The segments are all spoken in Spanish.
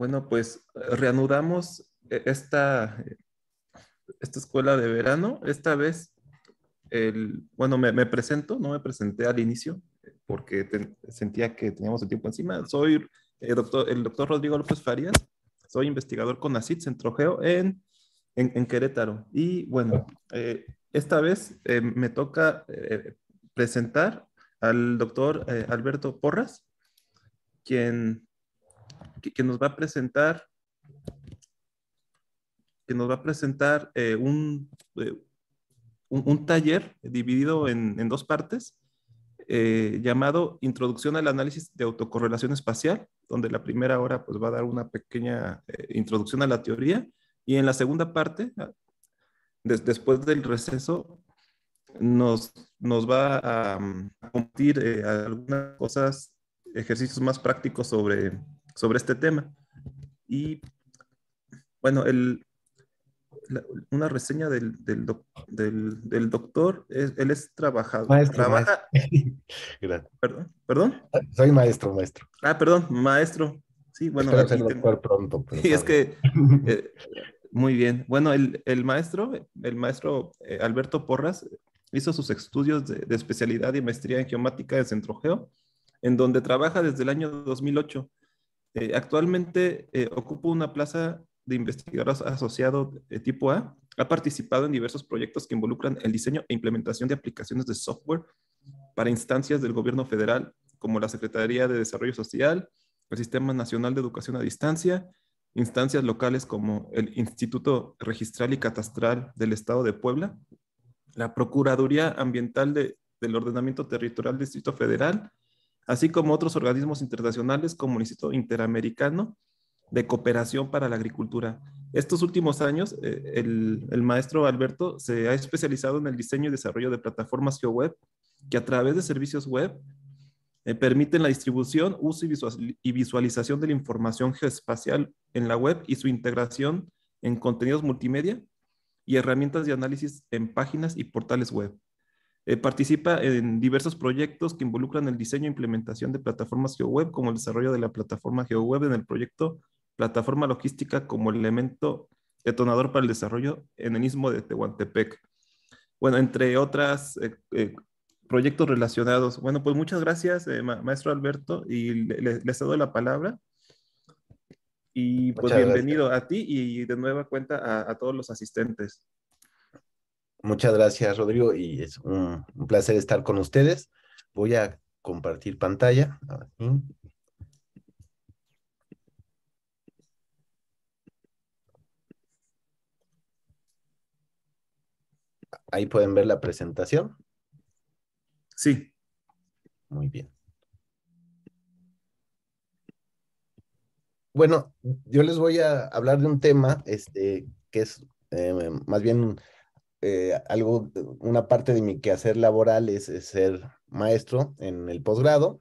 Bueno, pues eh, reanudamos eh, esta, eh, esta escuela de verano. Esta vez, el, bueno, me, presento, no me presenté al inicio porque sentía que teníamos el tiempo encima. Soy el doctor, Rodrigo López Farías, soy investigador con ACID Centrogeo en, en, en, Querétaro. Y bueno, esta vez me toca presentar al doctor Alberto Porras, quien que, nos va a presentar, que nos va a presentar eh, eh, un, un, taller dividido en, dos partes, eh, llamado Introducción al Análisis de Autocorrelación Espacial, donde la primera hora pues, va a dar una pequeña introducción a la teoría, y en la segunda parte, ah, después del receso, nos, nos va a, mm, a compartir algunas cosas ejercicios más prácticos sobre sobre este tema. Y bueno, una reseña del, doctor, él es trabajador. trabaja, ¿Perdón? ¿Perdón? Soy maestro, maestro. Ah, perdón, maestro. Sí, bueno. es que... Eh, muy bien. Bueno, el, maestro, el maestro eh, Alberto Porras, hizo sus estudios de, de, especialidad y maestría en geomática de Centrogeo, en donde trabaja desde el año 2008 eh, actualmente eh, ocupo una plaza de investigador asociado de eh, tipo A. Ha participado en diversos proyectos que involucran el diseño e implementación de aplicaciones de software para instancias del gobierno federal, como la Secretaría de Desarrollo Social, el Sistema Nacional de Educación a Distancia, instancias locales como el Instituto Registral y Catastral del Estado de Puebla, la Procuraduría Ambiental del Ordenamiento Territorial del Distrito Federal, así como otros organismos internacionales como el Instituto Interamericano de Cooperación para la Agricultura. Estos últimos años, eh, el, maestro Alberto se ha especializado en el diseño y desarrollo de plataformas GeoWeb que a través de servicios web eh, permiten la distribución, uso y visualización de la información geoespacial en la web y su integración en contenidos multimedia y herramientas de análisis en páginas y portales web. Eh, participa en diversos proyectos que involucran el diseño e implementación de plataformas GeoWeb, como el desarrollo de la plataforma GeoWeb en el proyecto Plataforma Logística como elemento detonador para el desarrollo en el istmo de Tehuantepec. Bueno, entre otras eh, eh, proyectos relacionados. Bueno, pues muchas gracias, maestro Alberto, y les cedo la palabra. Y pues bienvenido a ti y de nueva cuenta a todos los asistentes. Muchas gracias, Rodrigo, y es un, placer estar con ustedes. Voy a compartir pantalla. Ahí pueden ver la presentación. Sí. Muy bien. Bueno, yo les voy a hablar de un tema este, que es eh, más bien eh, algo, una parte de mi quehacer laboral es, ser maestro en el posgrado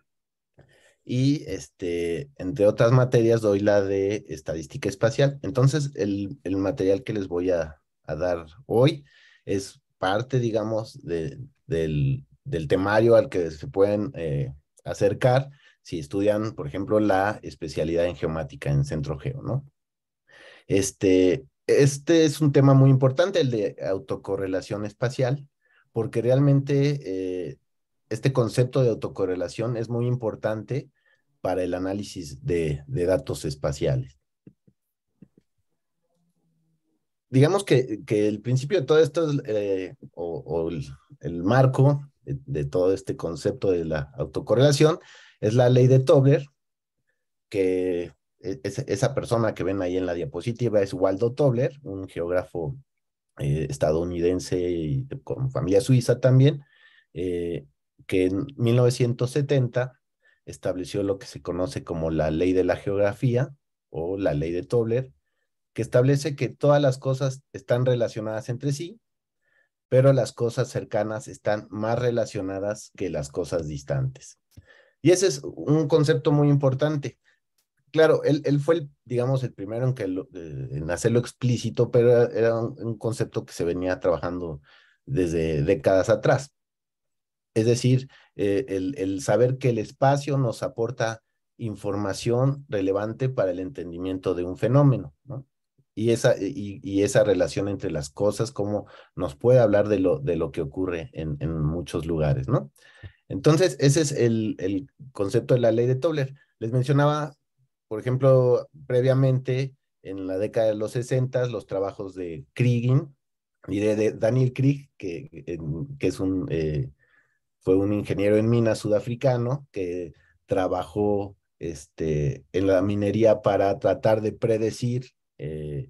y este, entre otras materias doy la de estadística espacial. Entonces, el, material que les voy a, dar hoy es parte, digamos, del, del, temario al que se pueden eh, acercar si estudian, por ejemplo, la especialidad en geomática en Centro Geo, ¿no? Este, este es un tema muy importante, el de autocorrelación espacial, porque realmente eh, este concepto de autocorrelación es muy importante para el análisis de, datos espaciales. Digamos que, que, el principio de todo esto, eh, o, el, marco de, de todo este concepto de la autocorrelación, es la ley de Tobler, que e-, esa persona que ven ahí en la diapositiva es Waldo Tobler, un geógrafo eh, estadounidense con familia suiza también, eh, que en 1970 estableció lo que se conoce como la ley de la geografía o la ley de Tobler, que establece que todas las cosas están relacionadas entre sí, pero las cosas cercanas están más relacionadas que las cosas distantes. Y ese es un concepto muy importante claro, él, fue, el, digamos, el primero en, que lo, hacerlo explícito, pero era un, concepto que se venía trabajando desde décadas atrás. Es decir, eh, el, saber que el espacio nos aporta información relevante para el entendimiento de un fenómeno, ¿no? y esa, y, esa relación entre las cosas, cómo nos puede hablar de lo, de lo que ocurre en, muchos lugares, ¿no? Entonces, ese es el, el, concepto de la ley de Tobler. Les mencionaba por ejemplo, previamente, en la década de los 60, los trabajos de Kriging y de, Daniel Krieg, que, que es un, eh, fue un ingeniero en minas sudafricano que trabajó este, en la minería para tratar de predecir eh,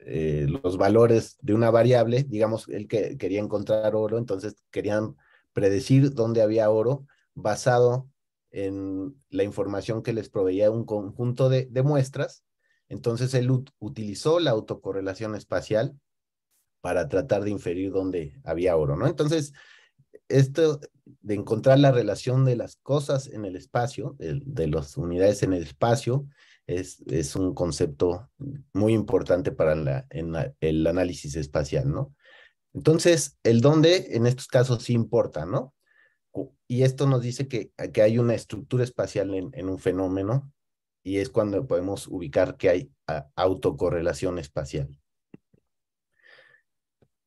eh, los valores de una variable, digamos, él que quería encontrar oro, entonces querían predecir dónde había oro basado en la información que les proveía un conjunto de, muestras. Entonces él utilizó la autocorrelación espacial para tratar de inferir dónde había oro, ¿no? Entonces, esto de encontrar la relación de las cosas en el espacio, de, las unidades en el espacio, es, un concepto muy importante para en el análisis espacial, ¿no? Entonces, el dónde en estos casos sí importa, ¿no? Y esto nos dice que, que hay una estructura espacial en, un fenómeno y es cuando podemos ubicar que hay autocorrelación espacial.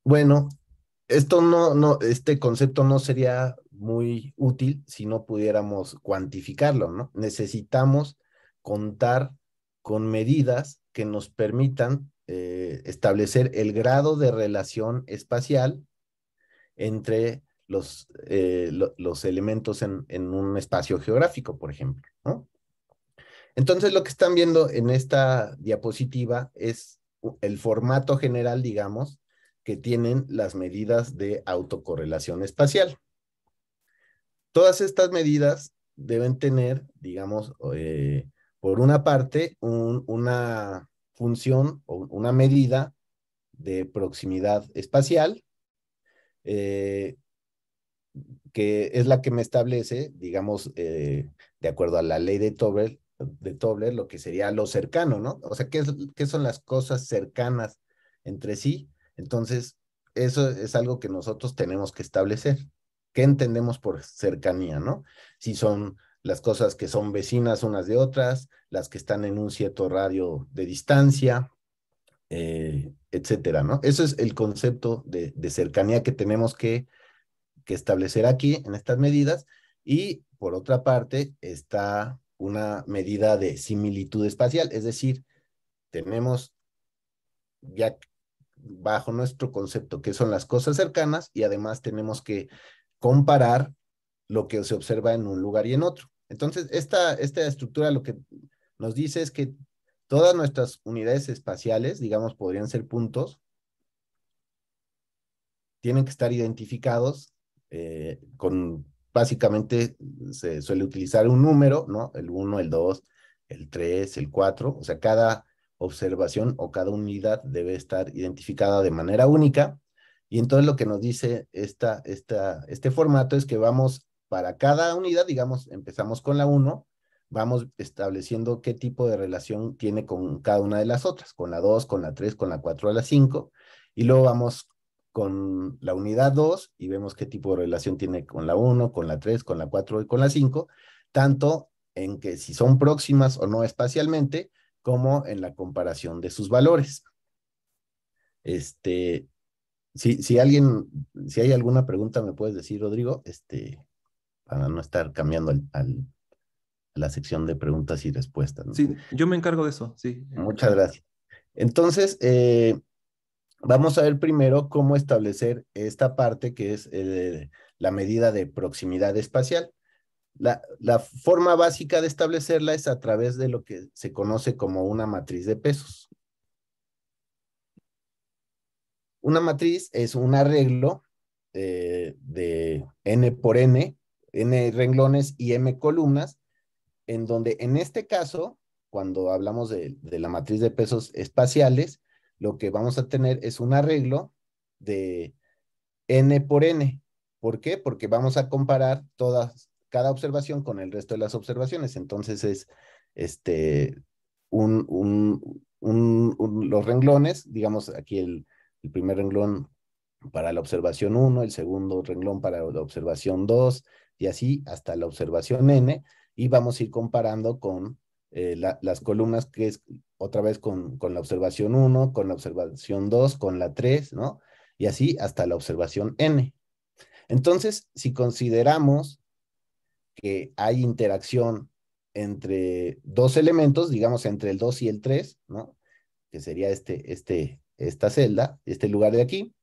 Bueno, esto no, no, este concepto no sería muy útil si no pudiéramos cuantificarlo, ¿no? Necesitamos contar con medidas que nos permitan eh, establecer el grado de relación espacial entre los, eh, los elementos en, un espacio geográfico, por ejemplo. Entonces, lo que están viendo en esta diapositiva es el formato general, digamos, que tienen las medidas de autocorrelación espacial. Todas estas medidas deben tener, digamos, eh, por una parte, una función o una medida de proximidad espacial, eh, que es la que me establece, digamos, eh, de acuerdo a la ley de Tobler, de lo que sería lo cercano, ¿no? O sea, ¿qué, son las cosas cercanas entre sí? Entonces, eso es algo que nosotros tenemos que establecer. ¿Qué entendemos por cercanía, no? Si son las cosas que son vecinas unas de otras, las que están en un cierto radio de distancia, eh, etcétera, ¿no? Eso es el concepto de cercanía que tenemos que que establecer aquí en estas medidas y por otra parte está una medida de similitud espacial, es decir, tenemos ya bajo nuestro concepto que son las cosas cercanas y además tenemos que comparar lo que se observa en un lugar y en otro. Entonces, esta, esta estructura lo que nos dice es que todas nuestras unidades espaciales, digamos, podrían ser puntos, tienen que estar identificados eh, con básicamente se suele utilizar un número, ¿no? El 1, el 2, el 3, el 4, o sea, cada observación o cada unidad debe estar identificada de manera única. Y entonces lo que nos dice esta, esta, este formato es que vamos para cada unidad, digamos, empezamos con la 1, vamos estableciendo qué tipo de relación tiene con cada una de las otras, con la 2, con la 3, con la 4, a la 5, y luego vamos con la unidad 2 y vemos qué tipo de relación tiene con la 1, con la 3, con la 4 y con la 5, tanto en que si son próximas o no espacialmente, como en la comparación de sus valores. Este, si, si alguien, si hay alguna pregunta, me puedes decir, Rodrigo, este, para no estar cambiando al, a la sección de preguntas y respuestas. Sí, yo me encargo de eso, sí. Muchas gracias. Entonces, eh, Vamos a ver primero cómo establecer esta parte que es eh, la medida de proximidad espacial. La, forma básica de establecerla es a través de lo que se conoce como una matriz de pesos. Una matriz es un arreglo eh, de n por n, n renglones y m columnas, en donde en este caso, cuando hablamos de la matriz de pesos espaciales, lo que vamos a tener es un arreglo de n por n. ¿Por qué? Porque vamos a comparar todas, cada observación con el resto de las observaciones. Entonces es este, un, un, un, los renglones, digamos aquí el, el primer renglón para la observación 1, el segundo renglón para la observación 2 y así hasta la observación n y vamos a ir comparando con eh, las columnas que es otra vez con, con la observación 1, con la observación 2, con la 3, ¿no? Y así hasta la observación n. Entonces, si consideramos que hay interacción entre dos elementos, digamos entre el 2 y el 3, ¿no? Que sería este, este, esta celda, este lugar de aquí.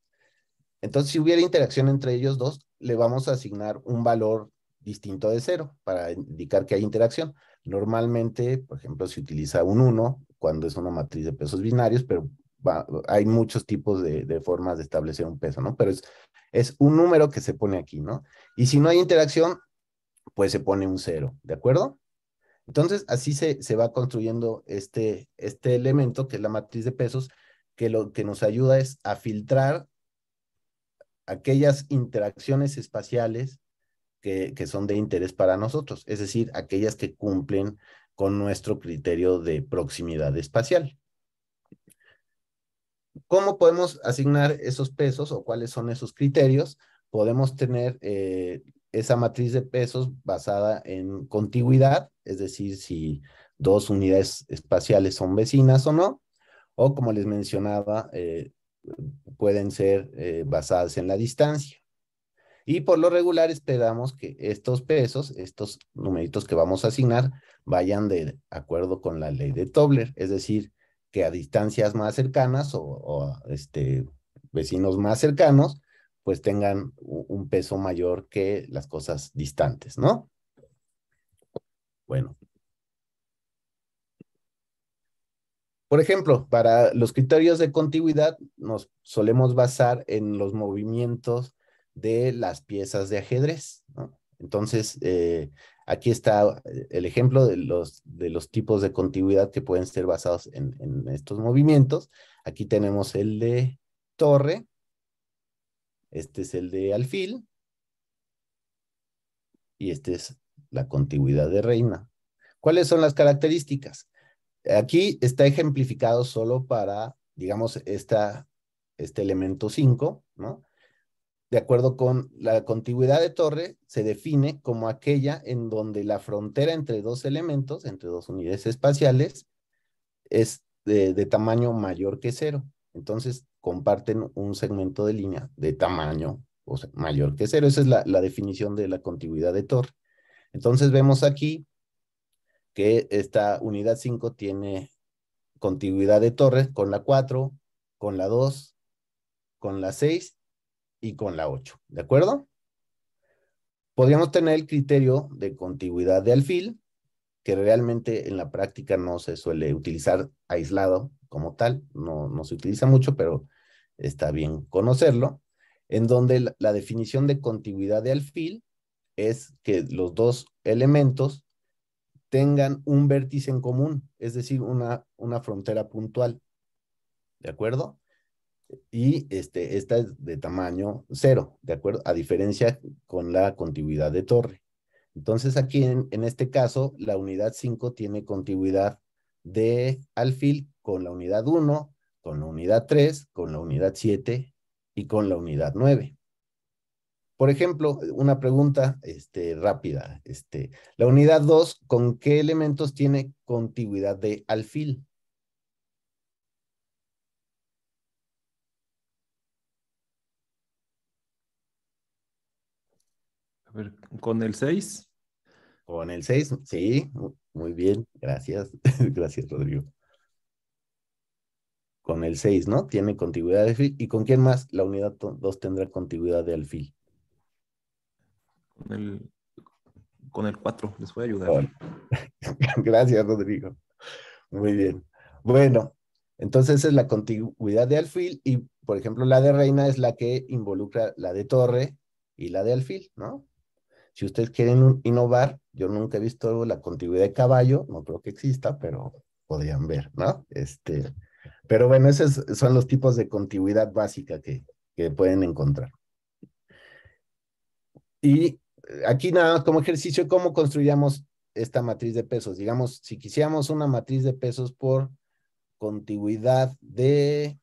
Entonces, si hubiera interacción entre ellos dos, le vamos a asignar un valor distinto de cero para indicar que hay interacción. Normalmente, por ejemplo, se utiliza un 1 cuando es una matriz de pesos binarios, pero hay muchos tipos de, formas de establecer un peso, ¿no? Pero es, un número que se pone aquí, ¿no? Y si no hay interacción, pues se pone un 0, ¿de acuerdo? Entonces, así se, va construyendo este, este elemento que es la matriz de pesos, que lo que nos ayuda es a filtrar aquellas interacciones espaciales que, son de interés para nosotros, es decir, aquellas que cumplen con nuestro criterio de proximidad espacial. ¿Cómo podemos asignar esos pesos o cuáles son esos criterios? Podemos tener eh, esa matriz de pesos basada en contigüidad, es decir, si dos unidades espaciales son vecinas o no, o como les mencionaba, eh, pueden ser eh, basadas en la distancia. Y por lo regular esperamos que estos pesos, estos numeritos que vamos a asignar, vayan de acuerdo con la ley de Tobler, es decir, que a distancias más cercanas o, este, vecinos más cercanos, pues tengan un peso mayor que las cosas distantes, ¿no? Bueno. Por ejemplo, para los criterios de contigüidad nos solemos basar en los movimientos de las piezas de ajedrez. ¿no? Entonces, eh, aquí está el ejemplo de los, de los tipos de contigüidad que pueden ser basados en, estos movimientos. Aquí tenemos el de torre, este es el de alfil, y esta es la contigüidad de reina. ¿Cuáles son las características? Aquí está ejemplificado solo para, digamos, esta, este elemento 5, ¿no? de acuerdo con la contigüidad de torre, se define como aquella en donde la frontera entre dos elementos, entre dos unidades espaciales, es de, tamaño mayor que cero. Entonces, comparten un segmento de línea de tamaño o mayor que cero. Esa es la, definición de la contigüidad de torre. Entonces, vemos aquí que esta unidad 5 tiene contigüidad de torre con la 4, con la 2, con la 6 y con la 8, ¿de acuerdo? Podríamos tener el criterio de contigüidad de alfil, que realmente en la práctica no se suele utilizar aislado como tal, no, no se utiliza mucho, pero está bien conocerlo, en donde la, definición de contigüidad de alfil es que los dos elementos tengan un vértice en común, es decir, una, una frontera puntual. ¿De acuerdo? y este, esta es de tamaño cero, ¿de acuerdo? A diferencia con la contigüidad de torre. Entonces aquí en, este caso la unidad 5 tiene contigüidad de alfil con la unidad 1, con la unidad 3, con la unidad 7 y con la unidad 9. Por ejemplo, una pregunta este, rápida. Este, la unidad 2, ¿con qué elementos tiene contigüidad de alfil? A ver, con el 6. Con el 6, sí, muy bien, gracias, gracias Rodrigo. Con el 6, ¿no? Tiene contigüidad de alfil. ¿Y con quién más la unidad 2 tendrá continuidad de alfil? Con el, 4, les voy a ayudar. gracias Rodrigo. Muy bien. Bueno, entonces es la contigüidad de alfil y, por ejemplo, la de reina es la que involucra la de torre y la de alfil, ¿no? Si ustedes quieren innovar, yo nunca he visto la continuidad de caballo, no creo que exista, pero podrían ver, ¿no? Este, pero bueno, esos son los tipos de continuidad básica que, que pueden encontrar. Y eh, aquí nada más como ejercicio, ¿cómo construyamos esta matriz de pesos? Digamos, si quisiéramos una matriz de pesos por continuidad de,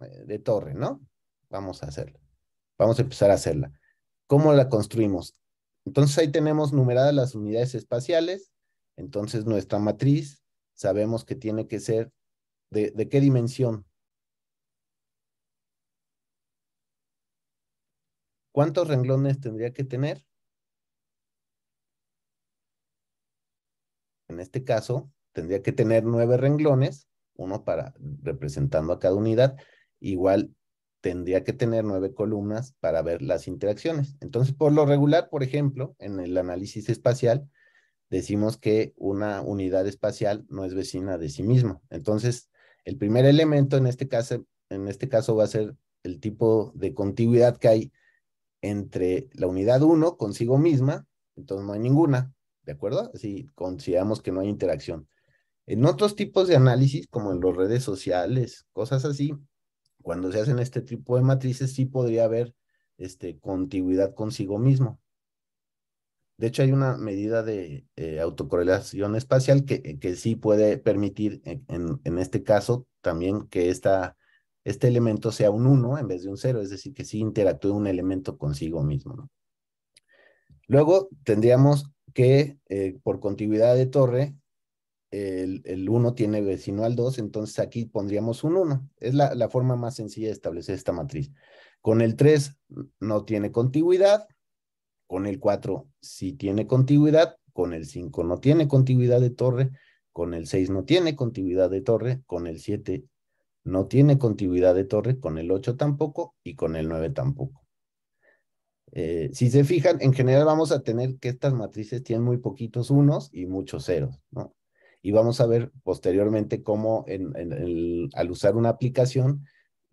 eh, de torre, ¿no? Vamos a hacerla. Vamos a empezar a hacerla. ¿Cómo la construimos? Entonces ahí tenemos numeradas las unidades espaciales, entonces nuestra matriz sabemos que tiene que ser de, qué dimensión. ¿Cuántos renglones tendría que tener? En este caso, tendría que tener nueve renglones, uno para representando a cada unidad, igual tendría que tener nueve columnas para ver las interacciones. Entonces, por lo regular, por ejemplo, en el análisis espacial, decimos que una unidad espacial no es vecina de sí misma. Entonces, el primer elemento en este caso, en este caso va a ser el tipo de contigüidad que hay entre la unidad 1 consigo misma, entonces no hay ninguna, ¿de acuerdo? Si consideramos que no hay interacción. En otros tipos de análisis, como en las redes sociales, cosas así, cuando se hacen este tipo de matrices sí podría haber este, contigüidad consigo mismo. De hecho, hay una medida de eh, autocorrelación espacial que, eh, que, sí puede permitir, eh, en, este caso, también que este elemento sea un 1 en vez de un 0, es decir, que sí interactúe un elemento consigo mismo. Luego tendríamos que, por contigüidad de torre, el, 1 tiene vecino al 2, entonces aquí pondríamos un 1. Es la, forma más sencilla de establecer esta matriz. Con el 3 no tiene contigüidad, con el 4 sí tiene contigüidad, con el 5 no tiene contigüidad de torre, con el 6 no tiene contigüidad de torre, con el 7 no tiene contigüidad de torre, con el 8 tampoco y con el 9 tampoco. Eh, si se fijan, en general vamos a tener que estas matrices tienen muy poquitos unos y muchos ceros, ¿no? Y vamos a ver posteriormente cómo en, al usar una aplicación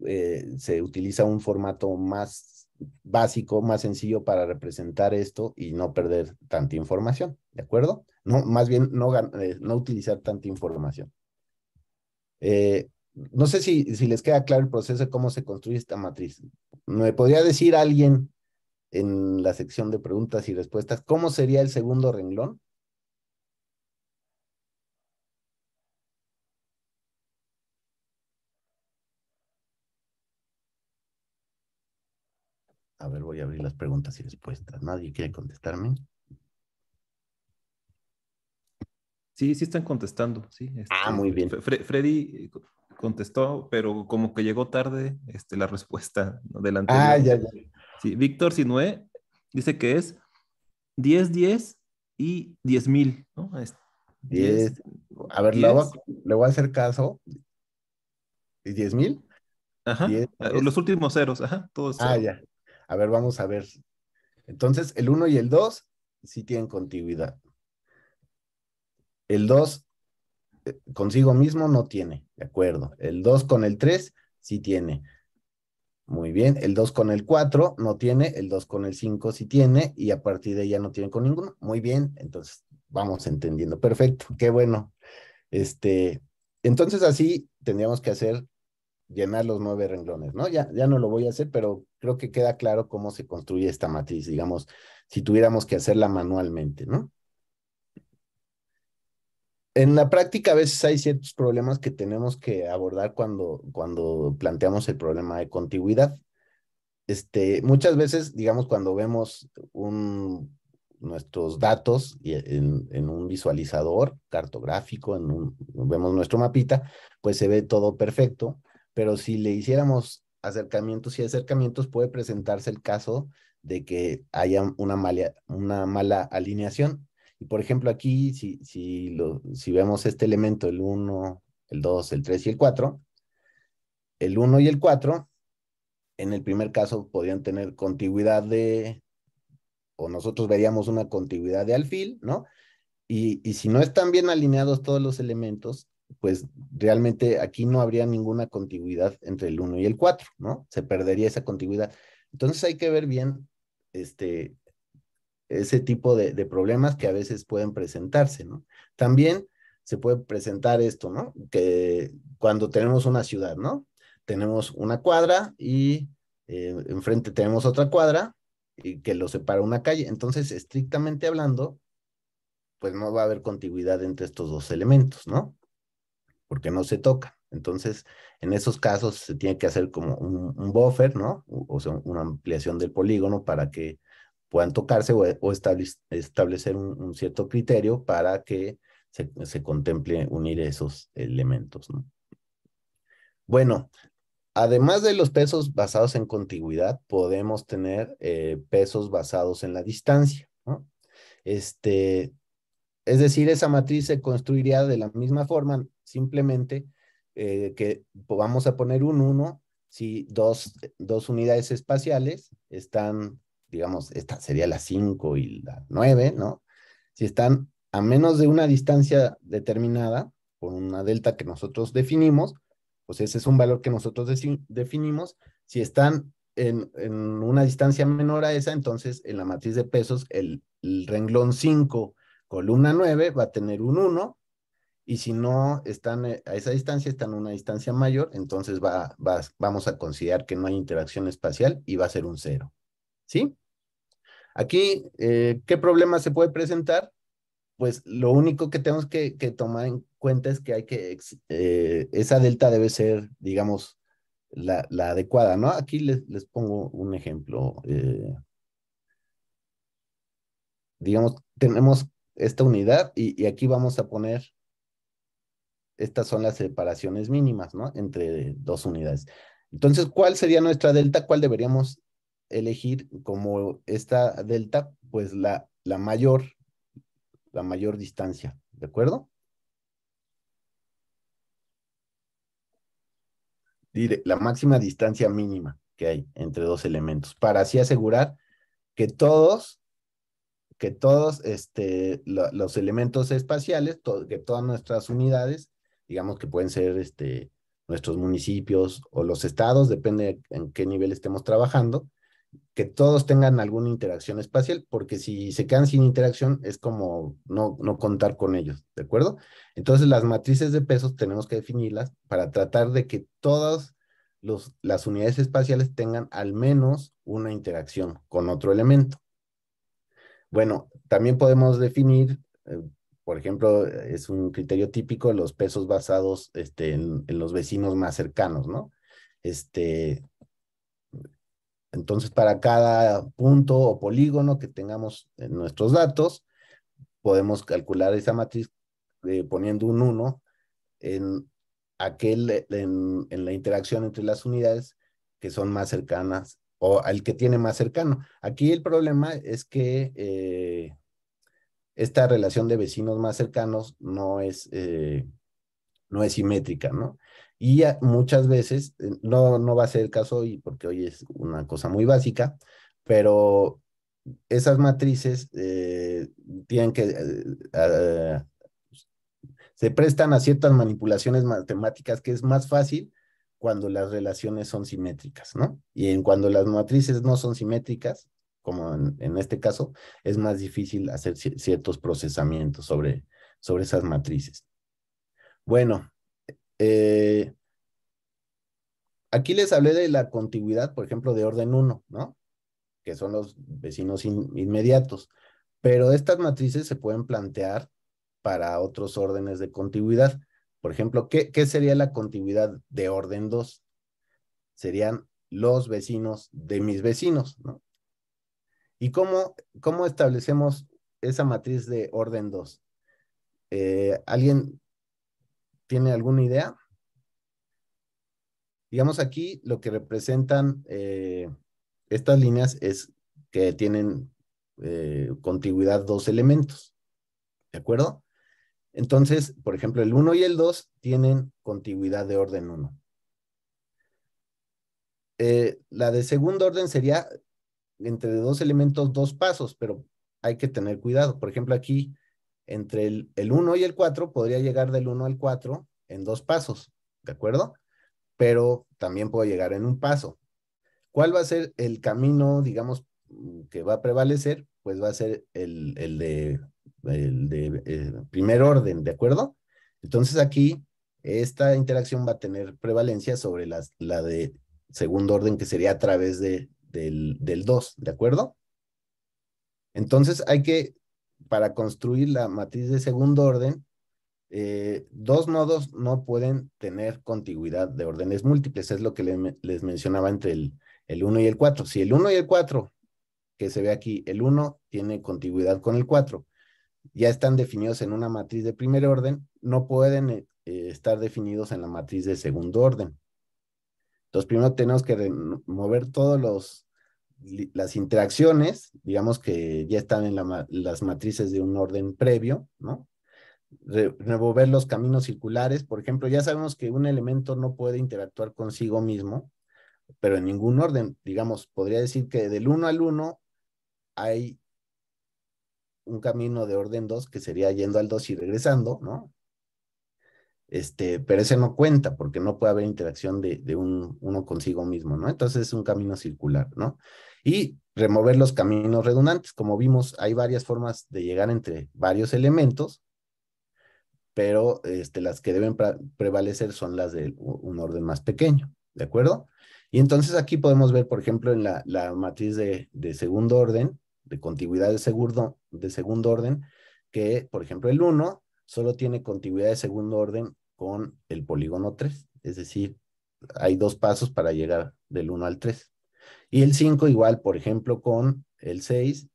eh, se utiliza un formato más básico, más sencillo para representar esto y no perder tanta información, ¿de acuerdo? No, más bien no, eh, no utilizar tanta información. Eh, no sé si, si les queda claro el proceso de cómo se construye esta matriz. ¿Me podría decir alguien en la sección de preguntas y respuestas cómo sería el segundo renglón? A ver, voy a abrir las preguntas y respuestas. ¿Nadie quiere contestarme? Sí, sí están contestando, sí. Este, ah, muy bien. Freddy eh, contestó, pero como que llegó tarde este, la respuesta delante. Ah, ya, ya. Sí, Víctor Sinué dice que es 10, 10 y 10 mil, ¿no? 10. A ver, le voy, a hacer caso. ¿10 mil? Ajá. Ah, los últimos ceros, ajá, todos. Ah, ya. A ver, vamos a ver. Entonces, el 1 y el 2 sí tienen contiguidad. El 2 eh, consigo mismo no tiene, de acuerdo. El 2 con el 3 sí tiene. Muy bien, el 2 con el 4 no tiene, el 2 con el 5 sí tiene y a partir de ahí ya no tiene con ninguno. Muy bien, entonces vamos entendiendo. Perfecto, qué bueno. Este, entonces así tendríamos que hacer llenar los nueve renglones, ¿no? Ya, ya no lo voy a hacer, pero creo que queda claro cómo se construye esta matriz, digamos, si tuviéramos que hacerla manualmente, ¿no? En la práctica a veces hay ciertos problemas que tenemos que abordar cuando, cuando planteamos el problema de contigüidad. Este, muchas veces, digamos, cuando vemos un, nuestros datos en, en, un visualizador cartográfico, en un, vemos nuestro mapita, pues se ve todo perfecto, pero si le hiciéramos acercamientos y acercamientos, puede presentarse el caso de que haya una, mala, una mala alineación. Y por ejemplo, aquí, si, si, lo, si vemos este elemento, el 1, el 2, el 3 y el 4, el 1 y el 4, en el primer caso podrían tener contigüidad de, o nosotros veríamos una contigüidad de alfil, ¿no? Y, y si no están bien alineados todos los elementos, pues realmente aquí no habría ninguna contiguidad entre el 1 y el 4, ¿no? Se perdería esa contiguidad Entonces hay que ver bien este, ese tipo de, problemas que a veces pueden presentarse, ¿no? También se puede presentar esto, ¿no? Que cuando tenemos una ciudad, ¿no? Tenemos una cuadra y eh, enfrente tenemos otra cuadra y que lo separa una calle. Entonces, estrictamente hablando, pues no va a haber contiguidad entre estos dos elementos, ¿no? porque no se toca. Entonces, en esos casos se tiene que hacer como un, buffer, ¿no? O, sea, una ampliación del polígono para que puedan tocarse o, establecer un, cierto criterio para que se, contemple unir esos elementos, ¿no? Bueno, además de los pesos basados en contigüidad, podemos tener eh, pesos basados en la distancia, ¿no? Este, es decir, esa matriz se construiría de la misma forma, simplemente eh, que vamos a poner un 1 si dos, dos, unidades espaciales están, digamos, esta sería la 5 y la 9, ¿no? Si están a menos de una distancia determinada por una delta que nosotros definimos, pues ese es un valor que nosotros definimos. Si están en, una distancia menor a esa, entonces en la matriz de pesos el, el renglón 5, columna 9 va a tener un 1 y si no están eh, a esa distancia, están a una distancia mayor, entonces va, vamos a considerar que no hay interacción espacial y va a ser un cero. ¿Sí? Aquí, eh, ¿qué problema se puede presentar? Pues lo único que tenemos que, tomar en cuenta es que hay que, eh, esa delta debe ser, digamos, la, adecuada, ¿no? Aquí les, pongo un ejemplo. digamos, tenemos esta unidad y aquí vamos a poner estas son las separaciones mínimas, ¿no? Entre dos unidades. Entonces, ¿cuál sería nuestra delta? ¿Cuál deberíamos elegir como esta delta? Pues la, la mayor, la mayor distancia, ¿de acuerdo? la máxima distancia mínima que hay entre dos elementos, para así asegurar que todos, que todos este, los elementos espaciales, que todas nuestras unidades digamos que pueden ser este, nuestros municipios o los estados, depende en qué nivel estemos trabajando, que todos tengan alguna interacción espacial, porque si se quedan sin interacción es como no, no contar con ellos, ¿de acuerdo? Entonces las matrices de pesos tenemos que definirlas para tratar de que todas los, las unidades espaciales tengan al menos una interacción con otro elemento. Bueno, también podemos definir, eh, por ejemplo, es un criterio típico los pesos basados este, en, los vecinos más cercanos, ¿no? Este, entonces, para cada punto o polígono que tengamos en nuestros datos, podemos calcular esa matriz eh, poniendo un 1 en, aquel, en, la interacción entre las unidades que son más cercanas o al que tiene más cercano. Aquí el problema es que eh, esta relación de vecinos más cercanos no es, eh, no es simétrica, ¿no? Y muchas veces, eh, no, no va a ser el caso hoy, porque hoy es una cosa muy básica, pero esas matrices eh, tienen que, ah, se prestan a ciertas manipulaciones matemáticas que es más fácil cuando las relaciones son simétricas, ¿no? Y en cuando las matrices no son simétricas, como en, este caso, es más difícil hacer ciertos procesamientos sobre, sobre esas matrices. Bueno, eh, aquí les hablé de la contiguidad por ejemplo, de orden 1, ¿no? Que son los vecinos inmediatos. Pero estas matrices se pueden plantear para otros órdenes de contiguidad Por ejemplo, ¿qué, sería la contiguidad de orden 2? Serían los vecinos de mis vecinos, ¿no? ¿Y cómo, establecemos esa matriz de orden 2? Eh, ¿Alguien tiene alguna idea? Digamos aquí lo que representan eh, estas líneas es que tienen eh, contigüidad dos elementos. ¿De acuerdo? Entonces, por ejemplo, el 1 y el 2 tienen contigüidad de orden 1. Eh, la de segundo orden sería entre dos elementos dos pasos, pero hay que tener cuidado. Por ejemplo, aquí entre el, 1 y el 4 podría llegar del 1 al 4 en dos pasos, ¿de acuerdo? Pero también puedo llegar en un paso. ¿Cuál va a ser el camino, digamos, que va a prevalecer? Pues va a ser el, el de, de eh, primer orden, ¿de acuerdo? Entonces aquí esta interacción va a tener prevalencia sobre la de segundo orden, que sería a través de del, 2, ¿de acuerdo? Entonces hay que, para construir la matriz de segundo orden, eh, dos nodos no pueden tener contigüidad de órdenes múltiples, es lo que les mencionaba entre el, el 1 y el 4. Si el 1 y el 4, que se ve aquí, el 1 tiene contigüidad con el 4, ya están definidos en una matriz de primer orden, no pueden eh, eh, estar definidos en la matriz de segundo orden. Entonces, primero tenemos que remover todos los las interacciones, digamos que ya están en las matrices de un orden previo, ¿no? Re, remover los caminos circulares, por ejemplo, ya sabemos que un elemento no puede interactuar consigo mismo, pero en ningún orden, digamos, podría decir que del 1 al 1 hay un camino de orden 2 que sería yendo al 2 y regresando, ¿no? Este, pero ese no cuenta porque no puede haber interacción de, de un, uno consigo mismo, ¿no? Entonces es un camino circular, ¿no? y remover los caminos redundantes. Como vimos, hay varias formas de llegar entre varios elementos, pero este, las que deben prevalecer son las de un orden más pequeño, ¿de acuerdo? Y entonces aquí podemos ver, por ejemplo, en la, la matriz de, de, segundo orden, de contigüidad de, de segundo orden, que, por ejemplo, el 1 solo tiene contigüidad de segundo orden con el polígono 3, es decir, hay dos pasos para llegar del 1 al 3. Y el 5 igual, por ejemplo, con el 6,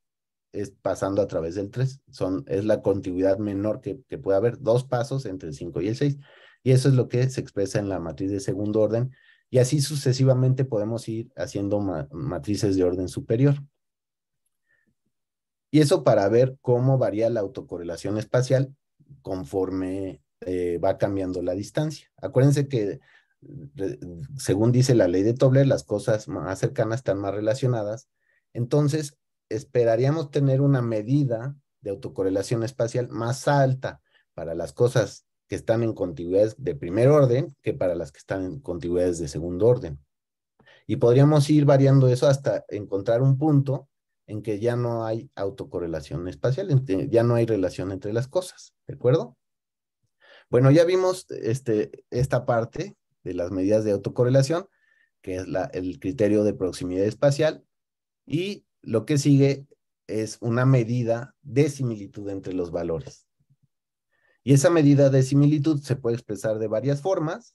es pasando a través del 3. Son, es la continuidad menor que, que puede haber, dos pasos entre el 5 y el 6. Y eso es lo que se expresa en la matriz de segundo orden. Y así sucesivamente podemos ir haciendo matrices de orden superior. Y eso para ver cómo varía la autocorrelación espacial conforme eh, va cambiando la distancia. Acuérdense que según dice la ley de Tobler, las cosas más cercanas están más relacionadas. Entonces, esperaríamos tener una medida de autocorrelación espacial más alta para las cosas que están en contiguidades de primer orden que para las que están en continuidades de segundo orden. Y podríamos ir variando eso hasta encontrar un punto en que ya no hay autocorrelación espacial, ya no hay relación entre las cosas, ¿de acuerdo? Bueno, ya vimos este, esta parte de las medidas de autocorrelación, que es el criterio de proximidad espacial, y lo que sigue es una medida de similitud entre los valores. Y esa medida de similitud se puede expresar de varias formas,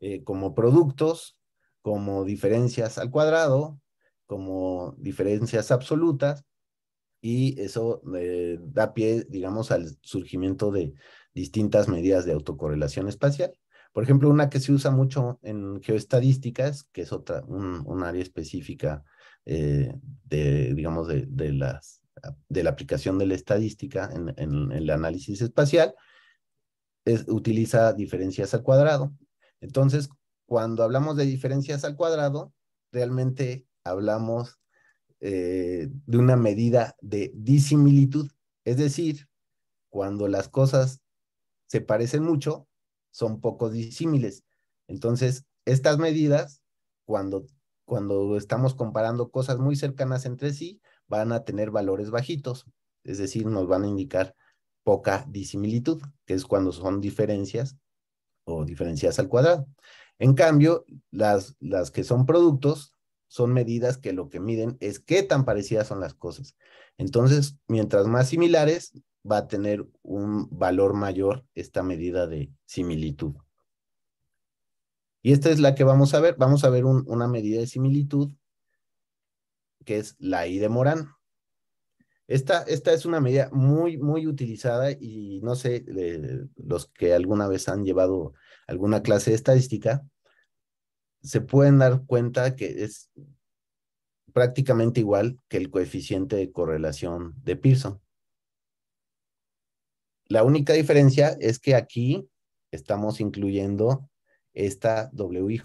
eh, como productos, como diferencias al cuadrado, como diferencias absolutas, y eso eh, da pie, digamos, al surgimiento de distintas medidas de autocorrelación espacial. Por ejemplo, una que se usa mucho en geoestadísticas, que es otra, un, área específica eh, de, digamos, de, las, de la aplicación de la estadística en, el análisis espacial, es, utiliza diferencias al cuadrado. Entonces, cuando hablamos de diferencias al cuadrado, realmente hablamos eh, de una medida de disimilitud, es decir, cuando las cosas se parecen mucho, son poco disímiles. Entonces, estas medidas, cuando, cuando estamos comparando cosas muy cercanas entre sí, van a tener valores bajitos, es decir, nos van a indicar poca disimilitud, que es cuando son diferencias o diferencias al cuadrado. En cambio, las, las que son productos son medidas que lo que miden es qué tan parecidas son las cosas. Entonces, mientras más similares, va a tener un valor mayor esta medida de similitud. Y esta es la que vamos a ver. Vamos a ver una medida de similitud que es la I de Morán. Esta, esta es una medida muy, muy utilizada y no sé, los que alguna vez han llevado alguna clase de estadística, se pueden dar cuenta que es prácticamente igual que el coeficiente de correlación de Pearson. La única diferencia es que aquí estamos incluyendo esta WIJ,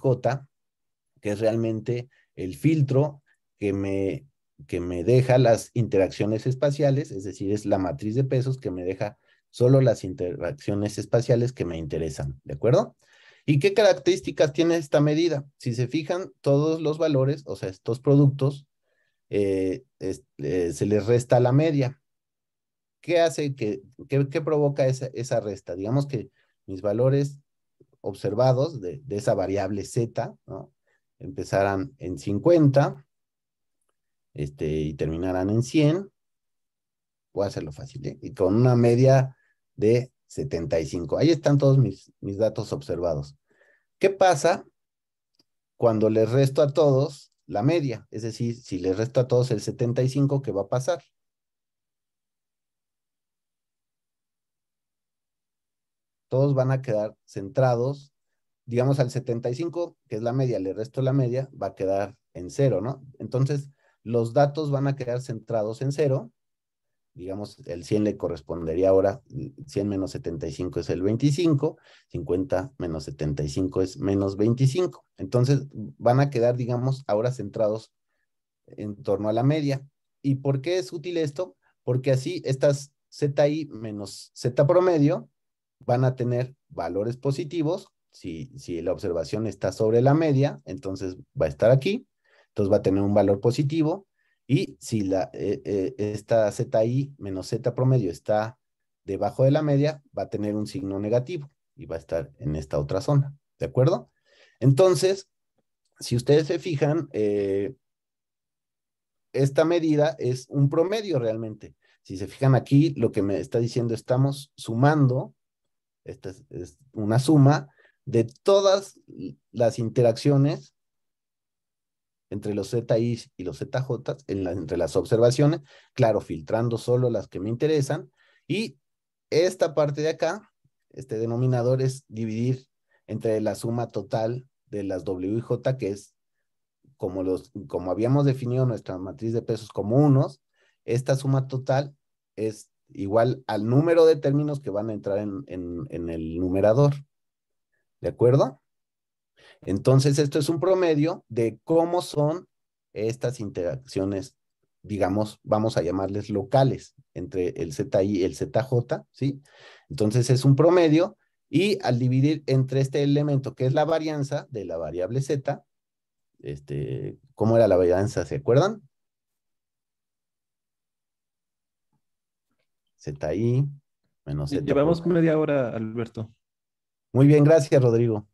que es realmente el filtro que me, que me deja las interacciones espaciales, es decir, es la matriz de pesos que me deja solo las interacciones espaciales que me interesan, ¿de acuerdo? ¿Y qué características tiene esta medida? Si se fijan, todos los valores, o sea, estos productos, eh, eh, se les resta la media. ¿Qué hace que, qué, provoca esa, resta? Digamos que mis valores observados de, esa variable z, ¿no? Empezarán en 50 este, y terminarán en 100. Voy a hacerlo fácil, ¿eh? Y con una media de 75. Ahí están todos mis, mis datos observados. ¿Qué pasa cuando les resto a todos la media? Es decir, si les resto a todos el 75, ¿qué va a pasar? todos van a quedar centrados, digamos al 75, que es la media, le resto la media, va a quedar en cero, ¿no? Entonces, los datos van a quedar centrados en cero, digamos, el 100 le correspondería ahora, 100 menos 75 es el 25, 50 menos 75 es menos 25. Entonces, van a quedar, digamos, ahora centrados en torno a la media. ¿Y por qué es útil esto? Porque así estas ZI menos Z promedio van a tener valores positivos. Si, si la observación está sobre la media, entonces va a estar aquí, entonces va a tener un valor positivo. Y si la, eh, eh, esta ZI menos Z promedio está debajo de la media, va a tener un signo negativo y va a estar en esta otra zona, ¿de acuerdo? Entonces, si ustedes se fijan, eh, esta medida es un promedio realmente. Si se fijan aquí, lo que me está diciendo, estamos sumando esta es, una suma de todas las interacciones entre los ZI y los ZJ, entre las observaciones, claro, filtrando solo las que me interesan, y esta parte de acá, este denominador es dividir entre la suma total de las W y J, que es como, los, como habíamos definido nuestra matriz de pesos como unos, esta suma total es igual al número de términos que van a entrar en, en, el numerador. ¿De acuerdo? Entonces, esto es un promedio de cómo son estas interacciones, digamos, vamos a llamarles locales, entre el ZI y el ZJ, ¿sí? Entonces, es un promedio y al dividir entre este elemento, que es la varianza de la variable Z, este, ¿cómo era la varianza? ¿Se acuerdan? ZI menos ZI. Llevamos media hora, Alberto. Muy bien, gracias, Rodrigo.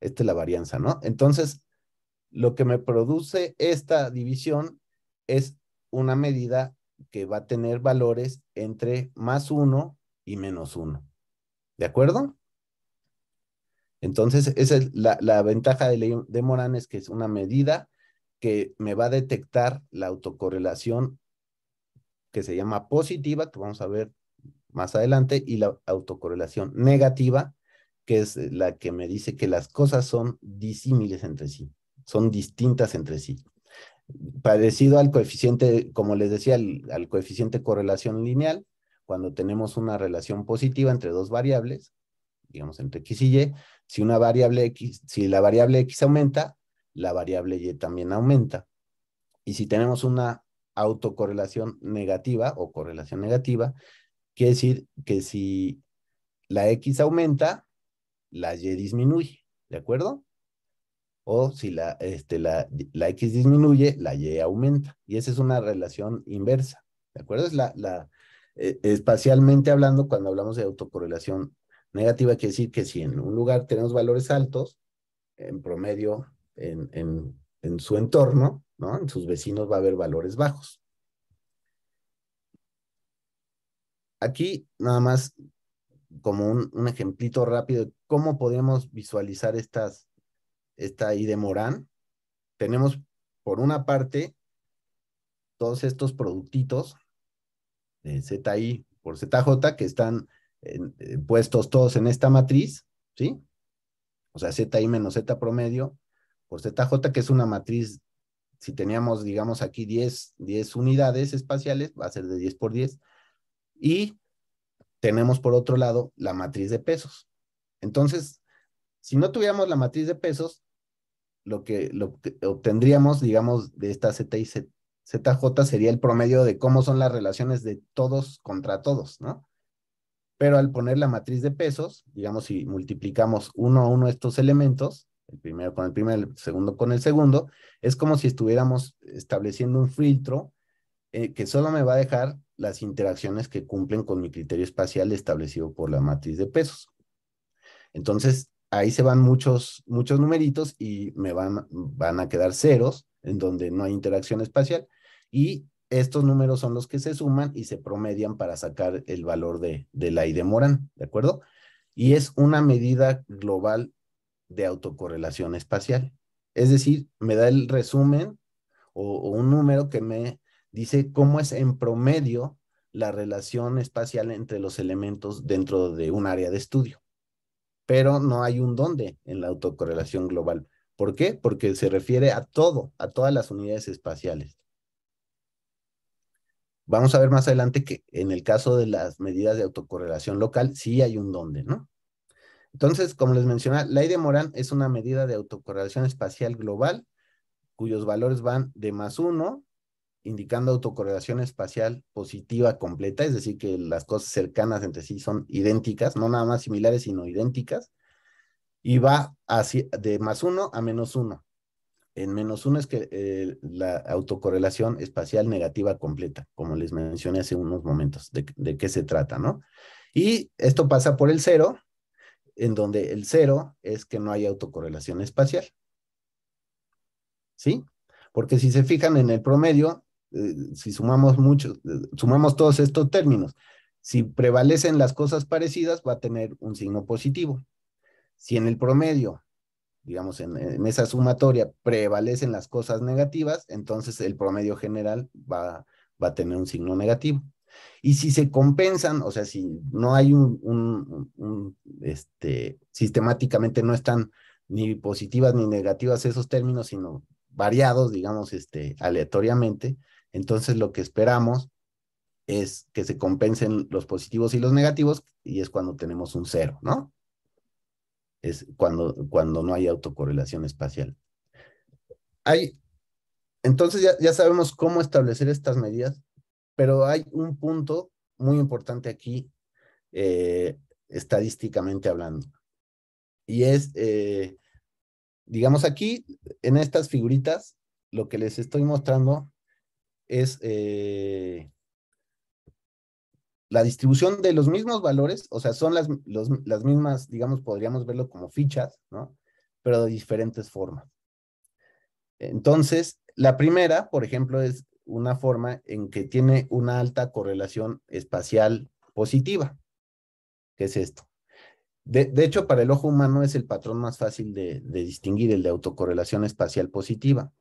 Esta es la varianza, ¿no? Entonces, lo que me produce esta división es una medida que va a tener valores entre más 1 y menos 1. ¿De acuerdo? Entonces, esa es la, ventaja de, de Morán, es que es una medida que me va a detectar la autocorrelación que se llama positiva, que vamos a ver más adelante, y la autocorrelación negativa, que es la que me dice que las cosas son disímiles entre sí, son distintas entre sí. Parecido al coeficiente, como les decía, al, coeficiente correlación lineal, cuando tenemos una relación positiva entre dos variables, digamos entre x y y, si una variable x, si la variable x aumenta, la variable y también aumenta. Y si tenemos una autocorrelación negativa o correlación negativa, quiere decir que si la X aumenta, la Y disminuye, ¿de acuerdo? O si la, este, la, la X disminuye, la Y aumenta. Y esa es una relación inversa, ¿de acuerdo? Es la, la eh, espacialmente hablando, cuando hablamos de autocorrelación negativa, quiere decir que si en un lugar tenemos valores altos, en promedio, en, en, en su entorno, en sus vecinos va a haber valores bajos. Aquí nada más como un, ejemplito rápido de cómo podemos visualizar estas, esta I de Morán. Tenemos por una parte todos estos productitos de ZI por ZJ que están eh, puestos todos en esta matriz, ¿sí? O sea, ZI menos Z promedio por ZJ, que es una matriz si teníamos, digamos, aquí 10, unidades espaciales, va a ser de 10 por 10. Y tenemos por otro lado la matriz de pesos. Entonces, si no tuviéramos la matriz de pesos, lo que, lo obtendríamos, digamos, de esta Z y ZJ sería el promedio de cómo son las relaciones de todos contra todos, ¿no? Pero al poner la matriz de pesos, digamos, si multiplicamos uno a uno estos elementos, el primero con el primero, el segundo con el segundo, es como si estuviéramos estableciendo un filtro eh, que solo me va a dejar las interacciones que cumplen con mi criterio espacial establecido por la matriz de pesos. Entonces, ahí se van muchos, muchos numeritos y me van, van a quedar ceros en donde no hay interacción espacial y estos números son los que se suman y se promedian para sacar el valor de, de la I de Morán, ¿de acuerdo? Y es una medida global de autocorrelación espacial. Es decir, me da el resumen o, un número que me dice cómo es en promedio la relación espacial entre los elementos dentro de un área de estudio. Pero no hay un dónde en la autocorrelación global. ¿Por qué? Porque se refiere a todo, a todas las unidades espaciales. Vamos a ver más adelante que en el caso de las medidas de autocorrelación local sí hay un dónde, ¿no? Entonces, como les mencionaba, la ley de Morán es una medida de autocorrelación espacial global cuyos valores van de más uno, indicando autocorrelación espacial positiva completa, es decir, que las cosas cercanas entre sí son idénticas, no nada más similares, sino idénticas, y va de más uno a menos uno. En menos uno es que eh, la autocorrelación espacial negativa completa, como les mencioné hace unos momentos, de, de qué se trata, ¿no? Y esto pasa por el cero, en donde el cero es que no hay autocorrelación espacial. ¿Sí? Porque si se fijan en el promedio, eh, si sumamos muchos, eh, sumamos todos estos términos, si prevalecen las cosas parecidas, va a tener un signo positivo. Si en el promedio, digamos, en, esa sumatoria prevalecen las cosas negativas, entonces el promedio general va a tener un signo negativo. Y si se compensan, o sea, si no hay un, este, sistemáticamente no están ni positivas ni negativas esos términos, sino variados, digamos, este, aleatoriamente, entonces lo que esperamos es que se compensen los positivos y los negativos, y es cuando tenemos un cero, ¿no? Es cuando, cuando no hay autocorrelación espacial. Hay, entonces ya sabemos cómo establecer estas medidas pero hay un punto muy importante aquí, eh, estadísticamente hablando. Y es, eh, digamos aquí, en estas figuritas, lo que les estoy mostrando es eh, la distribución de los mismos valores, o sea, son las, las mismas, digamos, podríamos verlo como fichas, ¿no? Pero de diferentes formas. Entonces, la primera, por ejemplo, es una forma en que tiene una alta correlación espacial positiva, que es esto. De, hecho, para el ojo humano es el patrón más fácil de, distinguir, el de autocorrelación espacial positiva.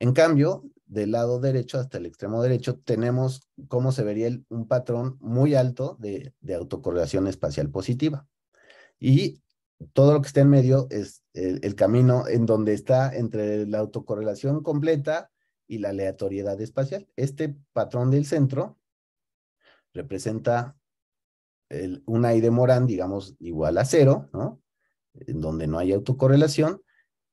En cambio, del lado derecho hasta el extremo derecho, tenemos cómo se vería un patrón muy alto de, autocorrelación espacial positiva. Y todo lo que está en medio es el, camino en donde está entre la autocorrelación completa y la aleatoriedad espacial. Este patrón del centro representa el, una I de Morán, digamos, igual a cero, ¿no? En donde no hay autocorrelación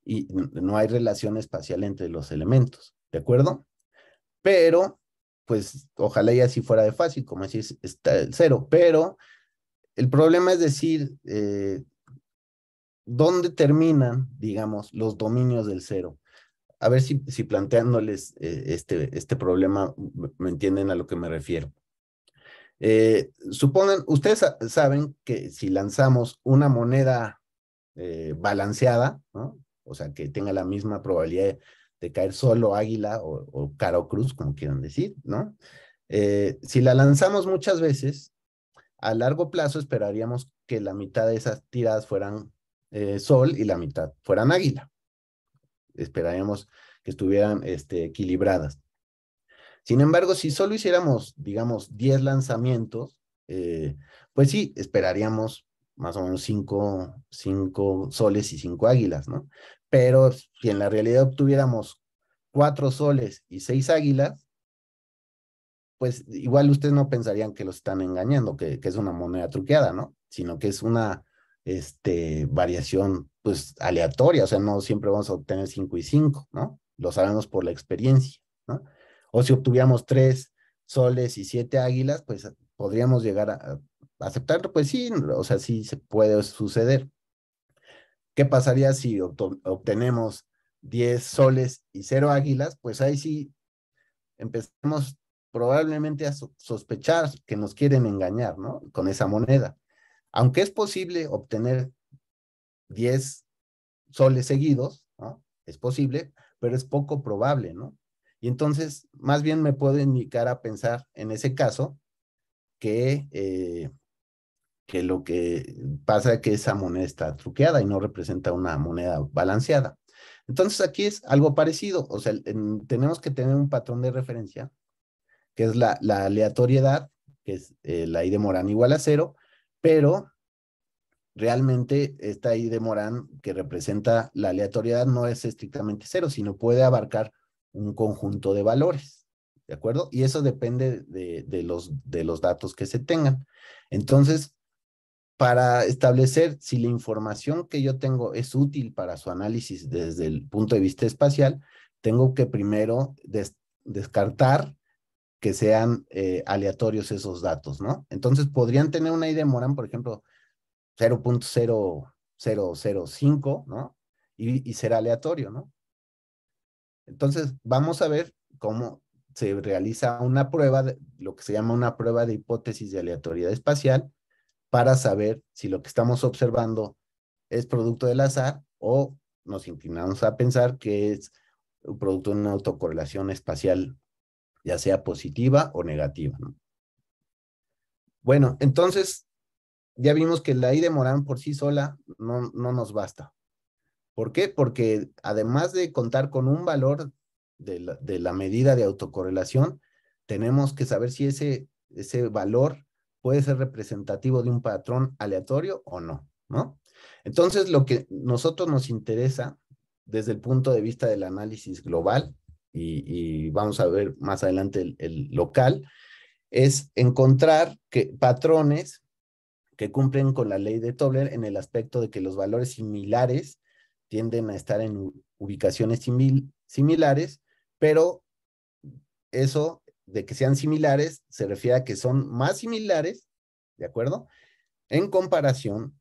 y no hay relación espacial entre los elementos, ¿de acuerdo? Pero, pues, ojalá y así fuera de fácil, como decís, está el cero, pero el problema es decir, eh, ¿dónde terminan, digamos, los dominios del cero? a ver si, planteándoles eh, este, este problema me entienden a lo que me refiero. Eh, supongan, ustedes saben que si lanzamos una moneda eh, balanceada, ¿no? o sea, que tenga la misma probabilidad de caer solo águila o, caro cruz, como quieran decir, ¿no? si la lanzamos muchas veces, a largo plazo esperaríamos que la mitad de esas tiradas fueran sol y la mitad fueran águila esperaríamos que estuvieran este, equilibradas. Sin embargo, si solo hiciéramos, digamos, 10 lanzamientos, eh, pues sí, esperaríamos más o menos 5 soles y 5 águilas, ¿no? Pero si en la realidad obtuviéramos 4 soles y 6 águilas, pues igual ustedes no pensarían que los están engañando, que, que es una moneda truqueada, ¿no? Sino que es una este, variación pues aleatoria, o sea, no siempre vamos a obtener 5 y 5, ¿no? Lo sabemos por la experiencia, ¿no? O si obtuviéramos 3 soles y 7 águilas, pues podríamos llegar a, aceptarlo, pues sí, o sea, sí se puede suceder. ¿Qué pasaría si obtenemos 10 soles y 0 águilas? Pues ahí sí empezamos probablemente a sospechar que nos quieren engañar, ¿no? Con esa moneda. Aunque es posible obtener 10 soles seguidos, ¿no? Es posible, pero es poco probable, ¿no? Y entonces, más bien me puedo indicar a pensar en ese caso que, eh, que lo que pasa es que esa moneda está truqueada y no representa una moneda balanceada. Entonces, aquí es algo parecido, o sea, tenemos que tener un patrón de referencia, que es la, aleatoriedad, que es eh, la I de Morán igual a cero, pero realmente esta ahí de Morán que representa la aleatoriedad no es estrictamente cero, sino puede abarcar un conjunto de valores, ¿de acuerdo? Y eso depende de, los, de los datos que se tengan. Entonces, para establecer si la información que yo tengo es útil para su análisis desde el punto de vista espacial, tengo que primero descartar que sean eh, aleatorios esos datos, ¿no? Entonces podrían tener una de Morán, por ejemplo, 0.0005, ¿no? Y, será aleatorio, ¿no? Entonces, vamos a ver cómo se realiza una prueba, lo que se llama una prueba de hipótesis de aleatoriedad espacial, para saber si lo que estamos observando es producto del azar o nos inclinamos a pensar que es un producto de una autocorrelación espacial, ya sea positiva o negativa. ¿no? Bueno, entonces, ya vimos que la I de Morán por sí sola no, no nos basta. ¿Por qué? Porque además de contar con un valor de la, de la, medida de autocorrelación, tenemos que saber si ese, ese valor puede ser representativo de un patrón aleatorio o no, ¿no? Entonces, lo que nosotros nos interesa desde el punto de vista del análisis global, y, vamos a ver más adelante el, el local, es encontrar que, patrones que cumplen con la ley de Tobler en el aspecto de que los valores similares tienden a estar en ubicaciones similares, pero eso de que sean similares se refiere a que son más similares, ¿de acuerdo? En comparación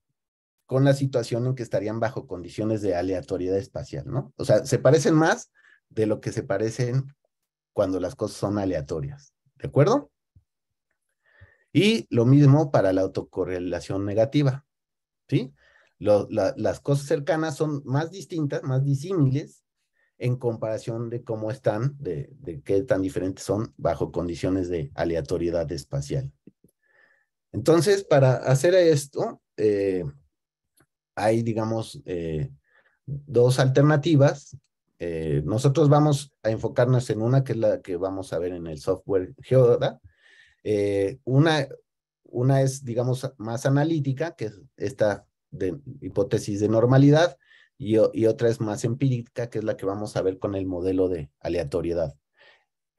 con la situación en que estarían bajo condiciones de aleatoriedad espacial, ¿no? O sea, se parecen más de lo que se parecen cuando las cosas son aleatorias, ¿de acuerdo? Y lo mismo para la autocorrelación negativa, ¿sí? las cosas cercanas son más distintas, más disímiles en comparación de cómo están, de, qué tan diferentes son bajo condiciones de aleatoriedad espacial. Entonces, para hacer esto, eh, hay, digamos, eh, dos alternativas. Eh, nosotros vamos a enfocarnos en una que es la que vamos a ver en el software Geoda, eh, una, una es, digamos, más analítica, que es esta de hipótesis de normalidad, y, otra es más empírica, que es la que vamos a ver con el modelo de aleatoriedad.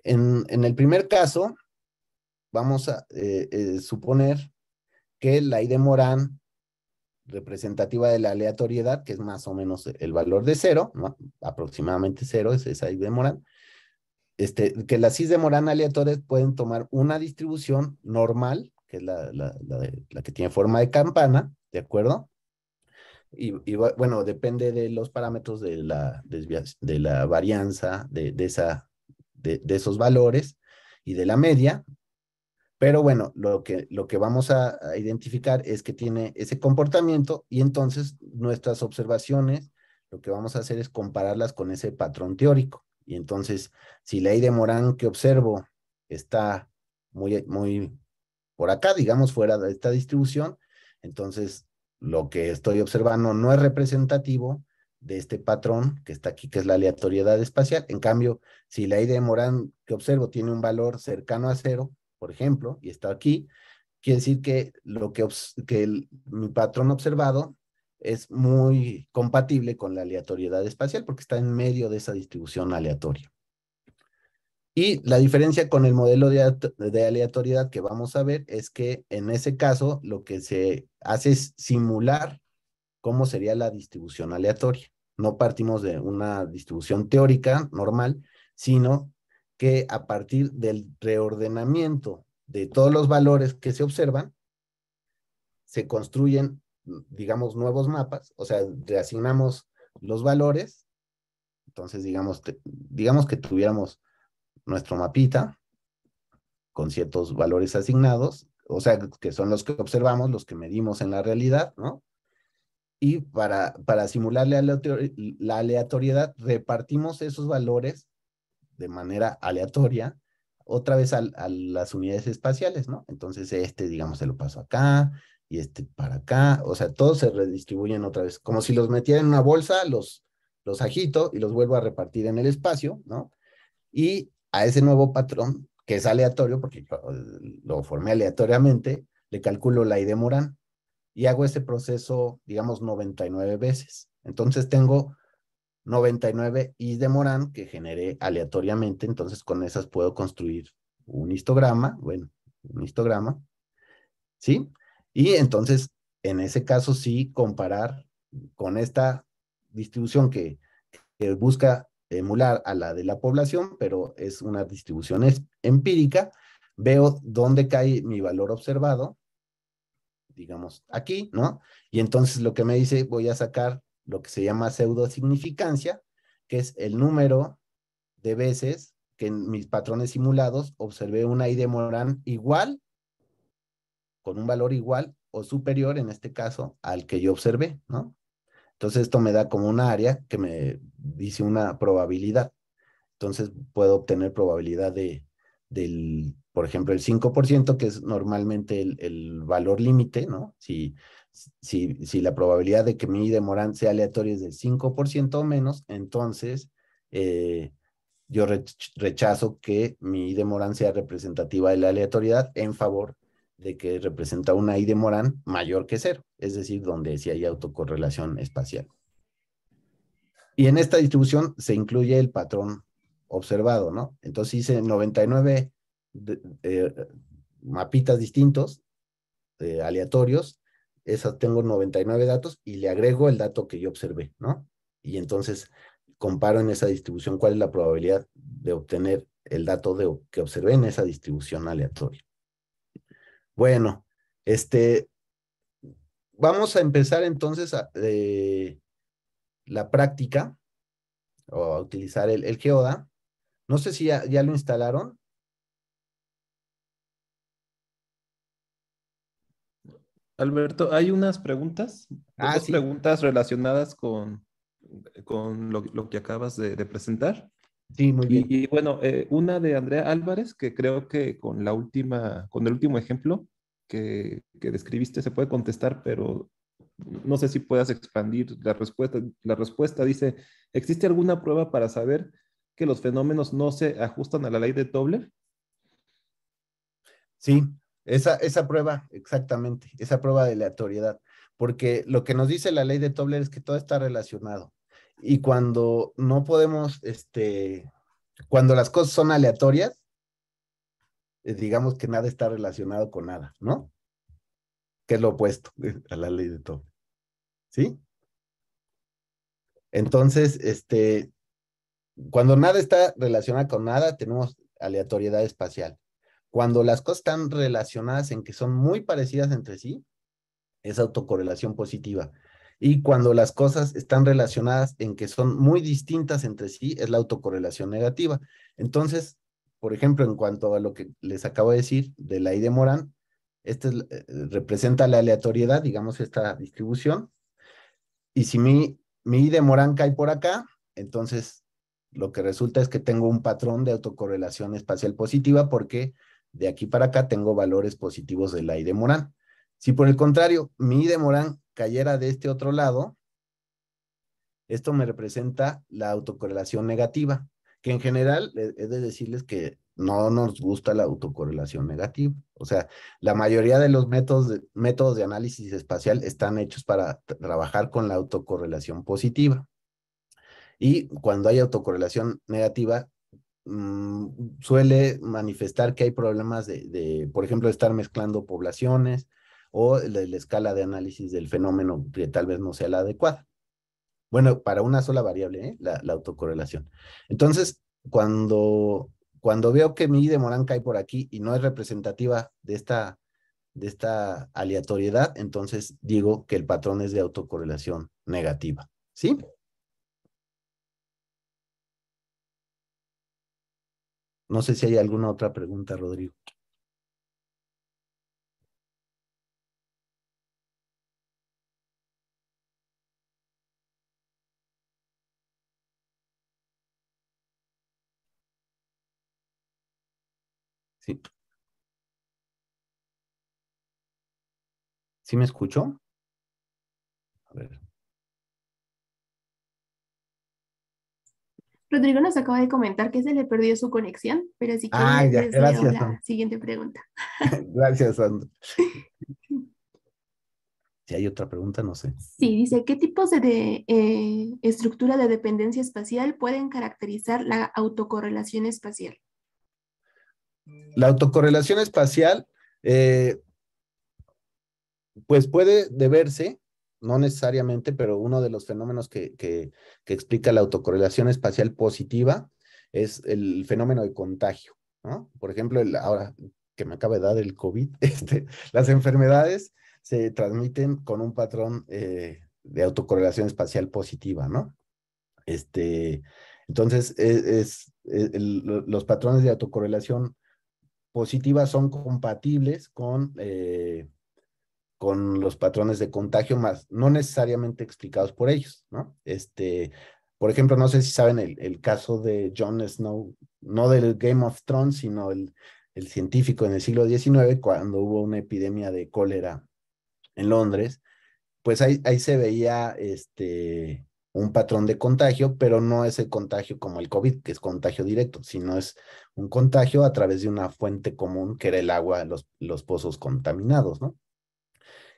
En, en el primer caso, vamos a eh, eh, suponer que la I de Morán representativa de la aleatoriedad, que es más o menos el valor de cero, ¿no? aproximadamente cero es esa I de Morán, este, que las CIS de Morán aleatorias pueden tomar una distribución normal, que es la, la, que tiene forma de campana, ¿de acuerdo? Y, bueno, depende de los parámetros de la, de la varianza de, esa, de, esos valores y de la media. Pero bueno, lo que, lo que vamos a, identificar es que tiene ese comportamiento y entonces nuestras observaciones, lo que vamos a hacer es compararlas con ese patrón teórico. Y entonces, si la ley de Morán que observo está muy, muy por acá, digamos, fuera de esta distribución, entonces lo que estoy observando no es representativo de este patrón que está aquí, que es la aleatoriedad espacial. En cambio, si la I de Morán que observo tiene un valor cercano a cero, por ejemplo, y está aquí, quiere decir que, lo que, que mi patrón observado es muy compatible con la aleatoriedad espacial porque está en medio de esa distribución aleatoria. Y la diferencia con el modelo de, aleatoriedad que vamos a ver es que en ese caso lo que se hace es simular cómo sería la distribución aleatoria. No partimos de una distribución teórica normal, sino que a partir del reordenamiento de todos los valores que se observan, se construyen digamos, nuevos mapas, o sea, reasignamos los valores, entonces, digamos, digamos que tuviéramos nuestro mapita con ciertos valores asignados, o sea, que son los que observamos, los que medimos en la realidad, ¿no? Y para, para simular la aleatoriedad, repartimos esos valores de manera aleatoria otra vez a, a las unidades espaciales, ¿no? Entonces, este, digamos, se lo paso acá, y este para acá, o sea, todos se redistribuyen otra vez, como si los metiera en una bolsa, los, los agito y los vuelvo a repartir en el espacio, ¿no? Y a ese nuevo patrón, que es aleatorio, porque eh, lo formé aleatoriamente, le calculo la I de Morán y hago ese proceso, digamos, 99 veces. Entonces tengo 99 I de Morán que generé aleatoriamente, entonces con esas puedo construir un histograma, bueno, un histograma, ¿sí? Y entonces, en ese caso sí, comparar con esta distribución que, busca emular a la de la población, pero es una distribución empírica, veo dónde cae mi valor observado, digamos aquí, ¿no? Y entonces lo que me dice, voy a sacar lo que se llama pseudosignificancia, que es el número de veces que en mis patrones simulados observé una ID de igual con un valor igual o superior, en este caso, al que yo observé, ¿no? Entonces esto me da como una área que me dice una probabilidad. Entonces puedo obtener probabilidad de, del, por ejemplo, el 5%, que es normalmente el, valor límite, ¿no? Si, si, si, la probabilidad de que mi demorante sea aleatoria es del 5% o menos, entonces eh, yo rechazo que mi demorante sea representativa de la aleatoriedad en favor de que representa una I de Morán mayor que cero, es decir, donde si hay autocorrelación espacial. Y en esta distribución se incluye el patrón observado, ¿no? Entonces hice 99 eh, mapitas distintos, eh, aleatorios, esas tengo 99 datos y le agrego el dato que yo observé, ¿no? Y entonces comparo en esa distribución cuál es la probabilidad de obtener el dato de, que observé en esa distribución aleatoria. Bueno, este, vamos a empezar entonces eh, la práctica o a utilizar el, Geoda. No sé si ya, lo instalaron. Alberto, hay unas preguntas, ¿Hay ah, preguntas relacionadas con, con lo, que acabas de, presentar. Sí, muy bien. Y, bueno, eh, una de Andrea Álvarez, que creo que con la última, con el último ejemplo, que, describiste se puede contestar, pero no sé si puedas expandir la respuesta. La respuesta dice, ¿existe alguna prueba para saber que los fenómenos no se ajustan a la ley de Tobler? Sí, esa, esa prueba, exactamente, esa prueba de aleatoriedad, porque lo que nos dice la ley de Tobler es que todo está relacionado. Y cuando no podemos, este, cuando las cosas son aleatorias, eh, digamos que nada está relacionado con nada, ¿no? Que es lo opuesto eh, a la ley de todo. ¿Sí? Entonces, este, cuando nada está relacionado con nada, tenemos aleatoriedad espacial. Cuando las cosas están relacionadas en que son muy parecidas entre sí, es autocorrelación positiva. Y cuando las cosas están relacionadas en que son muy distintas entre sí, es la autocorrelación negativa. Entonces, por ejemplo, en cuanto a lo que les acabo de decir de la I de Morán, este representa la aleatoriedad, digamos, esta distribución. Y si mi, mi I de Morán cae por acá, entonces lo que resulta es que tengo un patrón de autocorrelación espacial positiva porque de aquí para acá tengo valores positivos de la I de Morán. Si por el contrario, mi I de Morán cayera de este otro lado, esto me representa la autocorrelación negativa que en general es eh, de decirles que no nos gusta la autocorrelación negativa. O sea, la mayoría de los métodos de, métodos de análisis espacial están hechos para trabajar con la autocorrelación positiva. Y cuando hay autocorrelación negativa, mm, suele manifestar que hay problemas de, por ejemplo, estar mezclando poblaciones o la escala de análisis del fenómeno que tal vez no sea la adecuada. Bueno, para una sola variable, ¿eh? la, autocorrelación. Entonces, cuando, cuando veo que mi I de Morán cae por aquí y no es representativa de esta, de esta aleatoriedad, entonces digo que el patrón es de autocorrelación negativa. ¿Sí? No sé si hay alguna otra pregunta, Rodrigo. ¿Sí? me escuchó? A ver. Rodrigo nos acaba de comentar que se le perdió su conexión, pero así que ah, ya, gracias, la siguiente pregunta. gracias, Sandra. si hay otra pregunta, no sé. Sí, dice, ¿qué tipos de, eh, estructura de dependencia espacial pueden caracterizar la autocorrelación espacial? la autocorrelación espacial, eh, pues puede deberse, no necesariamente, pero uno de los fenómenos que, que, explica la autocorrelación espacial positiva es el fenómeno de contagio, ¿no? Por ejemplo, ahora que me acaba de dar el COVID, este, las enfermedades se transmiten con un patrón eh, de autocorrelación espacial positiva, ¿no? Este, entonces, e, es, e, los patrones de autocorrelación positivas son compatibles con, eh, con los patrones de contagio más, no necesariamente explicados por ellos, ¿no? Este, por ejemplo, no sé si saben el, el caso de John Snow, no del Game of Thrones, sino el, el científico en el siglo XIX, cuando hubo una epidemia de cólera en Londres, pues ahí, ahí se veía este, un patrón de contagio, pero no es el contagio como el COVID, que es contagio directo, sino es un contagio a través de una fuente común que era el agua, los, los pozos contaminados, ¿no?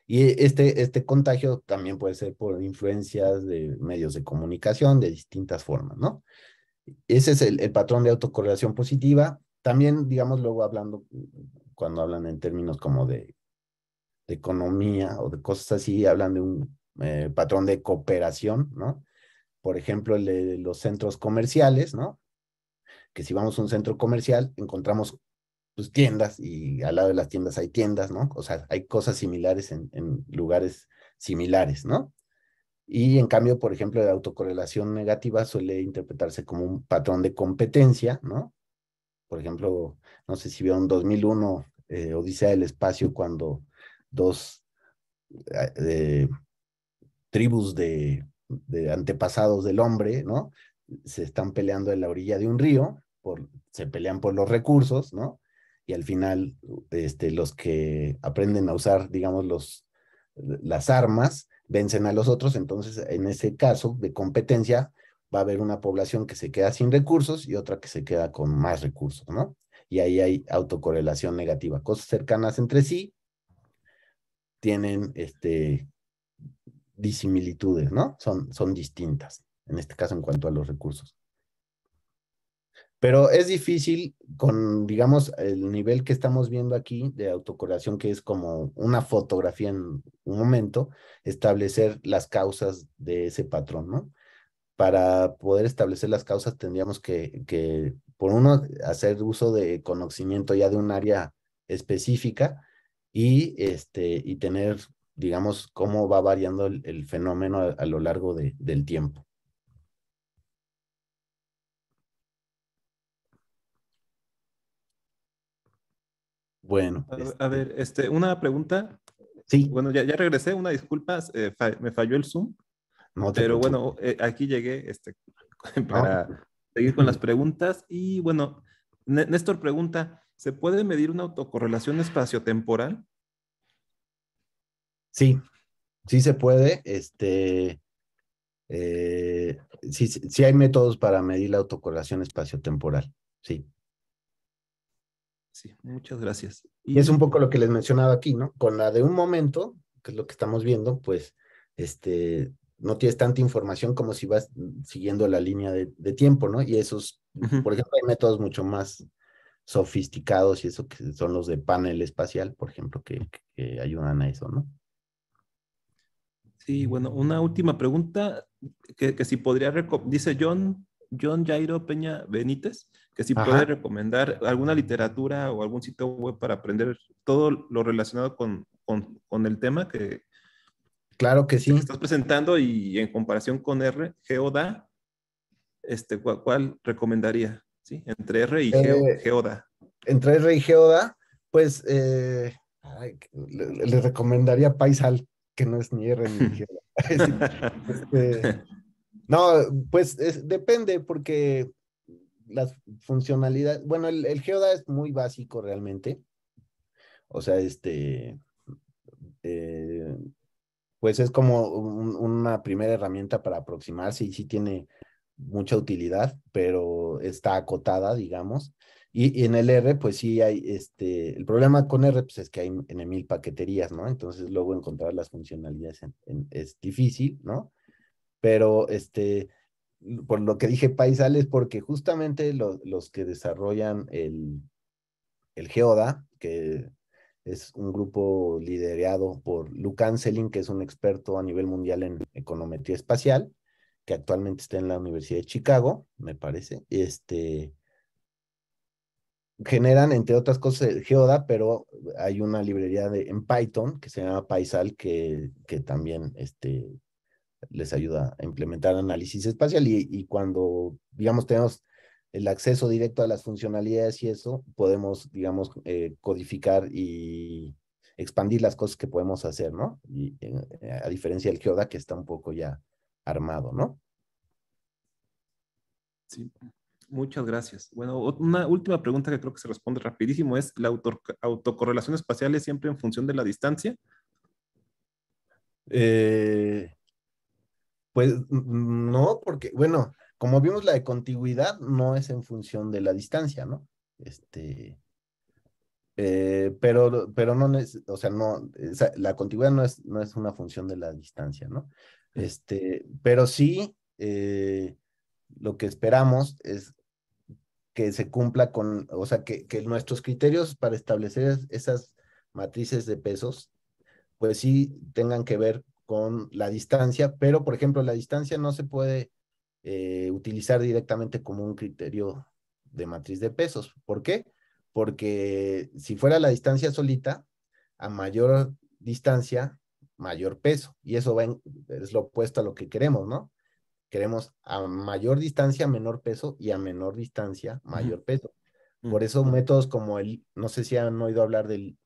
Y este, este contagio también puede ser por influencias de medios de comunicación de distintas formas, ¿no? Ese es el, patrón de autocorrelación positiva. También, digamos, luego hablando, cuando hablan en términos como de, de economía o de cosas así, hablan de un eh, patrón de cooperación, ¿no? Por ejemplo, de los centros comerciales, ¿no? Que si vamos a un centro comercial, encontramos pues, tiendas y al lado de las tiendas hay tiendas, ¿no? O sea, hay cosas similares en, lugares similares, ¿no? Y en cambio, por ejemplo, la autocorrelación negativa suele interpretarse como un patrón de competencia, ¿no? Por ejemplo, no sé si vieron 2001, eh, Odisea del Espacio, cuando dos eh, tribus de, antepasados del hombre, ¿no? Se están peleando en la orilla de un río, por, se pelean por los recursos, ¿no? Y al final, este, los que aprenden a usar, digamos, los, las armas, vencen a los otros. Entonces, en ese caso de competencia, va a haber una población que se queda sin recursos y otra que se queda con más recursos, ¿no? Y ahí hay autocorrelación negativa. Cosas cercanas entre sí tienen este, disimilitudes, ¿no? Son, son distintas, en este caso en cuanto a los recursos. Pero es difícil con, digamos, el nivel que estamos viendo aquí de autocorrelación que es como una fotografía en un momento, establecer las causas de ese patrón, ¿no? Para poder establecer las causas tendríamos que, que por uno, hacer uso de conocimiento ya de un área específica y, este, y tener digamos, cómo va variando el, fenómeno a, lo largo del tiempo. Bueno. A, este ver, este, una pregunta. Sí. Bueno, ya, ya regresé, una disculpa, eh, me falló el Zoom. No pero bueno, eh, aquí llegué este, para seguir con las preguntas. Y bueno, Néstor pregunta, ¿se puede medir una autocorrelación espaciotemporal? Sí, sí se puede. Este, eh, sí, hay métodos para medir la autocorrelación espaciotemporal. Sí. Sí, muchas gracias. Y es un poco lo que les mencionaba aquí, ¿no? Con la de un momento, que es lo que estamos viendo, pues, este, no tienes tanta información como si vas siguiendo la línea de, tiempo, ¿no? Y esos, por ejemplo, hay métodos mucho más sofisticados y eso que son los de panel espacial, por ejemplo, que ayudan a eso, ¿no? Sí, bueno, una última pregunta que, si podría, dice John, John Jairo Peña Benítez, que si puede recomendar alguna literatura o algún sitio web para aprender todo lo relacionado con, el tema que... Claro que sí. estás presentando y en comparación con R, Geoda, este, ¿cuál, recomendaría? ¿Sí? Entre R y Geoda. Eh, entre R y Geoda, pues... Eh, le, le, recomendaría Paisal que no es ni R ni GeoDA este, no, pues depende porque las funcionalidades, bueno, el, Geoda es muy básico realmente. O sea, este, eh, pues es como una primera herramienta para aproximarse y sí tiene mucha utilidad, pero está acotada, digamos. Y, en el R, pues sí hay, este, el problema con R, pues es que hay en mil paqueterías, ¿no? Entonces luego encontrar las funcionalidades es difícil, ¿no? Pero, este, por lo que dije paisales, porque justamente los que desarrollan el, el Geoda, que es un grupo liderado por Luke Anselin, que es un experto a nivel mundial en econometría espacial, que actualmente está en la Universidad de Chicago, me parece, este generan, entre otras cosas, Geoda, pero hay una librería en Python que se llama Paisal, que, que también este, les ayuda a implementar análisis espacial y, cuando, digamos, tenemos el acceso directo a las funcionalidades y eso, podemos, digamos, eh, codificar y expandir las cosas que podemos hacer, ¿no? Y, eh, eh, a diferencia del Geoda, que está un poco ya armado, ¿no? Sí. Muchas gracias. Bueno, una última pregunta que creo que se responde rapidísimo es, ¿la autocorrelación espacial es siempre en función de la distancia? Eh, pues mm, no, porque, bueno, como vimos la de contigüidad no es en función de la distancia, ¿no? Este, eh, pero, pero no es, o sea, no, la contigüidad no es, no es una función de la distancia, ¿no? Este, pero sí, eh, lo que esperamos es que se cumpla con, o sea, que, nuestros criterios para establecer esas matrices de pesos, pues sí tengan que ver con la distancia, pero por ejemplo, la distancia no se puede eh, utilizar directamente como un criterio de matriz de pesos. ¿Por qué? Porque si fuera la distancia solita, a mayor distancia, mayor peso, y eso va es lo opuesto a lo que queremos, ¿no? Queremos a mayor distancia menor peso y a menor distancia mayor peso. Por eso métodos como el, no sé si han oído hablar del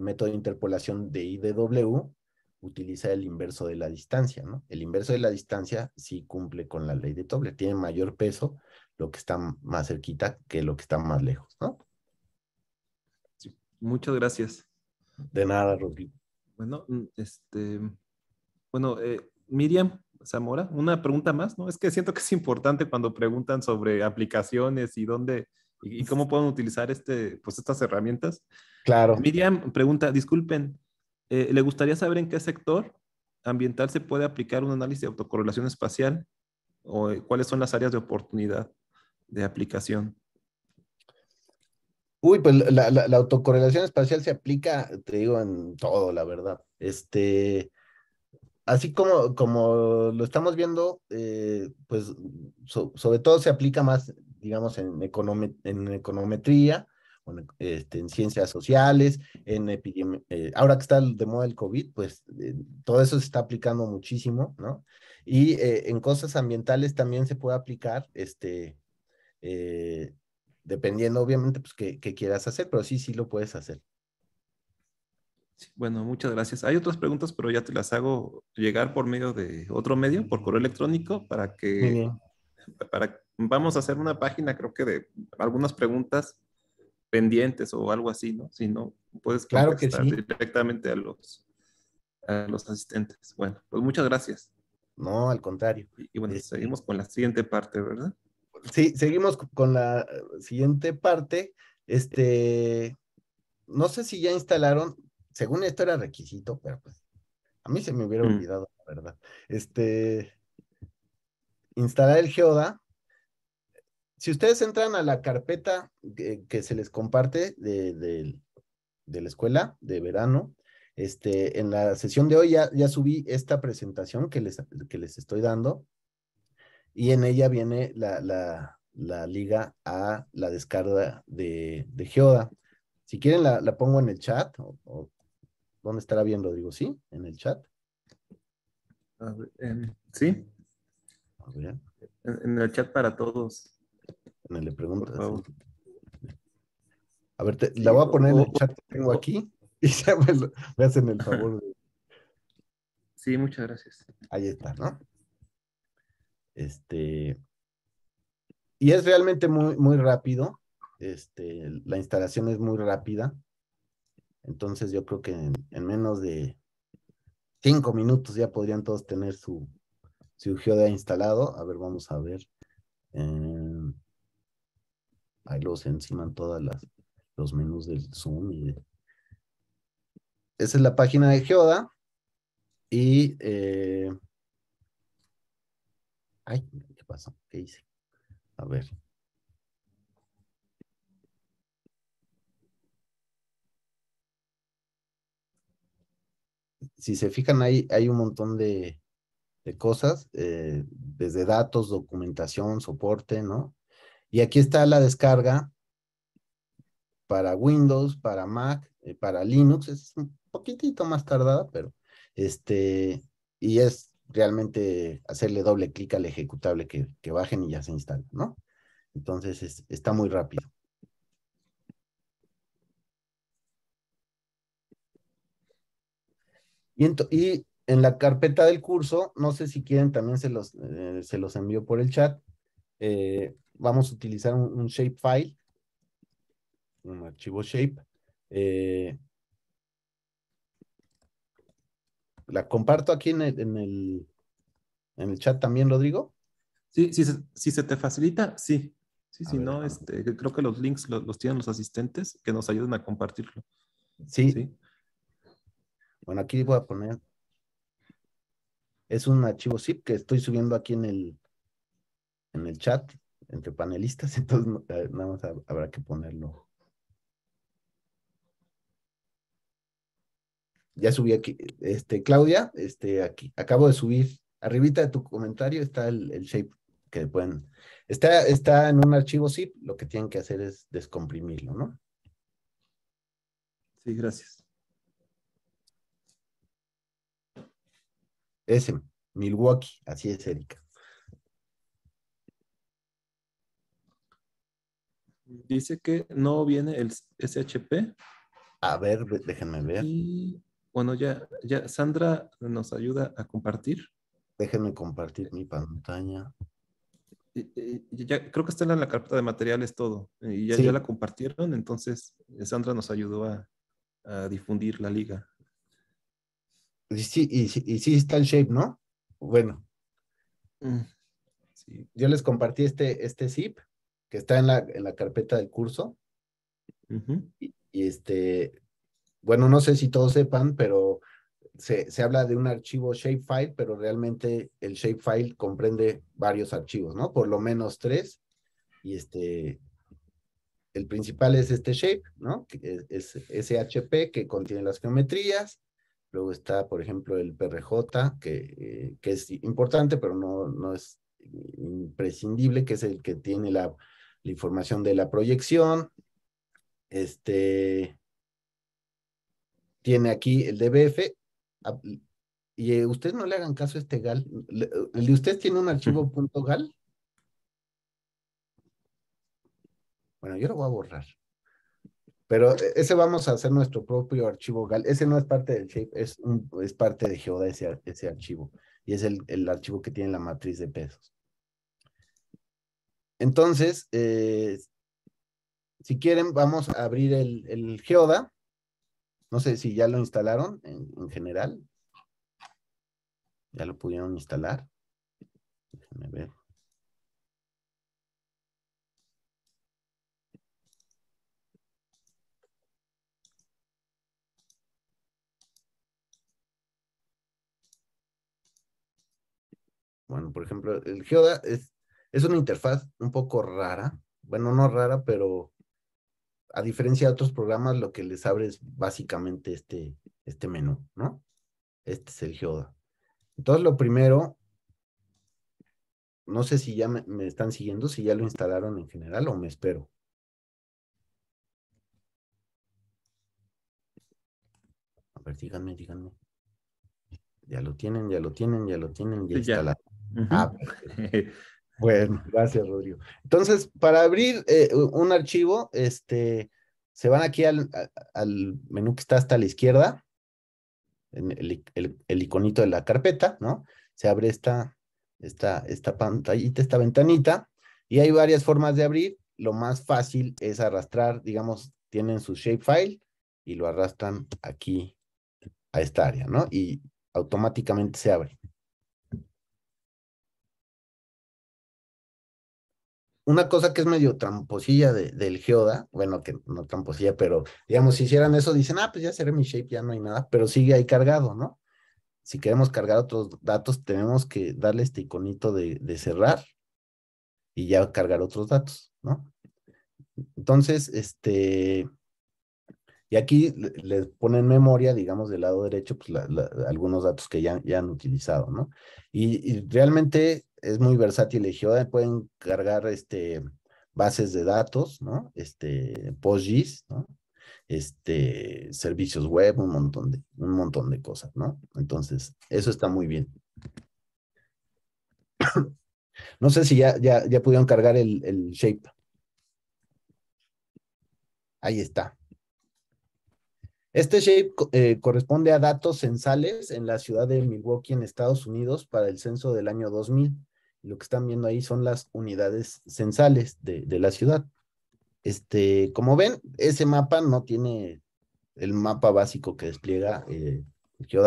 método de interpolación de IDW, utiliza el inverso de la distancia, ¿no? El inverso de la distancia sí cumple con la ley de Doble, tiene mayor peso lo que está más cerquita que lo que está más lejos, ¿no? Sí. Muchas gracias. De nada, Rodrigo. Bueno, mm, este, bueno, eh, Miriam, Zamora, una pregunta más, ¿no? Es que siento que es importante cuando preguntan sobre aplicaciones y dónde y, cómo pueden utilizar este, pues estas herramientas. Claro. Miriam pregunta, disculpen, eh, ¿le gustaría saber en qué sector ambiental se puede aplicar un análisis de autocorrelación espacial o eh, cuáles son las áreas de oportunidad de aplicación? Uy, pues la, la, autocorrelación espacial se aplica, te digo, en todo, la verdad. Este, así como, como lo estamos viendo, eh, pues sobre todo se aplica más, digamos, en, en econometría, este, en, ciencias sociales, en eh, ahora que está de moda el COVID, pues eh, todo eso se está aplicando muchísimo, ¿no? Y en cosas ambientales también se puede aplicar, este, dependiendo obviamente, pues, quieras hacer, pero sí, sí lo puedes hacer. Bueno, muchas gracias. Hay otras preguntas, pero ya te las hago llegar por medio de otro medio, por correo electrónico, para que para, vamos a hacer una página, creo que de algunas preguntas pendientes o algo así, ¿no? Si no, puedes claro directamente a los, a los asistentes. Bueno, pues muchas gracias. No, al contrario. Y, bueno, este seguimos con la siguiente parte, ¿verdad? Sí, seguimos con la siguiente parte. Este, no sé si ya instalaron, según esto era requisito, pero pues a mí se me hubiera mm. olvidado, la verdad. Este, instalar el Geoda. Si ustedes entran a la carpeta que, se les comparte de, la escuela de verano, este, en la sesión de hoy ya, ya subí esta presentación que les, que les estoy dando y en ella viene la, la, liga a la descarga de, Geoda. Si quieren la, pongo en el chat o, ¿Dónde estará bien, Rodrigo? ¿Sí? ¿En el chat? sí. En, el chat para todos. En el preguntas. A ver, la voy a poner en el chat que tengo aquí y ya me, hacen el favor Sí, muchas gracias. Ahí está, ¿no? Este. Y es realmente muy, muy rápido. Este, la instalación es muy rápida. Entonces yo creo que en, menos de cinco minutos ya podrían todos tener su, su geoda instalado. A ver, vamos a ver. Em, ahí los enciman todas las los menús del Zoom esa es la página de Geoda y eh, ay qué pasó qué hice a ver si se fijan, hay, hay un montón de, cosas, eh, desde datos, documentación, soporte, ¿no? Y aquí está la descarga para Windows, para Mac, eh, para Linux, es un poquitito más tardada, pero este, y es realmente hacerle doble clic al ejecutable que, que bajen y ya se instala, ¿no? Entonces está muy rápido. Y, en, la carpeta del curso, no sé si quieren, también se los, eh, se los envío por el chat. Eh, vamos a utilizar un, shape shapefile, un archivo shape. Eh, la comparto aquí en el, en el, chat también, Rodrigo. Sí, sí, si se te facilita, sí. Sí, si no, este, creo que los links los, tienen los asistentes que nos ayuden a compartirlo. Sí, sí, bueno, aquí voy a poner. Es un archivo zip que estoy subiendo aquí en el, en el chat entre panelistas, entonces eh, nada más habrá que ponerlo. Ya subí aquí, este, Claudia, este, aquí, acabo de subir, arribita de tu comentario está el, shape que pueden, está, está en un archivo zip, lo que tienen que hacer es descomprimirlo, ¿no? Sí, gracias. Ese, Milwaukee, así es, Erika. Dice que no viene el SHP. A ver, déjenme ver. bueno, ya, ya Sandra nos ayuda a compartir. Déjenme compartir mi pantalla. creo que está en la carpeta de materiales todo. Y ya, la compartieron, entonces eh, Sandra nos ayudó a difundir la liga. Y sí, está el shape, ¿no? Bueno. Mm. Yo les compartí este, este zip que está en la, en la carpeta del curso. y, este, bueno, no sé si todos sepan, pero se, habla de un archivo shapefile, pero realmente el shapefile comprende varios archivos, ¿no? Por lo menos tres. Y este, el principal es este shape, ¿no? Es, es, SHP que contiene las geometrías. Luego está, por ejemplo, el PRJ, que, eh, que es importante, pero no, no es imprescindible, que es el que tiene la, información de la proyección. Este, tiene aquí el DBF. Ah, y eh, ustedes no le hagan caso a este GAL. ¿El de ustedes tiene un archivo .gal? Bueno, yo lo voy a borrar. Pero e, ese vamos a hacer nuestro propio archivo Ese no es parte del shape, es, es parte de Geoda ese, archivo. Y es el, archivo que tiene la matriz de pesos. Entonces, eh, si quieren, vamos a abrir el, Geoda. No sé si ya lo instalaron en, en general. Ya lo pudieron instalar. Déjenme ver. Bueno, por ejemplo, el Geoda es, es una interfaz un poco rara. Bueno, no rara, pero a diferencia de otros programas, lo que les abre es básicamente este, este menú, ¿no? Este es el Geoda. Entonces, lo primero, no sé si ya me, están siguiendo, si ya lo instalaron en general o me espero. A ver, díganme, díganme. Ya lo tienen, ya lo tienen, ya lo tienen, ya, ya. instalado. Ah, bueno, gracias, Rodrigo. Entonces, para abrir eh, un archivo, este, se van aquí al, menú que está hasta la izquierda, el, el, iconito de la carpeta, ¿no? Se abre esta, esta, esta pantallita, esta ventanita, y hay varias formas de abrir. Lo más fácil es arrastrar, digamos, tienen su shapefile y lo arrastran aquí a esta área, ¿no? Y automáticamente se abre. una cosa que es medio tramposilla del geoda, bueno, que no tramposilla, pero digamos, si hicieran eso, dicen, ah, pues ya cerré mi shape, ya no hay nada, pero sigue ahí cargado, ¿no? Si queremos cargar otros datos, tenemos que darle este iconito de, de cerrar y ya cargar otros datos, ¿no? Entonces, este, y aquí les ponen memoria, digamos, del lado derecho, pues algunos datos que ya, ya han utilizado, ¿no? y, realmente es muy versátil pueden cargar este, bases de datos, ¿no? Este, PostGIS, ¿no? Este, servicios web, un montón de, un montón de cosas, ¿no? Entonces, eso está muy bien. No sé si ya, ya, pudieron cargar el, shape. Ahí está. Este shape eh, corresponde a datos censales en la ciudad de Milwaukee, en Estados Unidos, para el censo del año 2000. Lo que están viendo ahí son las unidades censales de, la ciudad. Este, como ven, ese mapa no tiene, el mapa básico que despliega eh,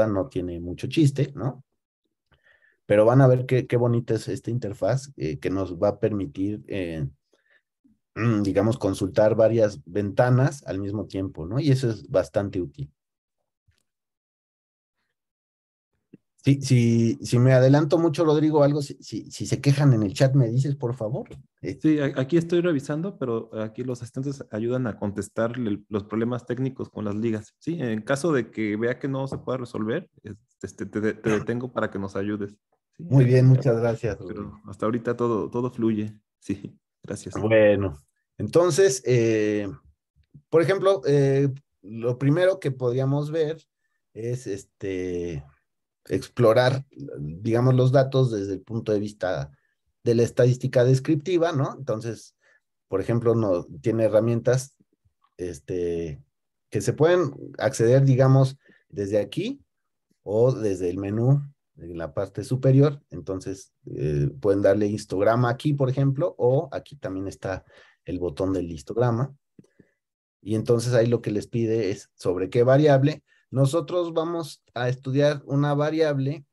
no tiene mucho chiste, ¿no? Pero van a ver qué, bonita es esta interfaz eh, que nos va a permitir, eh, mm, digamos, consultar varias ventanas al mismo tiempo, ¿no? Y eso es bastante útil. Si, si, me adelanto mucho, Rodrigo, algo, si, si, se quejan en el chat, me dices, por favor. Eh, sí, aquí estoy revisando, pero aquí los asistentes ayudan a contestar los problemas técnicos con las ligas. Sí, en caso de que vea que no se pueda resolver, este, te, detengo para que nos ayudes. Muy eh, bien, eh, muchas gracias. hasta ahorita todo, todo fluye. Sí, gracias. Bueno, entonces, por ejemplo, lo primero que podríamos ver es este explorar, digamos, los datos desde el punto de vista de la estadística descriptiva, ¿no? Entonces, por ejemplo, no, tiene herramientas este, que se pueden acceder, digamos, desde aquí o desde el menú en la parte superior. Entonces, eh, pueden darle histograma aquí, por ejemplo, o aquí también está el botón del histograma. Y entonces ahí lo que les pide es sobre qué variable nosotros vamos a estudiar una variable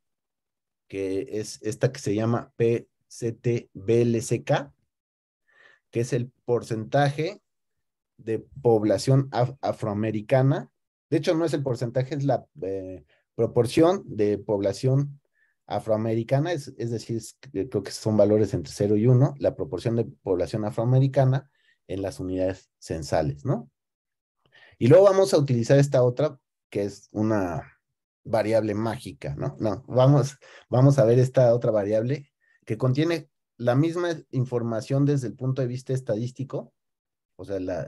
que es esta que se llama PCTBLCK, que es el porcentaje de población afroamericana. De hecho, no es el porcentaje, es la eh, proporción de población afroamericana, es, decir, creo que son valores entre 0 y 1, la proporción de población afroamericana en las unidades censales, ¿no? Y luego vamos a utilizar esta otra que es una variable mágica, ¿no? No, vamos, vamos a ver esta otra variable que contiene la misma información desde el punto de vista estadístico, o sea, la,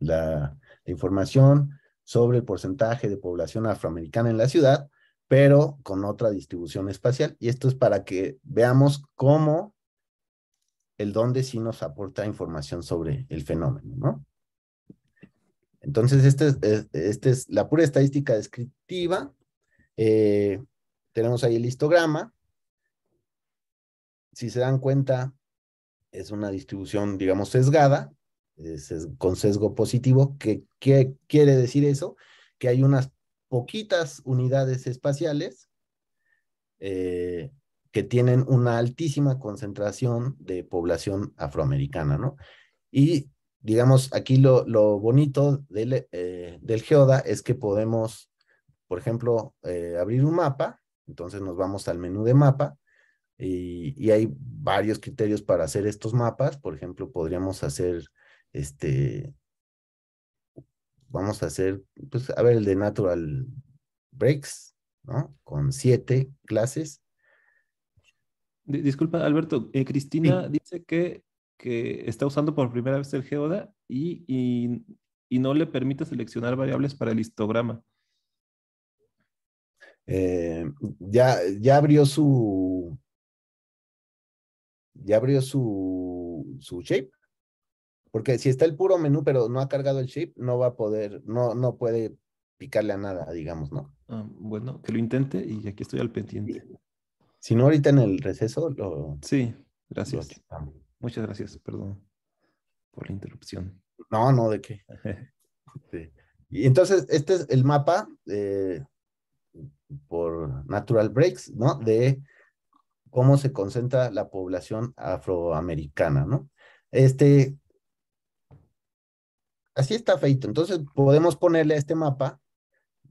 la información sobre el porcentaje de población afroamericana en la ciudad, pero con otra distribución espacial. Y esto es para que veamos cómo el dónde sí nos aporta información sobre el fenómeno, ¿no? Entonces, esta es, es, la pura estadística descriptiva. Eh, tenemos ahí el histograma. Si se dan cuenta, es una distribución, digamos, sesgada, con sesgo positivo. ¿Qué, ¿Qué quiere decir eso? Que hay unas poquitas unidades espaciales eh, que tienen una altísima concentración de población afroamericana, ¿no? Y digamos, aquí lo, bonito eh, del, Geoda es que podemos, por ejemplo, eh, abrir un mapa, entonces nos vamos al menú de mapa y, hay varios criterios para hacer estos mapas, por ejemplo, podríamos hacer este, vamos a hacer, pues, a ver, el de Natural Breaks, ¿no? Con siete clases. Disculpa, Alberto, eh, Cristina dice que que está usando por primera vez el geoda y, no le permite seleccionar variables para el histograma. Eh, ya, ya abrió su. Ya abrió su, su shape. Porque si está el puro menú, pero no ha cargado el shape, no va a poder, no, no puede picarle a nada, digamos, ¿no? Ah, bueno, que lo intente y aquí estoy al pendiente. Si no, ahorita en el receso lo. Sí, gracias. Muchas gracias, perdón por la interrupción. No, no, ¿de qué? Y entonces, este es el mapa eh, por Natural Breaks, ¿no? De cómo se concentra la población afroamericana, ¿no? Este, así está feito. Entonces, podemos ponerle a este mapa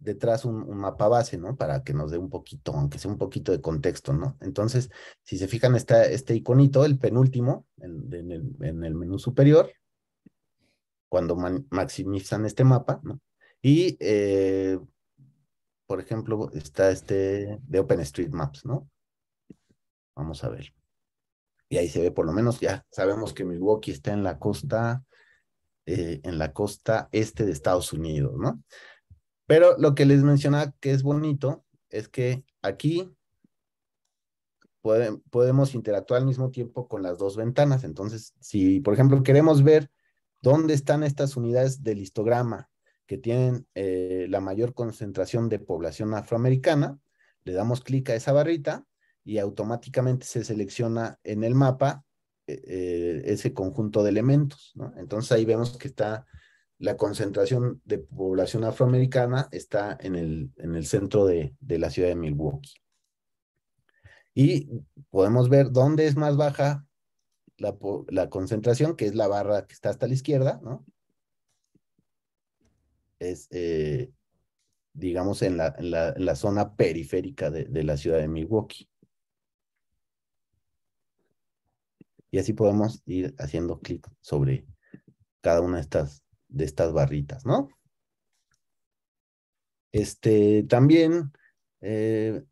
detrás un, mapa base, ¿no? Para que nos dé un poquito, aunque sea un poquito de contexto, ¿no? Entonces, si se fijan, está este iconito, el penúltimo, en, el, menú superior, cuando maximizan este mapa, ¿no? Y, eh, por ejemplo, está este de OpenStreetMaps, ¿no? Vamos a ver. Y ahí se ve, por lo menos ya sabemos que Milwaukee está en la costa, eh, en la costa este de Estados Unidos, ¿no? Pero lo que les mencionaba que es bonito es que aquí podemos interactuar al mismo tiempo con las dos ventanas. Entonces, si por ejemplo queremos ver dónde están estas unidades del histograma que tienen eh, la mayor concentración de población afroamericana, le damos clic a esa barrita y automáticamente se selecciona en el mapa eh, eh, ese conjunto de elementos. Entonces ahí vemos que está la concentración de población afroamericana está en el, en el centro de, la ciudad de Milwaukee. Y podemos ver dónde es más baja la, concentración, que es la barra que está hasta la izquierda, ¿no? Es, eh, digamos, en la, zona periférica de la ciudad de Milwaukee. Y así podemos ir haciendo clic sobre cada una de estas de estas barritas, ¿no? Este, también eh,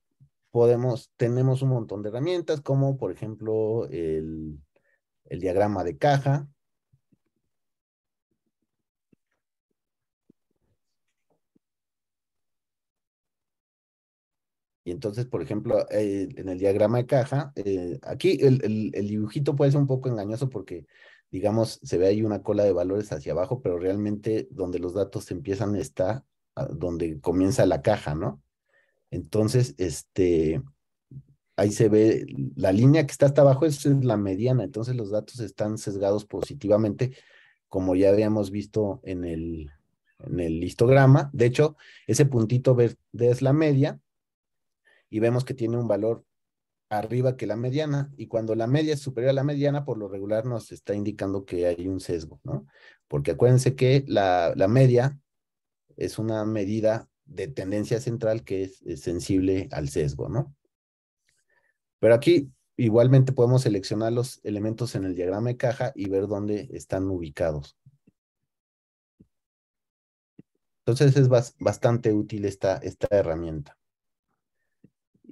podemos, tenemos un montón de herramientas, como por ejemplo el, el diagrama de caja, Y entonces, por ejemplo, eh, en el diagrama de caja, eh, aquí el, el, dibujito puede ser un poco engañoso porque digamos, se ve ahí una cola de valores hacia abajo, pero realmente donde los datos empiezan está donde comienza la caja, ¿no? Entonces, este, ahí se ve la línea que está hasta abajo, es la mediana, entonces los datos están sesgados positivamente, como ya habíamos visto en el, en el histograma. De hecho, ese puntito verde es la media y vemos que tiene un valor arriba que la mediana y cuando la media es superior a la mediana, por lo regular nos está indicando que hay un sesgo, ¿no? Porque acuérdense que la, la media es una medida de tendencia central que es, sensible al sesgo, ¿no? Pero aquí igualmente podemos seleccionar los elementos en el diagrama de caja y ver dónde están ubicados. Entonces es bastante útil esta, esta herramienta.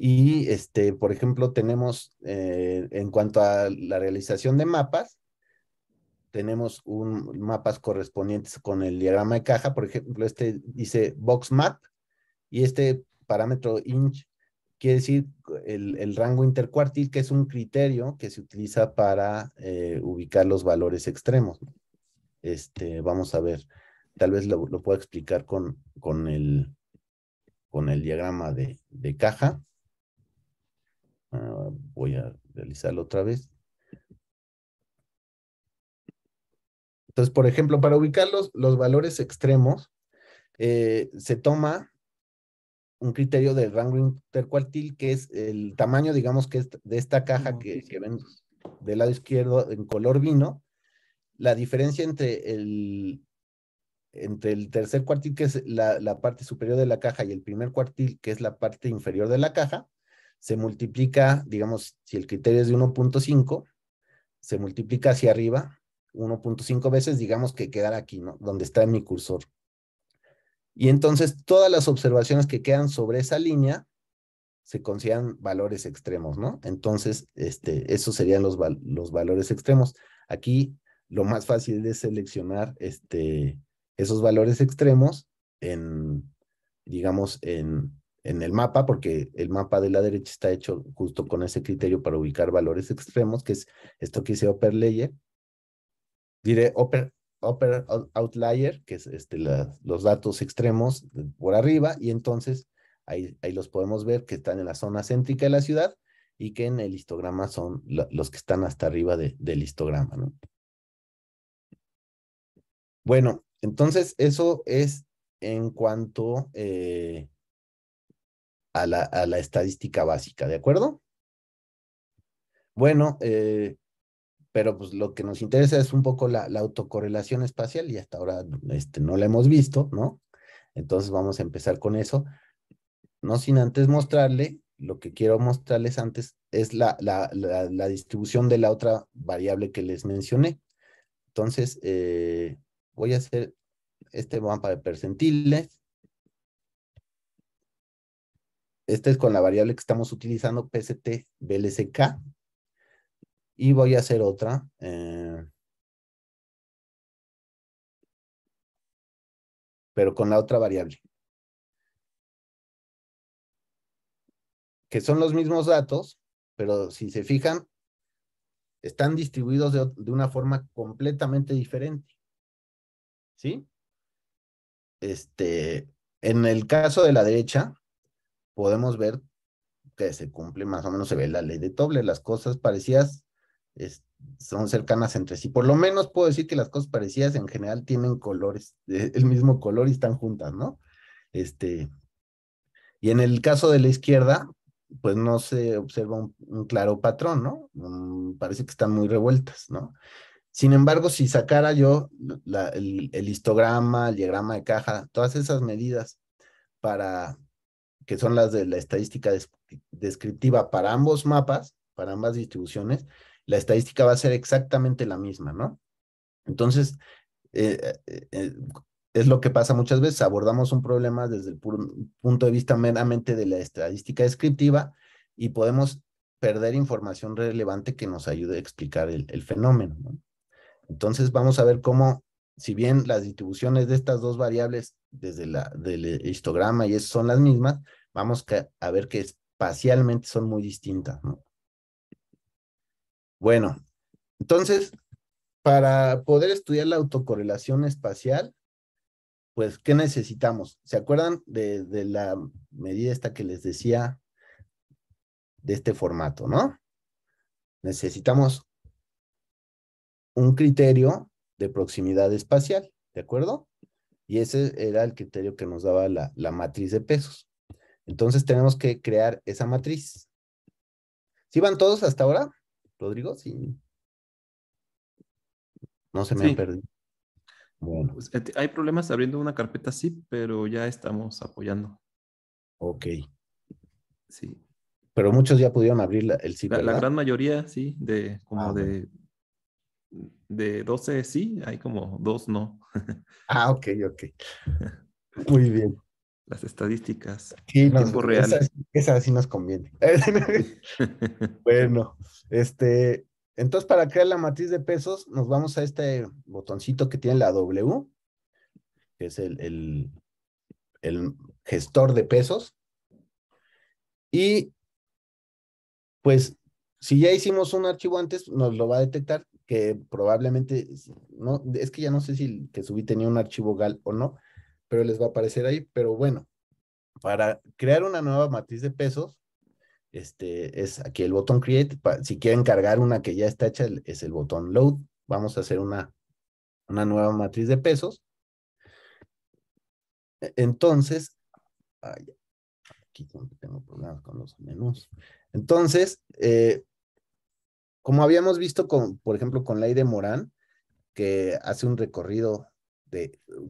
Y, este, por ejemplo, tenemos, eh, en cuanto a la realización de mapas, tenemos un, mapas correspondientes con el diagrama de caja. Por ejemplo, este dice box map y este parámetro inch quiere decir el, rango intercuartil, que es un criterio que se utiliza para eh, ubicar los valores extremos. Este, vamos a ver, tal vez lo, puedo pueda explicar con, con, el, con el diagrama de caja voy a realizarlo otra vez. Entonces, por ejemplo, para ubicar los, valores extremos, eh, se toma un criterio del rango intercuartil, que es el tamaño, digamos, que de esta caja que, que ven del lado izquierdo en color vino, la diferencia entre el, entre el tercer cuartil, que es la, parte superior de la caja, y el primer cuartil, que es la parte inferior de la caja, se multiplica, digamos, si el criterio es de 1.5, se multiplica hacia arriba 1.5 veces, digamos que quedará aquí, ¿no? Donde está mi cursor. Y entonces todas las observaciones que quedan sobre esa línea se consideran valores extremos, ¿no? Entonces, este, esos serían los, los valores extremos. Aquí lo más fácil es seleccionar este, esos valores extremos en, digamos, en, en el mapa, porque el mapa de la derecha está hecho justo con ese criterio para ubicar valores extremos, que es esto que dice upper layer. Diré upper, outlier, que es este, los datos extremos por arriba, y entonces ahí, ahí, los podemos ver que están en la zona céntrica de la ciudad y que en el histograma son los que están hasta arriba del histograma. ¿no? Bueno, entonces eso es en cuanto... Eh, a la, estadística básica, ¿de acuerdo? Bueno, eh, pero pues lo que nos interesa es un poco la, autocorrelación espacial y hasta ahora este, no la hemos visto, ¿no? Entonces vamos a empezar con eso. No sin antes mostrarle, lo que quiero mostrarles antes es la, la, la distribución de la otra variable que les mencioné. Entonces, eh, voy a hacer este mapa de percentiles Esta es con la variable que estamos utilizando, PST BLSK. Y voy a hacer otra. Eh, pero con la otra variable. Que son los mismos datos, pero si se fijan, están distribuidos de, de una forma completamente diferente. ¿Sí? Este, en el caso de la derecha, podemos ver que se cumple más o menos, se ve la ley de toble las cosas parecidas son cercanas entre sí. Por lo menos puedo decir que las cosas parecidas en general tienen colores, eh, el mismo color y están juntas, ¿no? Este, y en el caso de la izquierda, pues no se observa un, claro patrón, ¿no? parece que están muy revueltas, ¿no? Sin embargo, si sacara yo la, el histograma, el diagrama de caja, todas esas medidas para que son las de la estadística descriptiva para ambos mapas, para ambas distribuciones, la estadística va a ser exactamente la misma, ¿no? Entonces, eh, eh, eh, es lo que pasa muchas veces, abordamos un problema desde el punto de vista meramente de la estadística descriptiva y podemos perder información relevante que nos ayude a explicar el, fenómeno. ¿no? Entonces vamos a ver cómo, si bien las distribuciones de estas dos variables desde la, del histograma y eso son las mismas, vamos a ver que espacialmente son muy distintas. Bueno, entonces, para poder estudiar la autocorrelación espacial, pues, ¿qué necesitamos? ¿Se acuerdan de, la medida esta que les decía de este formato, no? Necesitamos un criterio de proximidad espacial, ¿de acuerdo? Y ese era el criterio que nos daba la matriz de pesos. Entonces tenemos que crear esa matriz. ¿Sí van todos hasta ahora, Rodrigo? Sí. No se me han perdido. Bueno. Pues, eh, hay problemas abriendo una carpeta, sí, pero ya estamos apoyando. Ok. Sí. Pero muchos ya pudieron abrir el sí. La, gran mayoría, sí, de como ah, de, de 12 sí, hay como dos no. ah, ok, ok. Muy bien las estadísticas en tiempo real. Esa, sí nos conviene. bueno, este, entonces para crear la matriz de pesos nos vamos a este botoncito que tiene la W, que es el, el, el gestor de pesos. Y pues si ya hicimos un archivo antes, nos lo va a detectar que probablemente, no, es que ya no sé si el que subí tenía un archivo GAL o no, pero les va a aparecer ahí. Pero bueno, para crear una nueva matriz de pesos, este es aquí el botón create. Si quieren cargar una que ya está hecha, es el botón load. Vamos a hacer una, una nueva matriz de pesos. E, entonces, aquí tengo problemas con los menús. Entonces, eh, como habíamos visto, con, por ejemplo, con la de Morán, que hace un recorrido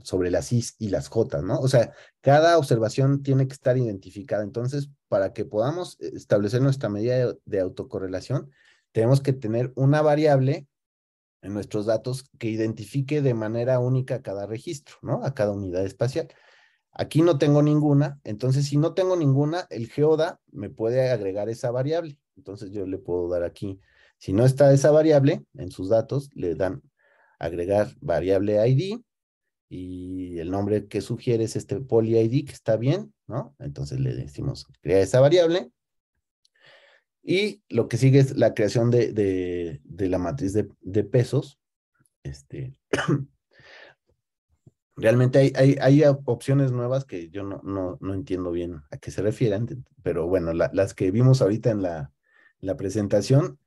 sobre las Is y las J, ¿no? O sea, cada observación tiene que estar identificada. Entonces, para que podamos establecer nuestra medida de, autocorrelación, tenemos que tener una variable en nuestros datos que identifique de manera única cada registro, ¿no? A cada unidad espacial. Aquí no tengo ninguna, entonces si no tengo ninguna, el geoda me puede agregar esa variable. Entonces yo le puedo dar aquí, si no está esa variable en sus datos, le dan agregar variable ID y el nombre que sugiere es este polyID que está bien, ¿no? Entonces le decimos crea esa variable. Y lo que sigue es la creación de, la matriz de, pesos. Este, realmente hay, hay, opciones nuevas que yo no, no, entiendo bien a qué se refieren, pero bueno, las que vimos ahorita en la, la presentación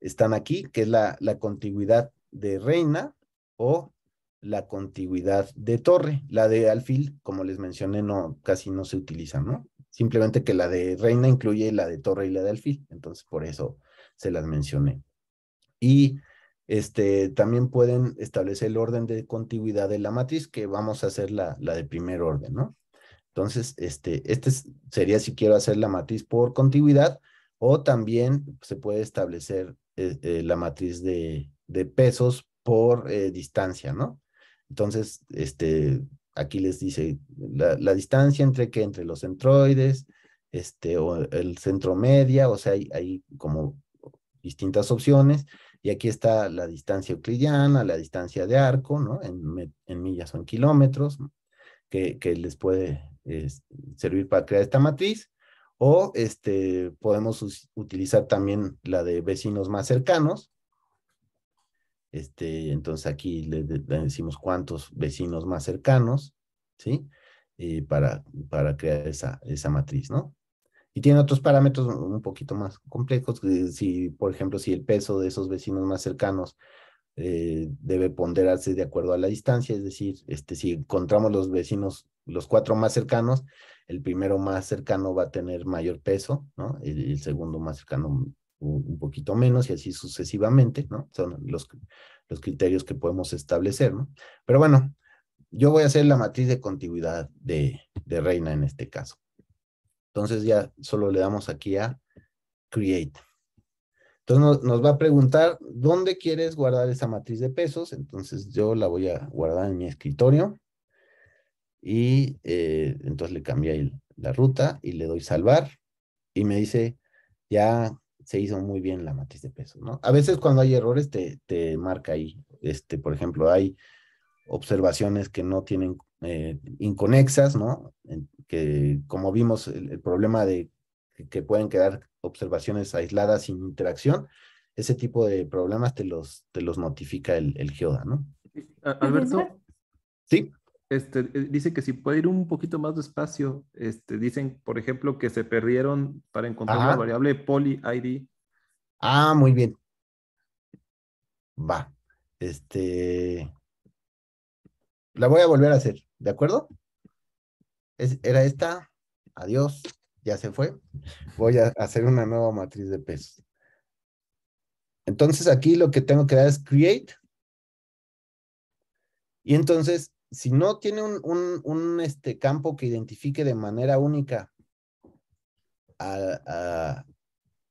están aquí, que es la, la contigüidad de reina o la contiguidad de torre. La de alfil, como les mencioné, no, casi no se utiliza, ¿no? Simplemente que la de reina incluye la de torre y la de alfil, entonces por eso se las mencioné. Y este, también pueden establecer el orden de contigüidad de la matriz, que vamos a hacer la, la de primer orden, ¿no? Entonces, este, este sería si quiero hacer la matriz por contiguidad o también se puede establecer eh, eh, la matriz de, pesos por eh, distancia, ¿no? Entonces, este, aquí les dice la, distancia entre que entre los centroides, este, o el centro media, o sea, hay, como distintas opciones. Y aquí está la distancia euclidiana, la distancia de arco, ¿no? En, millas o en kilómetros, que, que les puede servir para crear esta matriz. O este, podemos utilizar también la de vecinos más cercanos, este, entonces aquí le, decimos cuántos vecinos más cercanos, ¿sí? Eh, para, para crear esa, esa matriz, ¿no? Y tiene otros parámetros un poquito más complejos, si, por ejemplo, si el peso de esos vecinos más cercanos eh, debe ponderarse de acuerdo a la distancia, es decir, este, si encontramos los vecinos, los cuatro más cercanos, el primero más cercano va a tener mayor peso, ¿no? El, el segundo más cercano un poquito menos y así sucesivamente, ¿no? Son los, los criterios que podemos establecer, ¿no? Pero bueno, yo voy a hacer la matriz de continuidad de, reina en este caso. Entonces ya solo le damos aquí a create. Entonces nos, va a preguntar dónde quieres guardar esa matriz de pesos. Entonces yo la voy a guardar en mi escritorio. Y eh, entonces le cambié la ruta y le doy salvar. Y me dice, ya se hizo muy bien la matriz de peso, ¿no? A veces cuando hay errores te, te marca ahí, este, por ejemplo, hay observaciones que no tienen eh, inconexas, ¿no? que como vimos el, problema de que, pueden quedar observaciones aisladas sin interacción, ese tipo de problemas te los, te los notifica el, el GEODA, ¿no? Alberto. Sí. Este, eh, dice que si puede ir un poquito más despacio, este, dicen, por ejemplo, que se perdieron para encontrar la variable poly ID. Ah, muy bien. Va. Este. La voy a volver a hacer, ¿de acuerdo? era esta. Adiós. Ya se fue. Voy a hacer una nueva matriz de pesos. Entonces aquí lo que tengo que dar es create. Y entonces si no tiene un, un, este campo que identifique de manera única a,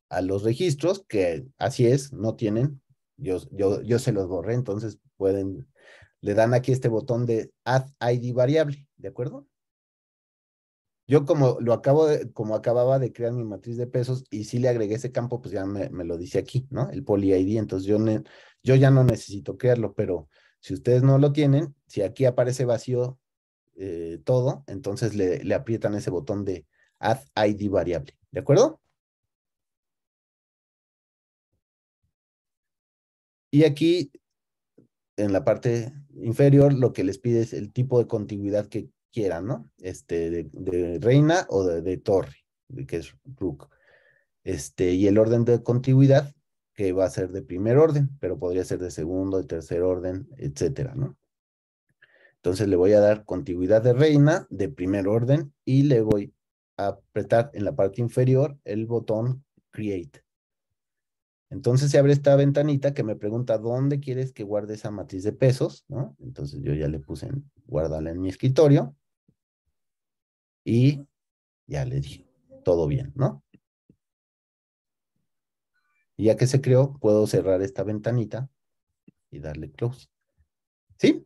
a, los registros, que así es, no tienen, yo, yo, yo se los borré, entonces pueden, le dan aquí este botón de Add ID variable, ¿de acuerdo? Yo como lo acabo de, como acababa de crear mi matriz de pesos y si le agregué ese campo, pues ya me, lo dice aquí, ¿no? El Poly ID, entonces yo, yo ya no necesito crearlo, pero si ustedes no lo tienen, si aquí aparece vacío eh, todo, entonces le, aprietan ese botón de Add ID variable. ¿De acuerdo? Y aquí, en la parte inferior, lo que les pide es el tipo de contiguidad que quieran, ¿no? Este, de, reina o de, torre, que es rook. Este, y el orden de contiguidad que va a ser de primer orden, pero podría ser de segundo, de tercer orden, etcétera, ¿no? Entonces le voy a dar contiguidad de reina de primer orden y le voy a apretar en la parte inferior el botón Create. Entonces se abre esta ventanita que me pregunta dónde quieres que guarde esa matriz de pesos, ¿no? Entonces yo ya le puse en, guardarla en mi escritorio y ya le dije, todo bien, ¿no? ya que se creó, puedo cerrar esta ventanita y darle close. ¿Sí?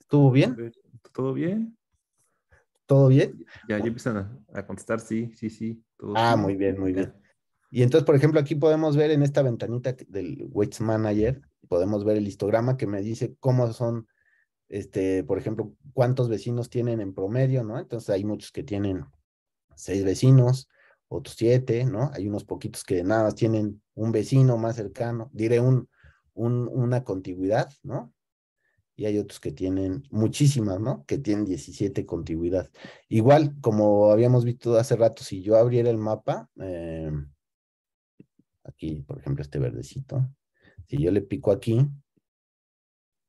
¿Estuvo bien? ¿Todo bien? ¿Todo bien? Ya, ya empiezan a, contestar, sí, sí, sí. ah, muy bien, muy bien. Y entonces, por ejemplo, aquí podemos ver en esta ventanita del Weights Manager, podemos ver el histograma que me dice cómo son, este, por ejemplo, cuántos vecinos tienen en promedio, ¿no? Entonces hay muchos que tienen seis vecinos, otros siete, ¿no? Hay unos poquitos que nada más tienen un vecino más cercano, diré un, una contiguidad, ¿no? Y hay otros que tienen muchísimas, ¿no? Que tienen 17 contiguidad. Igual, como habíamos visto hace rato, si yo abriera el mapa, eh, aquí, por ejemplo, este verdecito, si yo le pico aquí,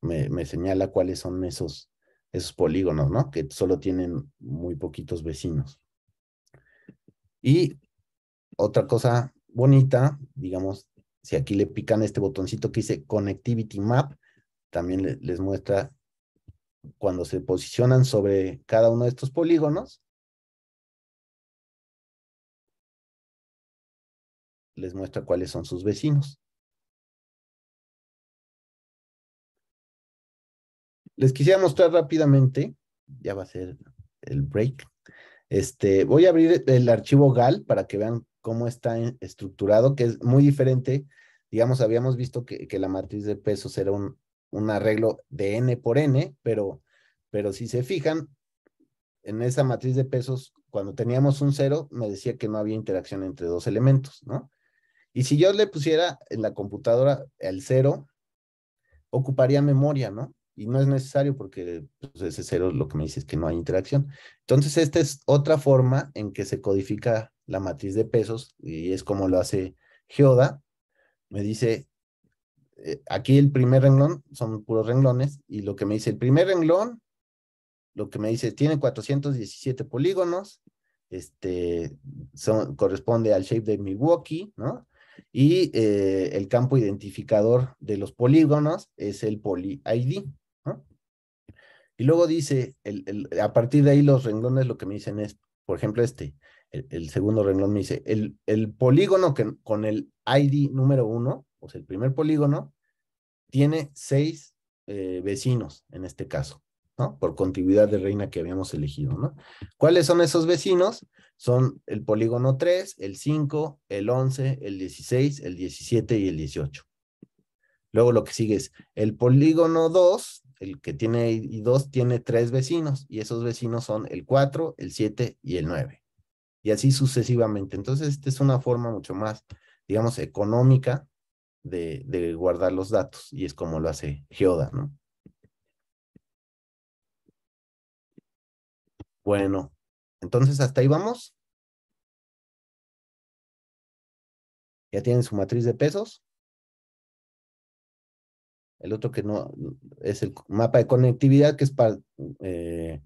me, me señala cuáles son esos, esos polígonos, ¿no? Que solo tienen muy poquitos vecinos. Y otra cosa bonita, digamos, si aquí le pican este botoncito que dice Connectivity Map, también les muestra cuando se posicionan sobre cada uno de estos polígonos, les muestra cuáles son sus vecinos. Les quisiera mostrar rápidamente, ya va a ser el break, este, voy a abrir el archivo GAL para que vean cómo está estructurado, que es muy diferente. Digamos, habíamos visto que, la matriz de pesos era un, un, arreglo de n por n, pero, pero si se fijan, en esa matriz de pesos, cuando teníamos un cero, me decía que no había interacción entre dos elementos, ¿no? Y si yo le pusiera en la computadora el cero, ocuparía memoria, ¿no? y no es necesario porque ese pues, cero lo que me dice es que no hay interacción. Entonces, esta es otra forma en que se codifica la matriz de pesos y es como lo hace Geoda. Me dice, eh, aquí el primer renglón son puros renglones y lo que me dice el primer renglón, lo que me dice tiene 417 polígonos, este, son, corresponde al shape de Milwaukee, ¿no? Y eh, el campo identificador de los polígonos es el polyid. id y luego dice, el, a partir de ahí los renglones lo que me dicen es, por ejemplo, este, el, segundo renglón me dice, el, polígono que, con el ID número uno, o sea, el primer polígono, tiene seis eh, vecinos en este caso, ¿no? Por contiguidad de reina que habíamos elegido, ¿no? ¿Cuáles son esos vecinos? Son el polígono 3, el 5, el 11, el 16, el 17 y el 18. Luego lo que sigue es el polígono 2 el que tiene I2 tiene tres vecinos y esos vecinos son el 4, el 7 y el 9. Y así sucesivamente. Entonces, esta es una forma mucho más, digamos, económica de, de guardar los datos y es como lo hace Geoda, ¿no? Bueno, entonces hasta ahí vamos. ¿Ya tienen su matriz de pesos? El otro que no es el mapa de conectividad, que es para, eh,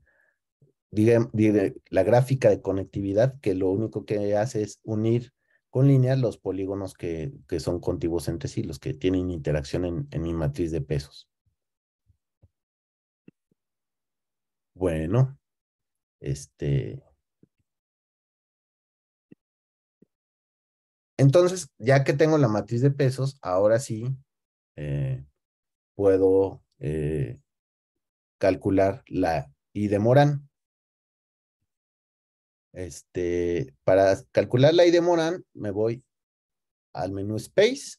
la gráfica de conectividad, que lo único que hace es unir con líneas los polígonos que, son contiguos entre sí, los que tienen interacción en, mi matriz de pesos. Bueno, este, Entonces, ya que tengo la matriz de pesos, ahora sí, eh, puedo eh, calcular la I de Morán. Este, para calcular la I de Morán, me voy al menú Space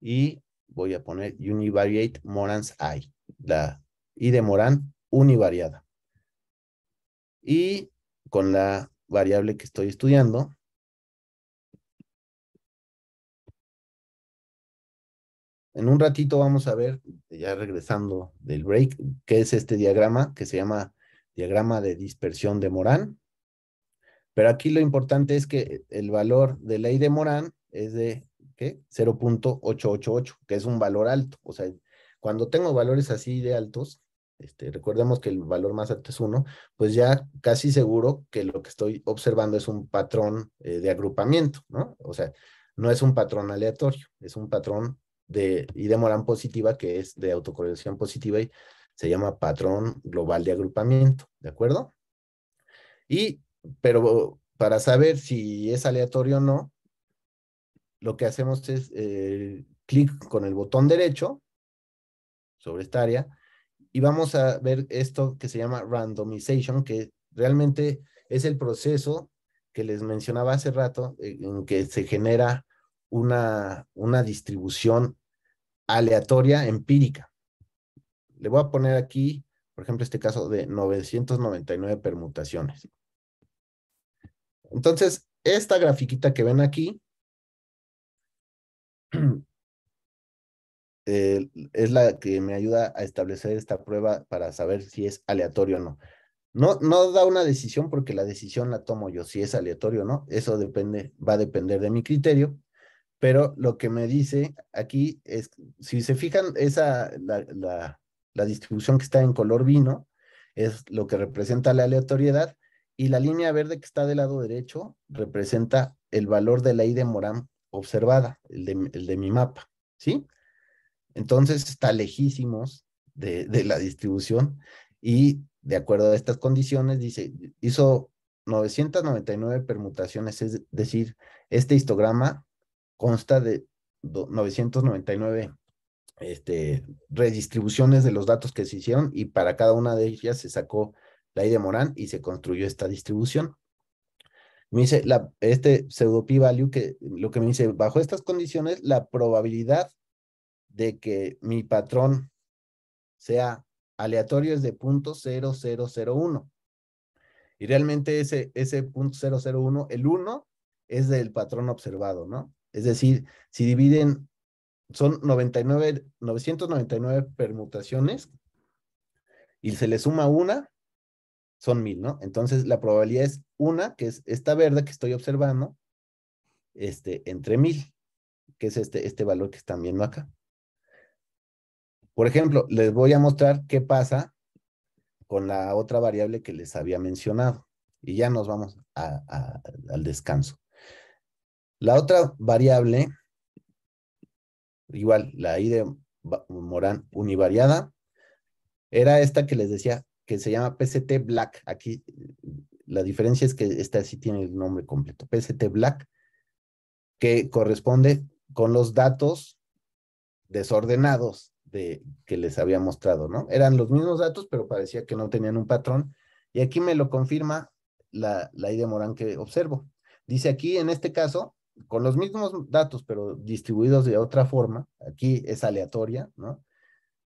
y voy a poner Univariate Moran's I, la I de Morán univariada. Y con la variable que estoy estudiando, En un ratito vamos a ver, ya regresando del break, qué es este diagrama que se llama diagrama de dispersión de Morán. Pero aquí lo importante es que el valor de ley de Morán es de 0.888, que es un valor alto. O sea, cuando tengo valores así de altos, este, recordemos que el valor más alto es 1, pues ya casi seguro que lo que estoy observando es un patrón eh, de agrupamiento, ¿no? O sea, no es un patrón aleatorio, es un patrón de, y de Morán positiva, que es de autocorrelación positiva y se llama patrón global de agrupamiento, ¿de acuerdo? Y, pero para saber si es aleatorio o no, lo que hacemos es eh, clic con el botón derecho sobre esta área y vamos a ver esto que se llama randomization, que realmente es el proceso que les mencionaba hace rato, eh, en que se genera una, una distribución aleatoria empírica. Le voy a poner aquí, por ejemplo, este caso de 999 permutaciones. Entonces, esta grafiquita que ven aquí eh, es la que me ayuda a establecer esta prueba para saber si es aleatorio o no. No, no da una decisión porque la decisión la tomo yo, si es aleatorio o no, eso depende, va a depender de mi criterio, pero lo que me dice aquí es, si se fijan, esa, la, distribución que está en color vino es lo que representa la aleatoriedad y la línea verde que está del lado derecho representa el valor de la I de Morán observada, el de, mi mapa, ¿sí? Entonces está lejísimos de, de la distribución y de acuerdo a estas condiciones, dice, hizo 999 permutaciones, es decir, este histograma consta de 999 este, redistribuciones de los datos que se hicieron y para cada una de ellas se sacó la I de Morán y se construyó esta distribución. Me dice, este pseudo p-value, que lo que me dice, bajo estas condiciones, la probabilidad de que mi patrón sea aleatorio es de .0001 Y realmente ese, ese 0.001, el 1 es del patrón observado, ¿no? Es decir, si dividen, son 99, 999 permutaciones y se le suma una, son mil, ¿no? Entonces la probabilidad es una, que es esta verde que estoy observando, este, entre mil, que es este, este valor que están viendo acá. Por ejemplo, les voy a mostrar qué pasa con la otra variable que les había mencionado. Y ya nos vamos al descanso. La otra variable, igual la I de Morán univariada, era esta que les decía que se llama PCT Black. Aquí la diferencia es que esta sí tiene el nombre completo, PCT Black, que corresponde con los datos desordenados de, que les había mostrado, ¿no? Eran los mismos datos, pero parecía que no tenían un patrón. Y aquí me lo confirma la, la I de Morán que observo. Dice aquí, en este caso, con los mismos datos, pero distribuidos de otra forma, aquí es aleatoria, ¿no?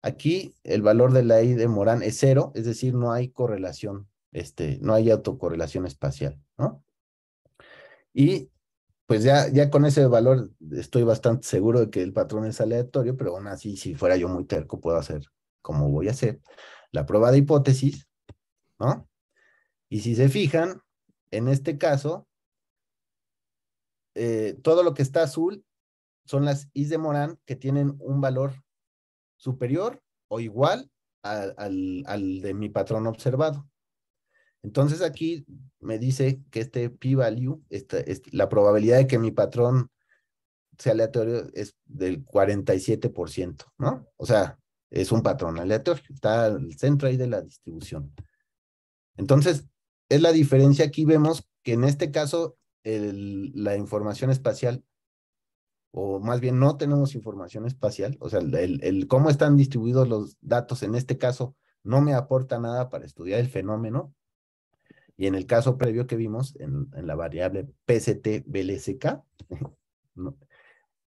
Aquí el valor de la I de Morán es cero, es decir, no hay correlación, este, no hay autocorrelación espacial, ¿no? Y pues ya, ya con ese valor estoy bastante seguro de que el patrón es aleatorio, pero aún así, si fuera yo muy terco, puedo hacer como voy a hacer, la prueba de hipótesis, ¿no? Y si se fijan, en este caso, eh, todo lo que está azul son las is de Morán que tienen un valor superior o igual al, de mi patrón observado. Entonces aquí me dice que este p-value, la probabilidad de que mi patrón sea aleatorio es del 47%, ¿no? O sea, es un patrón aleatorio, está al centro ahí de la distribución. Entonces, es la diferencia aquí vemos que en este caso la información espacial, o más bien no tenemos información espacial, o sea, el, cómo están distribuidos los datos en este caso no me aporta nada para estudiar el fenómeno. Y en el caso previo que vimos, en, la variable pst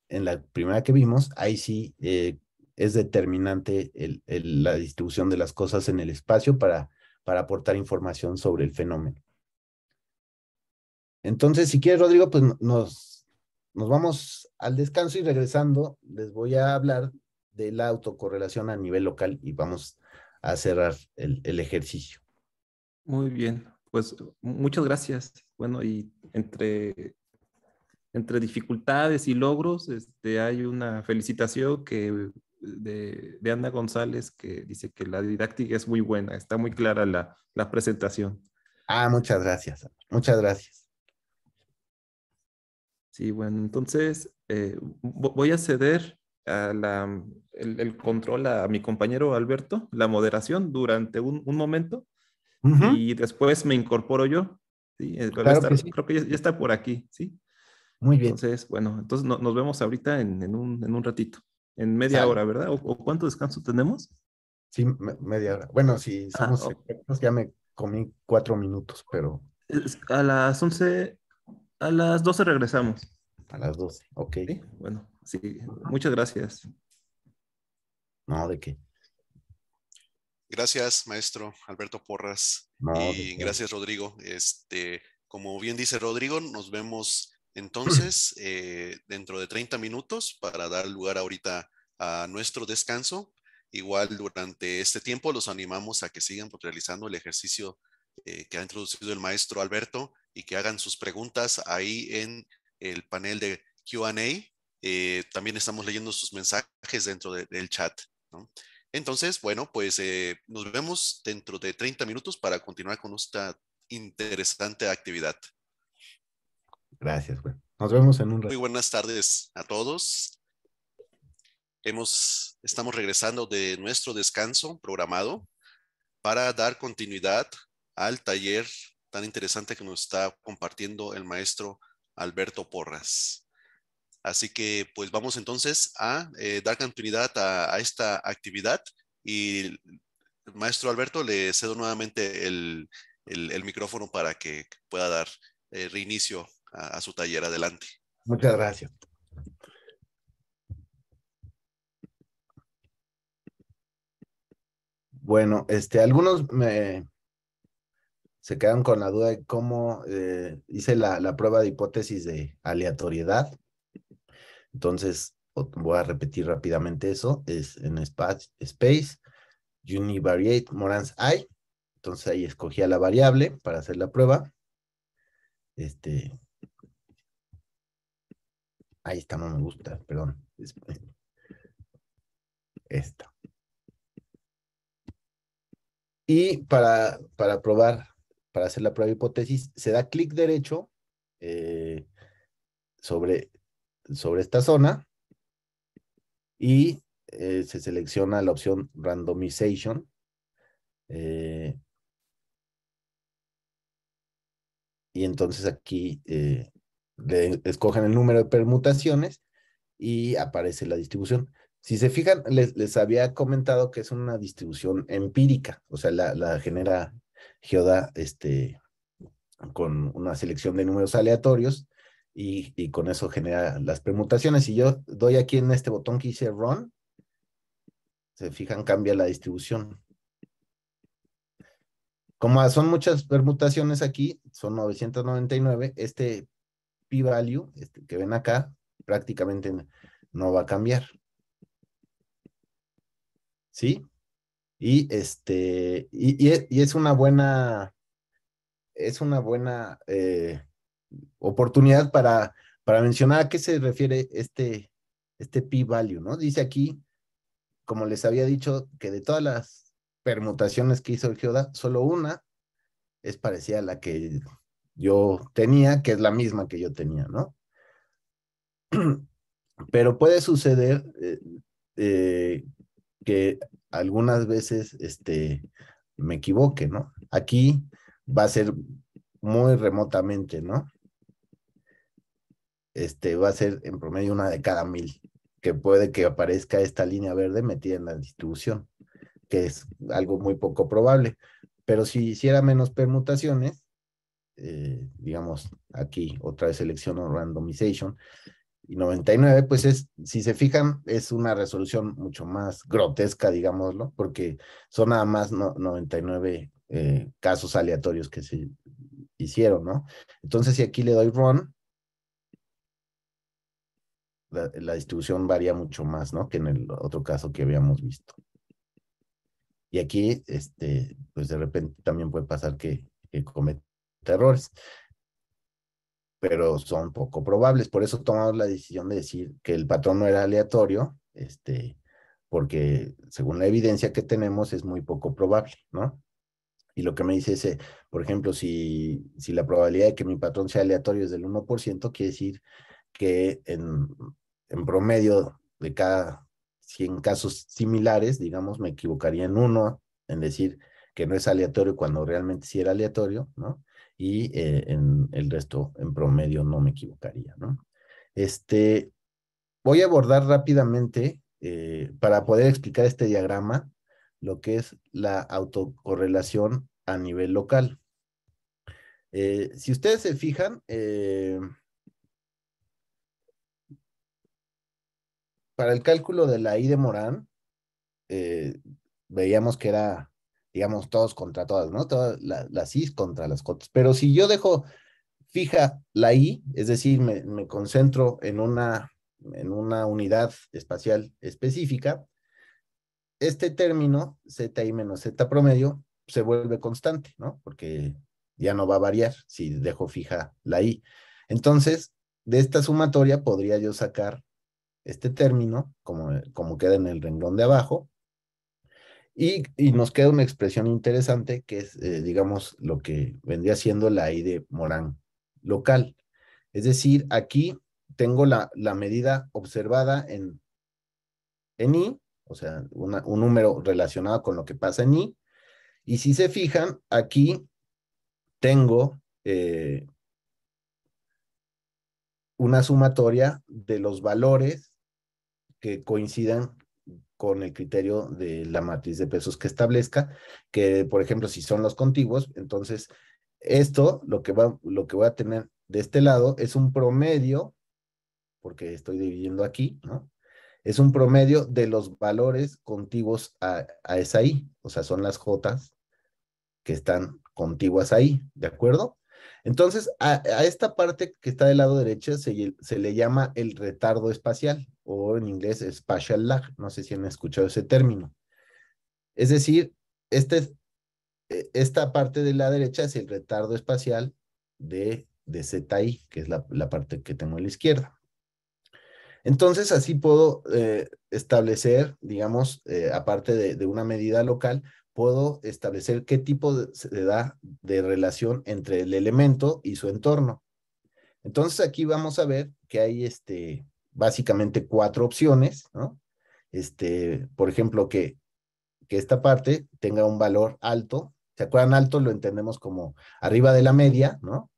en la primera que vimos, ahí sí eh, es determinante el, la distribución de las cosas en el espacio para, para aportar información sobre el fenómeno. Entonces, si quieres, Rodrigo, pues nos, nos vamos al descanso y regresando les voy a hablar de la autocorrelación a nivel local y vamos a cerrar el, ejercicio. Muy bien, pues muchas gracias. Bueno, y entre, entre dificultades y logros, este, hay una felicitación que de, de, Ana González que dice que la didáctica es muy buena, está muy clara la, la presentación. Ah, muchas gracias, muchas gracias. Sí, bueno, entonces eh, voy a ceder a el, control a, mi compañero Alberto, la moderación durante un, un momento y después me incorporo yo. Eh, creo que ya, está por aquí, ¿sí? Muy bien. Entonces, bueno, entonces nos vemos ahorita en, en, un, en, un, ratito, en media hora, ¿verdad? ¿O, cuánto descanso tenemos? Sí, media hora. Bueno, si ah, somos expertos, ya me comí cuatro minutos, pero... a las once a las 12 regresamos. A las 12, ok. Bueno, sí, muchas gracias. No, de qué. Gracias, maestro Alberto Porras. y gracias, Rodrigo. Este, como bien dice Rodrigo, nos vemos entonces eh, dentro de 30 minutos para dar lugar ahorita a nuestro descanso. Igual durante este tiempo los animamos a que sigan realizando el ejercicio eh, que ha introducido el maestro Alberto y que hagan sus preguntas ahí en el panel de QA. Eh, también estamos leyendo sus mensajes dentro del chat. Entonces, bueno, pues eh, nos vemos dentro de 30 minutos para continuar con esta interesante actividad. Gracias, Nos vemos en un rato. Muy buenas tardes a todos. Hemos, estamos regresando de nuestro descanso programado para dar continuidad al taller tan interesante que nos está compartiendo el maestro Alberto Porras. Así que pues vamos entonces a eh, dar continuidad a, esta actividad y maestro Alberto le cedo nuevamente el, micrófono para que pueda dar eh, reinicio a, a su taller. Adelante. Muchas gracias. Bueno, este, algunos me, se quedan con la duda de cómo eh, hice la, prueba de hipótesis de aleatoriedad. Entonces, voy a repetir rápidamente eso, es en Space, space Univariate Morans I. Entonces ahí escogía la variable para hacer la prueba. Este, ahí está, no me gusta, perdón. Eh, Esto. Y para, para probar para hacer la prueba de hipótesis, se da clic derecho eh, sobre, sobre esta zona y eh, se selecciona la opción randomization. Eh, y entonces aquí escogen el número de permutaciones y aparece la distribución. Si se fijan, les, había comentado que es una distribución empírica, o sea, la, la genera Geoda, este, con una selección de números aleatorios y, con eso genera las permutaciones. y yo doy aquí en este botón que dice Run, se fijan, cambia la distribución. Como son muchas permutaciones aquí, son 999, este p-value este que ven acá prácticamente no va a cambiar. ¿Sí? Y este, e, y, es una buena, es una buena eh, oportunidad para, para mencionar a qué se refiere este, este p-value, ¿no? Dice aquí, como les había dicho, que de todas las permutaciones que hizo el Geoda, solo una es parecida a la que yo tenía, que es la misma que yo tenía, ¿no? Pero puede suceder eh, eh, que algunas veces este, me equivoque, ¿no? Aquí va a ser muy remotamente, ¿no? Este va a ser en promedio una de cada mil, que puede que aparezca esta línea verde metida en la distribución, que es algo muy poco probable. Pero si hiciera menos permutaciones, eh, digamos, aquí otra vez selecciono randomization, y 99, pues es, si se fijan, es una resolución mucho más grotesca, digámoslo, porque son nada más no, 99 eh, casos aleatorios que se hicieron, ¿no? Entonces, si aquí le doy run, la, distribución varía mucho más, ¿no? Que en el otro caso que habíamos visto. Y aquí, este, pues de repente también puede pasar que, comete cometa errores pero son poco probables. Por eso tomamos la decisión de decir que el patrón no era aleatorio, este, porque según la evidencia que tenemos es muy poco probable, ¿no? Y lo que me dice ese, por ejemplo, si, si la probabilidad de que mi patrón sea aleatorio es del 1%, quiere decir que en, en promedio de cada 100 casos similares, digamos, me equivocaría en uno, en decir que no es aleatorio cuando realmente sí era aleatorio, ¿no? y eh, en el resto, en promedio, no me equivocaría, ¿no? Este, voy a abordar rápidamente, eh, para poder explicar este diagrama, lo que es la autocorrelación a nivel local. Eh, si ustedes se fijan, para el cálculo de la I de Morán, veíamos que era digamos, todos contra todas, ¿no? Todas las is contra las cotas. Pero si yo dejo fija la i, es decir, me, concentro en una, en una unidad espacial específica, este término, zi menos z promedio, se vuelve constante, ¿no? Porque ya no va a variar si dejo fija la i. Entonces, de esta sumatoria podría yo sacar este término, como, como queda en el renglón de abajo, y, nos queda una expresión interesante que es, eh, digamos, lo que vendría siendo la I de Morán local. Es decir, aquí tengo la, la medida observada en, en I, o sea, un número relacionado con lo que pasa en I. Y si se fijan, aquí tengo eh, una sumatoria de los valores que coincidan con el criterio de la matriz de pesos que establezca, que por ejemplo, si son los contiguos, entonces esto lo que, va, lo que voy a tener de este lado es un promedio, porque estoy dividiendo aquí, ¿no? Es un promedio de los valores contiguos a, a esa I, o sea, son las J que están contiguas ahí, ¿de acuerdo? Entonces, a, esta parte que está del lado derecho se, le llama el retardo espacial o en inglés spatial lag. No sé si han escuchado ese término. Es decir, este e, esta parte de la derecha es el retardo espacial de, ZI, que es la, parte que tengo a la izquierda. Entonces, así puedo eh, establecer, digamos, eh, aparte de una medida local, puedo establecer qué tipo de, se da de relación entre el elemento y su entorno. Entonces aquí vamos a ver que hay este, básicamente cuatro opciones, ¿no? Este, por ejemplo, que, que esta parte tenga un valor alto. ¿Se acuerdan? Alto lo entendemos como arriba de la media, ¿no?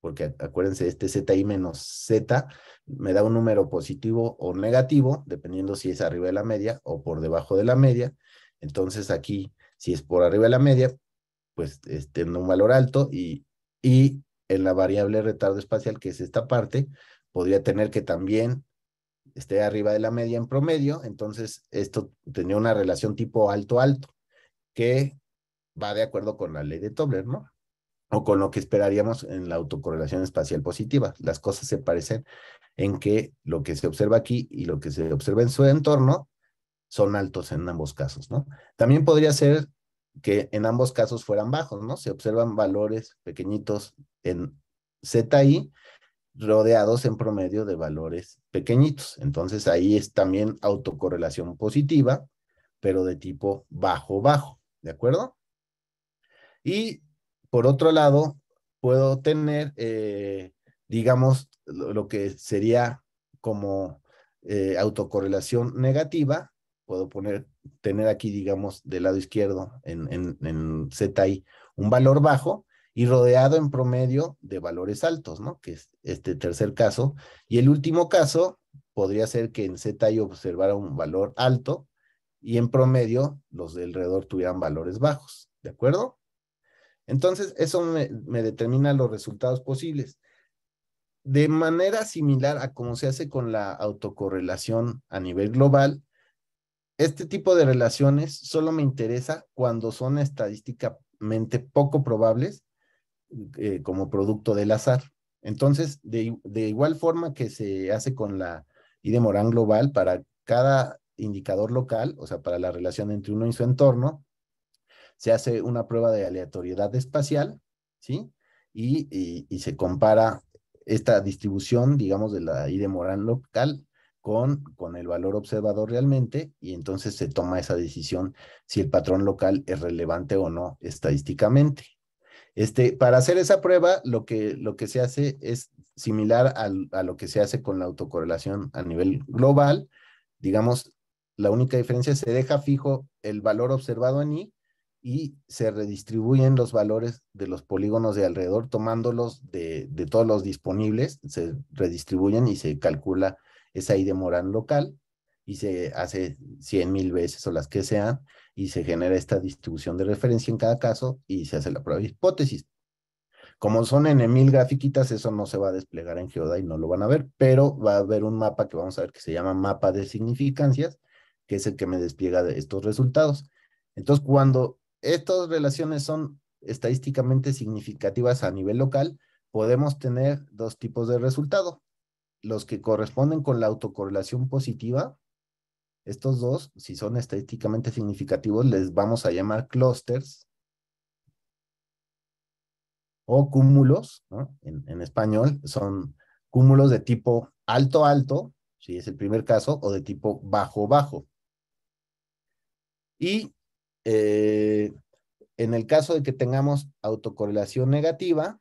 Porque acuérdense, este ZI menos Z me da un número positivo o negativo, dependiendo si es arriba de la media o por debajo de la media. Entonces aquí si es por arriba de la media, pues este, un valor alto y, y en la variable retardo espacial, que es esta parte, podría tener que también esté arriba de la media en promedio, entonces esto tenía una relación tipo alto-alto, que va de acuerdo con la ley de Tobler, ¿no? O con lo que esperaríamos en la autocorrelación espacial positiva. Las cosas se parecen en que lo que se observa aquí y lo que se observa en su entorno son altos en ambos casos, ¿no? También podría ser que en ambos casos fueran bajos, ¿no? Se observan valores pequeñitos en ZI rodeados en promedio de valores pequeñitos. Entonces ahí es también autocorrelación positiva, pero de tipo bajo-bajo, ¿de acuerdo? Y por otro lado, puedo tener, eh, digamos, lo, que sería como eh, autocorrelación negativa, puedo poner, tener aquí, digamos, del lado izquierdo en, en, en ZI un valor bajo y rodeado en promedio de valores altos, ¿no? Que es este tercer caso. Y el último caso podría ser que en ZI observara un valor alto y en promedio los de alrededor tuvieran valores bajos, ¿de acuerdo? Entonces, eso me, determina los resultados posibles. De manera similar a cómo se hace con la autocorrelación a nivel global, este tipo de relaciones solo me interesa cuando son estadísticamente poco probables eh, como producto del azar. Entonces, de, igual forma que se hace con la I de Morán global, para cada indicador local, o sea, para la relación entre uno y su entorno, se hace una prueba de aleatoriedad espacial, ¿sí? Y, se compara esta distribución, digamos, de la I de Morán local con, con el valor observado realmente y entonces se toma esa decisión si el patrón local es relevante o no estadísticamente. Este, para hacer esa prueba, lo que, lo que se hace es similar a lo que se hace con la autocorrelación a nivel global. Digamos, la única diferencia es se deja fijo el valor observado en I y se redistribuyen los valores de los polígonos de alrededor, tomándolos de todos los disponibles, se redistribuyen y se calcula es ahí de Morán local y se hace 100 mil veces o las que sean y se genera esta distribución de referencia en cada caso y se hace la prueba de hipótesis. Como son en mil grafiquitas, eso no se va a desplegar en Geoda y no lo van a ver, pero va a haber un mapa que vamos a ver que se llama mapa de significancias, que es el que me despliega estos resultados. Entonces, cuando estas relaciones son estadísticamente significativas a nivel local, podemos tener dos tipos de resultado los que corresponden con la autocorrelación positiva, estos dos, si son estadísticamente significativos, les vamos a llamar clusters o cúmulos, ¿no? en, español son cúmulos de tipo alto-alto, si es el primer caso, o de tipo bajo-bajo. Y eh, en el caso de que tengamos autocorrelación negativa,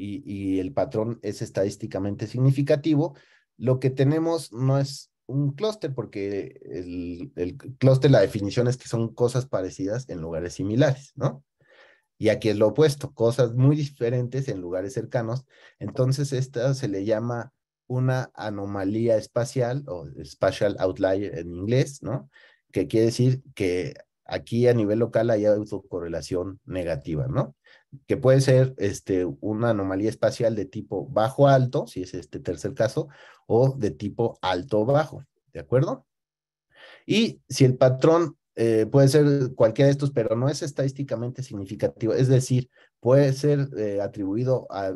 y, el patrón es estadísticamente significativo, lo que tenemos no es un clúster, porque el, el clúster, la definición es que son cosas parecidas en lugares similares, ¿no? Y aquí es lo opuesto, cosas muy diferentes en lugares cercanos. Entonces, esta se le llama una anomalía espacial o spatial outlier en inglés, ¿no? Que quiere decir que aquí a nivel local hay autocorrelación negativa, ¿no? que puede ser este, una anomalía espacial de tipo bajo-alto, si es este tercer caso, o de tipo alto-bajo, ¿de acuerdo? Y si el patrón eh, puede ser cualquiera de estos, pero no es estadísticamente significativo, es decir, puede ser eh, atribuido a,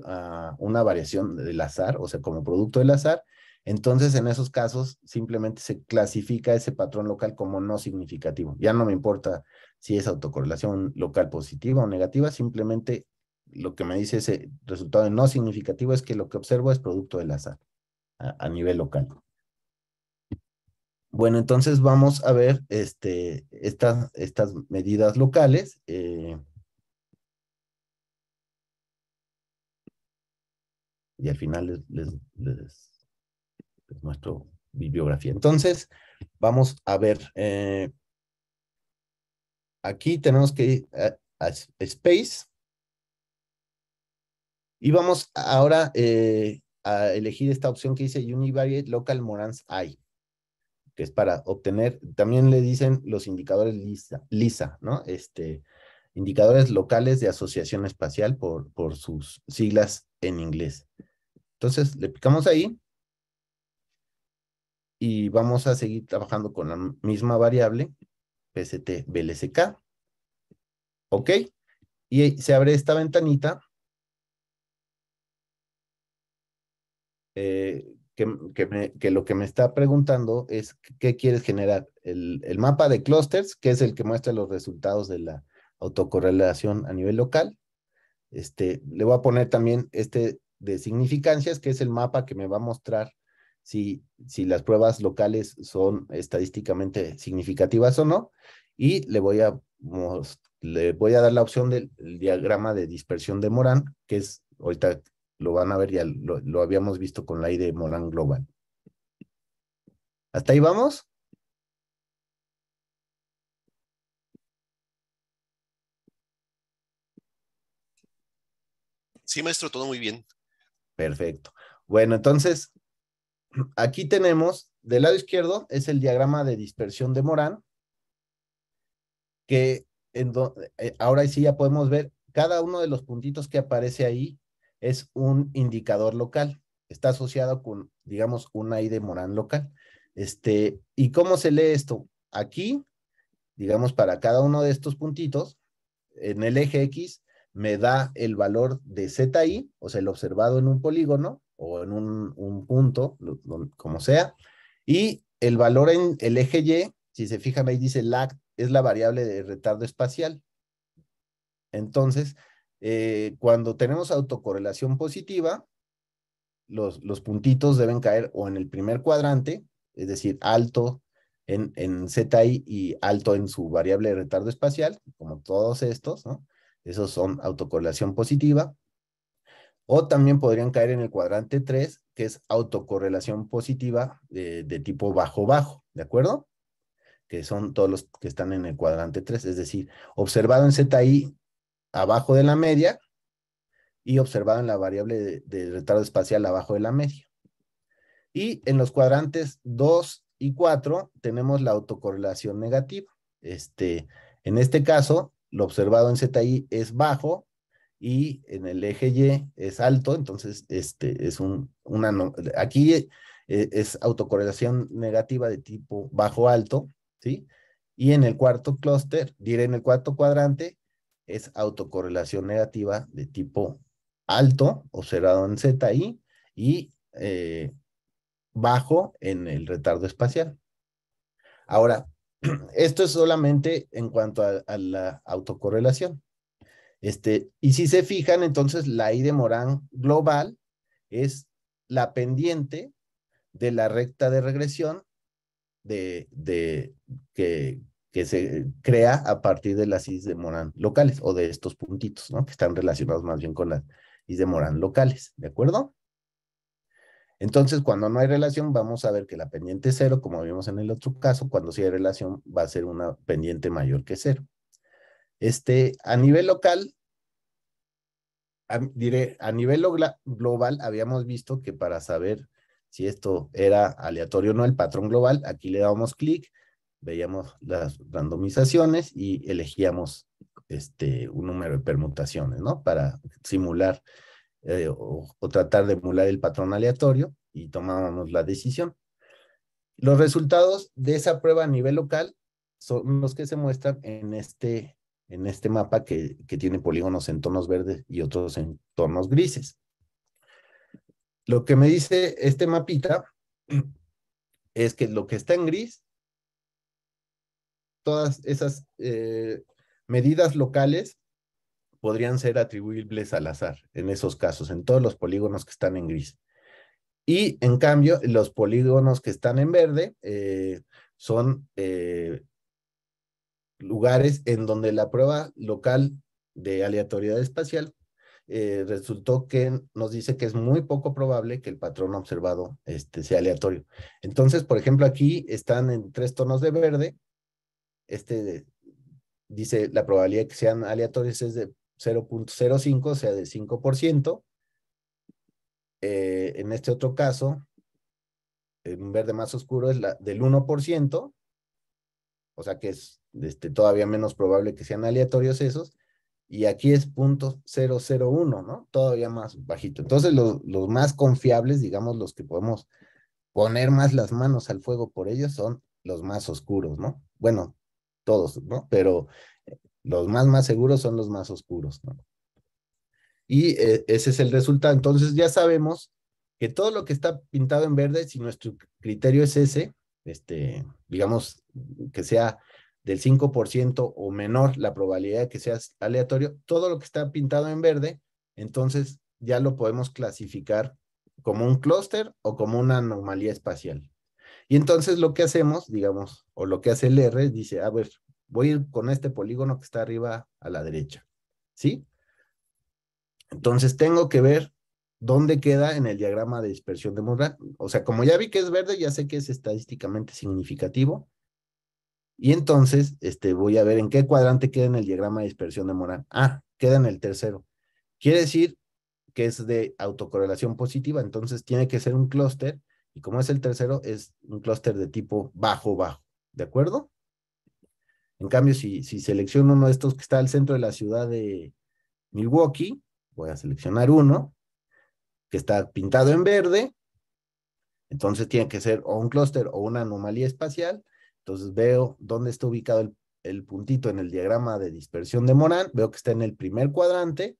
a una variación del azar, o sea, como producto del azar, entonces, en esos casos, simplemente se clasifica ese patrón local como no significativo. Ya no me importa si es autocorrelación local positiva o negativa, simplemente lo que me dice ese resultado no significativo es que lo que observo es producto del azar a, nivel local. Bueno, entonces vamos a ver este, estas medidas locales. Eh, y al final les, muestro bibliografía. Entonces, vamos a ver eh, Aquí tenemos que ir a, Space. Y vamos ahora eh, a elegir esta opción que dice Univariate Local Morans I, que es para obtener, también le dicen los indicadores LISA, LISA ¿no? Este, indicadores locales de asociación espacial por, por sus siglas en inglés. Entonces le picamos ahí y vamos a seguir trabajando con la misma variable PST BLSK. ¿Ok? Y se abre esta ventanita eh, que, lo que me está preguntando es qué quieres generar. El, el mapa de clusters, que es el que muestra los resultados de la autocorrelación a nivel local. Este, le voy a poner también este de significancias, que es el mapa que me va a mostrar si, las pruebas locales son estadísticamente significativas o no, y le voy a, le voy a dar la opción del diagrama de dispersión de Morán, que es, ahorita lo van a ver, ya lo, lo habíamos visto con la I de Morán Global. ¿Hasta ahí vamos? Sí, maestro, todo muy bien. Perfecto. Bueno, entonces, aquí tenemos, del lado izquierdo es el diagrama de dispersión de Morán, que en eh, ahora sí ya podemos ver cada uno de los puntitos que aparece ahí es un indicador local. Está asociado con, digamos, un I de Morán local. Este, ¿Y cómo se lee esto? Aquí, digamos, para cada uno de estos puntitos, en el eje X, me da el valor de ZI, o sea, el observado en un polígono, o en un, punto, como sea, y el valor en el eje Y, si se fijan ahí dice lag, es la variable de retardo espacial. Entonces, eh, cuando tenemos autocorrelación positiva, los, los, puntitos deben caer o en el primer cuadrante, es decir, alto en, en ZI y alto en su variable de retardo espacial, como todos estos, ¿no? Esos son autocorrelación positiva. O también podrían caer en el cuadrante 3, que es autocorrelación positiva de, tipo bajo-bajo, ¿de acuerdo? Que son todos los que están en el cuadrante 3, es decir, observado en ZI abajo de la media y observado en la variable de, retardo espacial abajo de la media. Y en los cuadrantes 2 y 4 tenemos la autocorrelación negativa. Este, en este caso, lo observado en ZI es bajo y en el eje Y es alto, entonces este es un, una, aquí eh, es autocorrelación negativa de tipo bajo-alto, ¿sí? Y en el cuarto clúster, diré en el cuarto cuadrante, es autocorrelación negativa de tipo alto, observado en ZI, y eh, bajo en el retardo espacial. Ahora, esto es solamente en cuanto a la autocorrelación. Este, y si se fijan, entonces la I de Morán global es la pendiente de la recta de regresión de, de que, se crea a partir de las I de Morán locales o de estos puntitos, ¿no? Que están relacionados más bien con las I de Morán locales, ¿de acuerdo? Entonces, cuando no hay relación, vamos a ver que la pendiente es cero, como vimos en el otro caso, cuando sí hay relación, va a ser una pendiente mayor que cero. Este, a nivel local, diré, a nivel global habíamos visto que para saber si esto era aleatorio o no, el patrón global, aquí le dábamos clic, veíamos las randomizaciones y elegíamos este, un número de permutaciones, ¿no? Para simular eh, o, o, tratar de emular el patrón aleatorio y tomábamos la decisión. Los resultados de esa prueba a nivel local son los que se muestran en este en este mapa que, tiene polígonos en tonos verdes y otros en tonos grises. Lo que me dice este mapita es que lo que está en gris, todas esas eh, medidas locales podrían ser atribuibles al azar en esos casos, en todos los polígonos que están en gris. Y en cambio, los polígonos que están en verde eh, son eh, lugares en donde la prueba local de aleatoriedad espacial eh, resultó que nos dice que es muy poco probable que el patrón observado este, sea aleatorio. Entonces, por ejemplo, aquí están en tres tonos de verde. Este dice la probabilidad que sean aleatorios es de 0.05, o sea, de 5%. Eh, en este otro caso, en verde más oscuro es la del 1%, o sea que es este, todavía menos probable que sean aleatorios esos, y aquí es punto .001, ¿no? Todavía más bajito. Entonces, los, los, más confiables, digamos, los que podemos poner más las manos al fuego por ellos son los más oscuros, ¿no? Bueno, todos, ¿no? Pero eh, los más más seguros son los más oscuros, ¿no? Y eh, ese es el resultado. Entonces, ya sabemos que todo lo que está pintado en verde, si nuestro criterio es ese, este, digamos, que sea del 5% o menor la probabilidad de que sea aleatorio, todo lo que está pintado en verde, entonces ya lo podemos clasificar como un clúster o como una anomalía espacial. Y entonces lo que hacemos, digamos, o lo que hace el R, dice, a ver, voy a ir con este polígono que está arriba a la derecha, ¿sí? Entonces tengo que ver dónde queda en el diagrama de dispersión de Murray. O sea, como ya vi que es verde, ya sé que es estadísticamente significativo, y entonces este, voy a ver en qué cuadrante queda en el diagrama de dispersión de Morán. Ah, queda en el tercero. Quiere decir que es de autocorrelación positiva, entonces tiene que ser un clúster, y como es el tercero, es un clúster de tipo bajo-bajo, ¿de acuerdo? En cambio, si, si selecciono uno de estos que está al centro de la ciudad de Milwaukee, voy a seleccionar uno que está pintado en verde, entonces tiene que ser o un clúster o una anomalía espacial, entonces veo dónde está ubicado el, puntito en el diagrama de dispersión de Morán, veo que está en el primer cuadrante,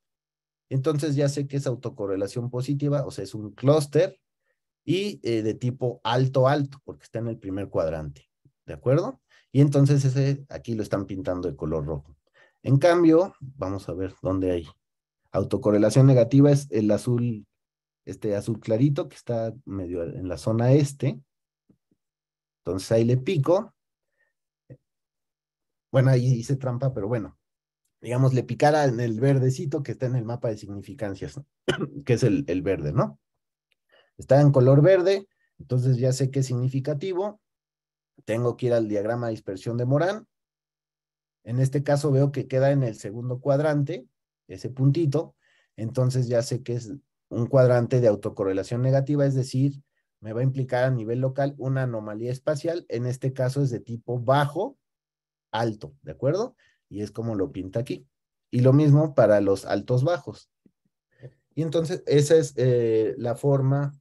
entonces ya sé que es autocorrelación positiva, o sea, es un clúster y eh, de tipo alto-alto, porque está en el primer cuadrante, ¿de acuerdo? Y entonces ese aquí lo están pintando de color rojo. En cambio, vamos a ver dónde hay. Autocorrelación negativa es el azul, este azul clarito que está medio en la zona este, entonces ahí le pico. Bueno, ahí hice trampa, pero bueno. Digamos, le picara en el verdecito que está en el mapa de significancias, que es el, el verde, ¿no? Está en color verde, entonces ya sé que es significativo. Tengo que ir al diagrama de dispersión de Morán. En este caso veo que queda en el segundo cuadrante, ese puntito. Entonces ya sé que es un cuadrante de autocorrelación negativa, es decir, me va a implicar a nivel local una anomalía espacial, en este caso es de tipo bajo, alto, ¿de acuerdo? Y es como lo pinta aquí. Y lo mismo para los altos bajos. Y entonces esa es eh, la forma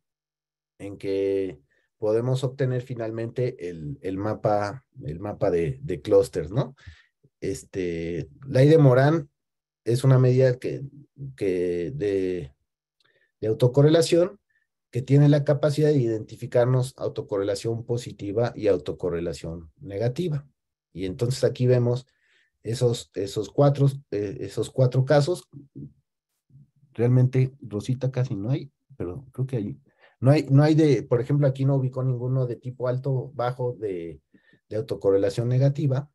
en que podemos obtener finalmente el, mapa, el mapa de, clústeres, ¿no? Este, la I de Morán es una medida que, que de, de autocorrelación que tiene la capacidad de identificarnos autocorrelación positiva y autocorrelación negativa. Y entonces aquí vemos esos, esos, cuatro, eh, esos cuatro casos. Realmente, Rosita casi no hay, pero creo que hay. No hay, no hay de, por ejemplo, aquí no ubicó ninguno de tipo alto, bajo de, de autocorrelación negativa,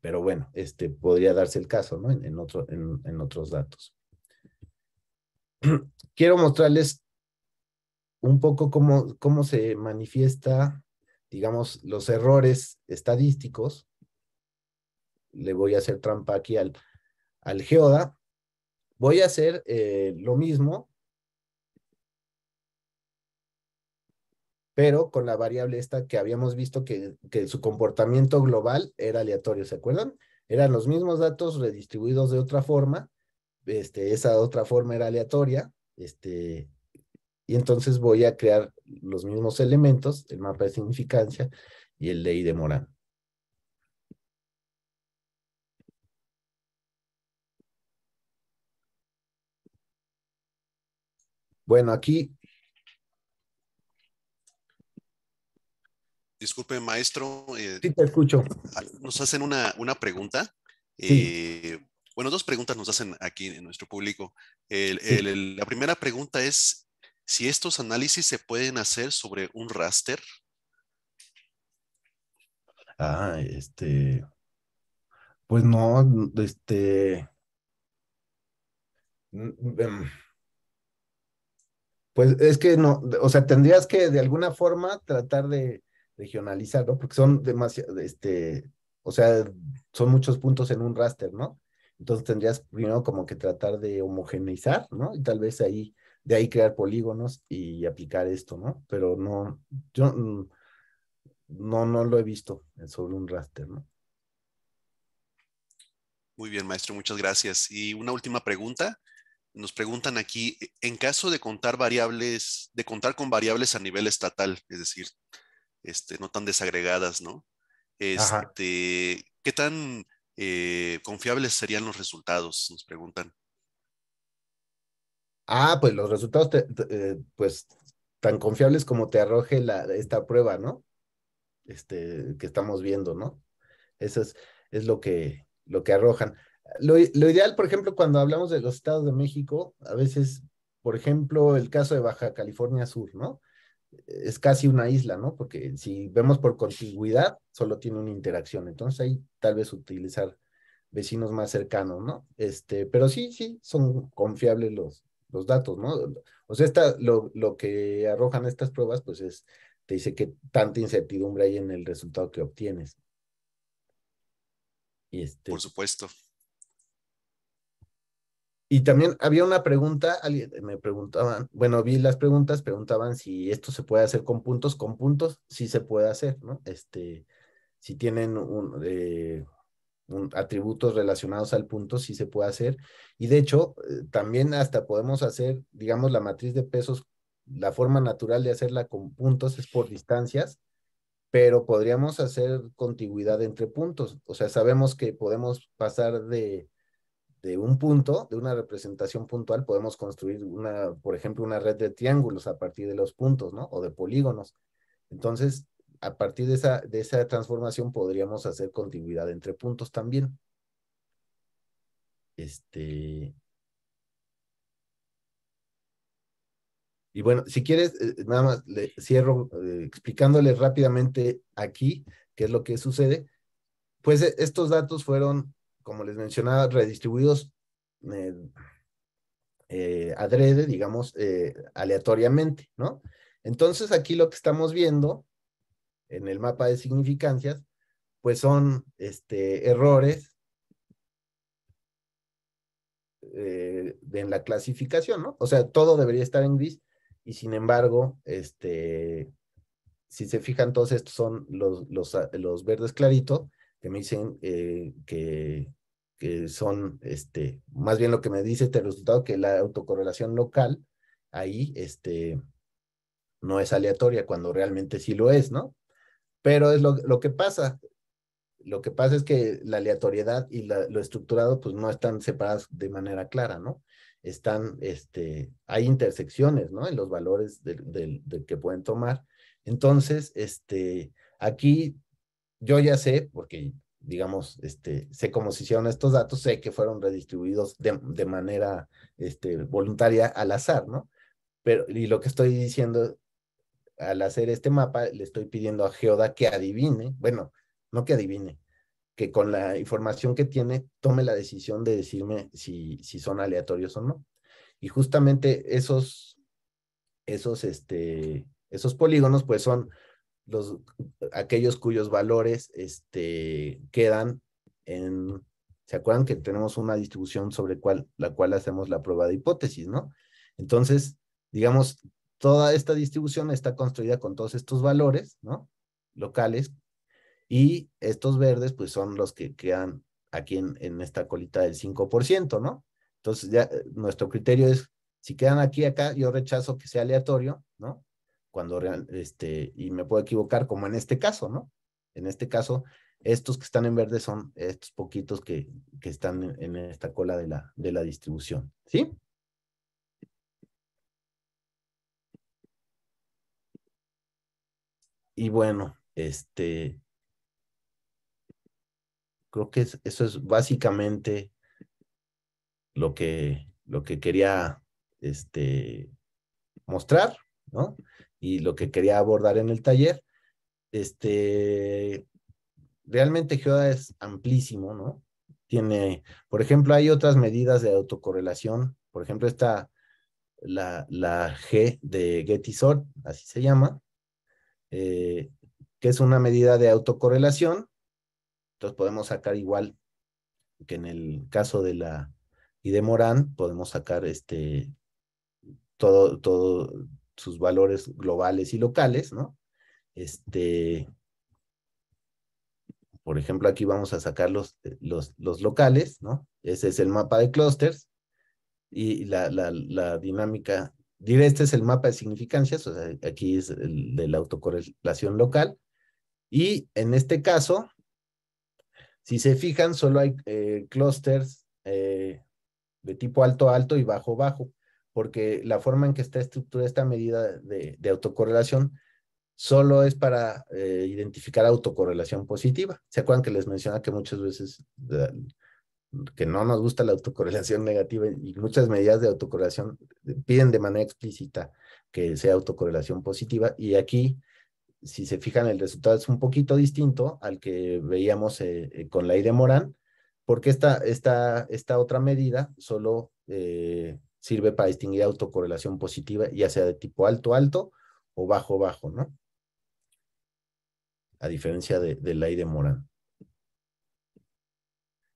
pero bueno, este podría darse el caso, ¿no? En, en, otro, en, en otros datos. Quiero mostrarles un poco cómo, cómo se manifiesta, digamos, los errores estadísticos. Le voy a hacer trampa aquí al, al geoda. Voy a hacer eh, lo mismo, pero con la variable esta que habíamos visto que, su comportamiento global era aleatorio, ¿se acuerdan? Eran los mismos datos redistribuidos de otra forma, este, esa otra forma era aleatoria, este, y entonces voy a crear los mismos elementos, el mapa de significancia y el ley de Morán. Bueno, aquí. Disculpe, maestro. Eh, sí, te escucho. Ah, nos hacen una, una pregunta. Eh, bueno, dos preguntas nos hacen aquí en nuestro público. la primera pregunta es, si estos análisis se pueden hacer sobre un raster. Ah, este. Pues no, este. Em, pues es que no, o sea, tendrías que de alguna forma tratar de regionalizar, ¿no? Porque son demasiado, este, o sea, son muchos puntos en un raster, ¿no? Entonces tendrías primero como que tratar de homogeneizar, ¿no? Y tal vez ahí de ahí crear polígonos y aplicar esto, ¿no? Pero no, yo no, no lo he visto sobre un raster, ¿no? Muy bien, maestro, muchas gracias. Y una última pregunta. Nos preguntan aquí, en caso de contar variables, de contar con variables a nivel estatal, es decir, este, no tan desagregadas, ¿no? Este, ¿Qué tan eh, confiables serían los resultados? Nos preguntan. Ah, pues los resultados, eh, pues tan confiables como te arroje la, esta prueba, ¿no? Este, que estamos viendo, ¿no? Eso es, es lo, que, lo que arrojan. Lo, lo, ideal, por ejemplo, cuando hablamos de los estados de México, a veces, por ejemplo, el caso de Baja California Sur, ¿no? Es casi una isla, ¿no? Porque si vemos por contigüidad, solo tiene una interacción. Entonces ahí tal vez utilizar vecinos más cercanos, ¿no? Este, pero sí, sí, son confiables los, los datos, ¿no? O sea, lo, que arrojan estas pruebas, pues es, te dice que tanta incertidumbre hay en el resultado que obtienes. este, Por supuesto. Y también había una pregunta, alguien me preguntaban, bueno, vi las preguntas, preguntaban si esto se puede hacer con puntos, con puntos sí se puede hacer, ¿no? Este, si tienen un, eh, atributos relacionados al punto, si se puede hacer. Y de hecho, eh, también hasta podemos hacer, digamos, la matriz de pesos, la forma natural de hacerla con puntos es por distancias, pero podríamos hacer contigüidad entre puntos. O sea, sabemos que podemos pasar de, de un punto, de una representación puntual, podemos construir una, por ejemplo, una red de triángulos a partir de los puntos, ¿no? O de polígonos. Entonces, a partir de esa, de esa transformación podríamos hacer continuidad entre puntos también. Este. Y bueno, si quieres, eh, eh, nada más le cierro eh, explicándoles rápidamente aquí qué es lo que sucede. Pues estos datos fueron, como les mencionaba, redistribuidos adrede, digamos, aleatoriamente, ¿no? Entonces aquí lo que estamos viendo en el mapa de significancias, pues son este, errores de, eh, en la clasificación, ¿no? O sea, todo debería estar en gris y sin embargo, este, si se fijan, todos estos son los, los, los verdes claritos que me dicen eh, que, que, son, este, más bien lo que me dice este resultado, que la autocorrelación local ahí este, no es aleatoria cuando realmente sí lo es, ¿no? Pero es lo, que pasa. Lo que pasa es que la aleatoriedad y lo estructurado pues no están separados de manera clara, ¿no? Están, este, hay intersecciones, ¿no? En los valores del, que pueden tomar. Entonces, este, aquí yo ya sé, porque digamos, este, sé cómo se hicieron estos datos, sé que fueron redistribuidos de, manera este, voluntaria al azar, ¿no? Pero, y lo que estoy diciendo al hacer este mapa, le estoy pidiendo a Geoda que adivine, bueno, no que adivine, que con la información que tiene tome la decisión de decirme si, si son aleatorios o no. Y justamente esos, esos, este, esos polígonos, pues son los, aquellos cuyos valores este, quedan en, ¿se acuerdan que tenemos una distribución sobre cual, la cual hacemos la prueba de hipótesis, ¿no? Entonces, digamos, toda esta distribución está construida con todos estos valores, ¿no? Locales. Y estos verdes, pues son los que quedan aquí en, esta colita del 5%, ¿no? Entonces, ya eh, nuestro criterio es, si quedan aquí, acá, yo rechazo que sea aleatorio, ¿no? Cuando, este, y me puedo equivocar, como en este caso, ¿no? En este caso, estos que están en verde son estos poquitos que, que están en, en, esta cola de la, de la distribución, ¿sí? y bueno, este, creo que eso es básicamente lo que, lo que quería este, mostrar, ¿no? Y lo que quería abordar en el taller. Este, realmente GeoDa es amplísimo, ¿no? Tiene, por ejemplo, hay otras medidas de autocorrelación, por ejemplo, está la, la G de Getty así se llama, eh, que es una medida de autocorrelación. Entonces podemos sacar igual que en el caso de la y de Morán, podemos sacar este, todo, todo sus valores globales y locales, ¿no? Este, por ejemplo, aquí vamos a sacar los, los, los locales, ¿no? Ese es el mapa de clusters, y la, la, la dinámica Diré, este es el mapa de significancias, o sea, aquí es el de la autocorrelación local. Y en este caso, si se fijan, solo hay eh, clústeres eh, de tipo alto-alto y bajo-bajo, porque la forma en que está estructurada esta medida de, autocorrelación solo es para eh, identificar autocorrelación positiva. ¿Se acuerdan que les menciona que muchas veces que no nos gusta la autocorrelación negativa y muchas medidas de autocorrelación piden de manera explícita que sea autocorrelación positiva y aquí si se fijan el resultado es un poquito distinto al que veíamos eh, eh, con la I de Morán porque esta, esta, esta otra medida solo eh, sirve para distinguir autocorrelación positiva ya sea de tipo alto-alto o bajo-bajo, ¿no? A diferencia de, de la I de Morán.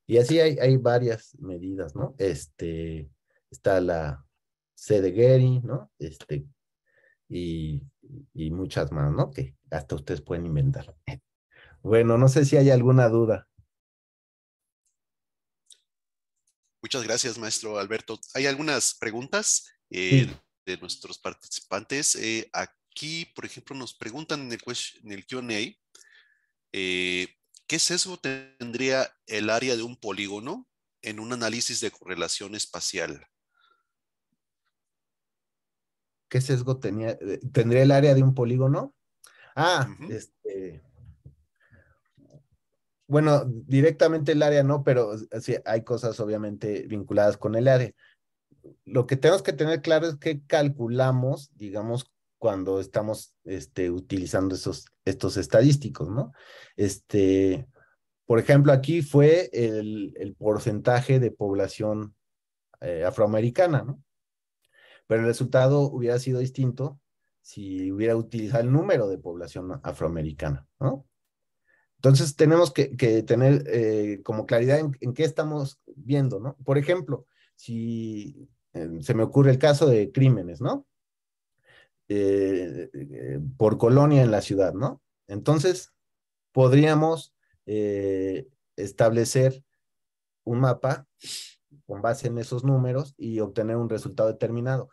Y así hay, hay varias medidas, ¿no? Este, está la C ¿no? Este, y, y muchas más, ¿no? Que hasta ustedes pueden inventar. Bueno, no sé si hay alguna duda. Muchas gracias, maestro Alberto. Hay algunas preguntas eh, de nuestros participantes. Eh, aquí, por ejemplo, nos preguntan en el, el QA eh, ¿Qué sesgo tendría el área de un polígono en un análisis de correlación espacial? ¿Qué sesgo tenía, eh, tendría el área de un polígono? Ah, este. Bueno, directamente el área no, pero sí, hay cosas obviamente vinculadas con el área. Lo que tenemos que tener claro es que calculamos, digamos, cuando estamos este, utilizando esos, estos estadísticos, ¿no? Este, por ejemplo, aquí fue el, porcentaje de población eh, afroamericana, ¿no? Pero el resultado hubiera sido distinto si hubiera utilizado el número de población afroamericana, ¿no? Entonces tenemos que, tener eh, como claridad en, qué estamos viendo, ¿no? Por ejemplo, si eh, se me ocurre el caso de crímenes, ¿no? Eh, eh, por colonia en la ciudad, ¿no? Entonces, podríamos eh, establecer un mapa con base en esos números y obtener un resultado determinado.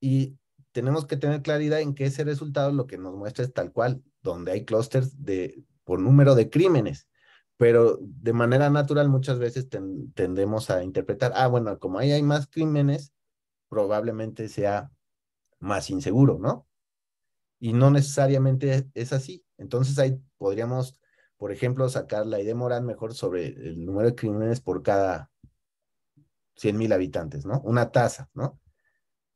Y tenemos que tener claridad en que ese resultado lo que nos muestra es tal cual, donde hay clústeres de, por número de crímenes, pero de manera natural muchas veces tendemos a interpretar, ah, bueno, como ahí hay más crímenes, probablemente sea más inseguro, ¿no? Y no necesariamente es así. Entonces ahí podríamos, por ejemplo, sacar la idea moral mejor sobre el número de crímenes por cada 100 mil habitantes, ¿no? Una tasa, ¿no?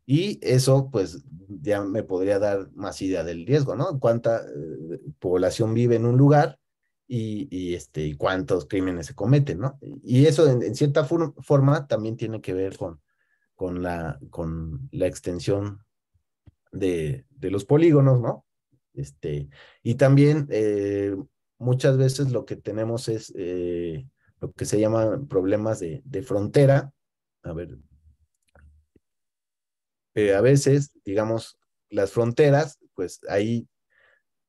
Y eso, pues, ya me podría dar más idea del riesgo, ¿no? Cuánta eh, población vive en un lugar y, este, y cuántos crímenes se cometen, ¿no? Y eso, en, cierta forma, también tiene que ver con, con, la, con la extensión de, los polígonos, ¿no? Este, y también eh, muchas veces lo que tenemos es eh, lo que se llama problemas de, frontera. A ver, eh, a veces, digamos, las fronteras, pues ahí,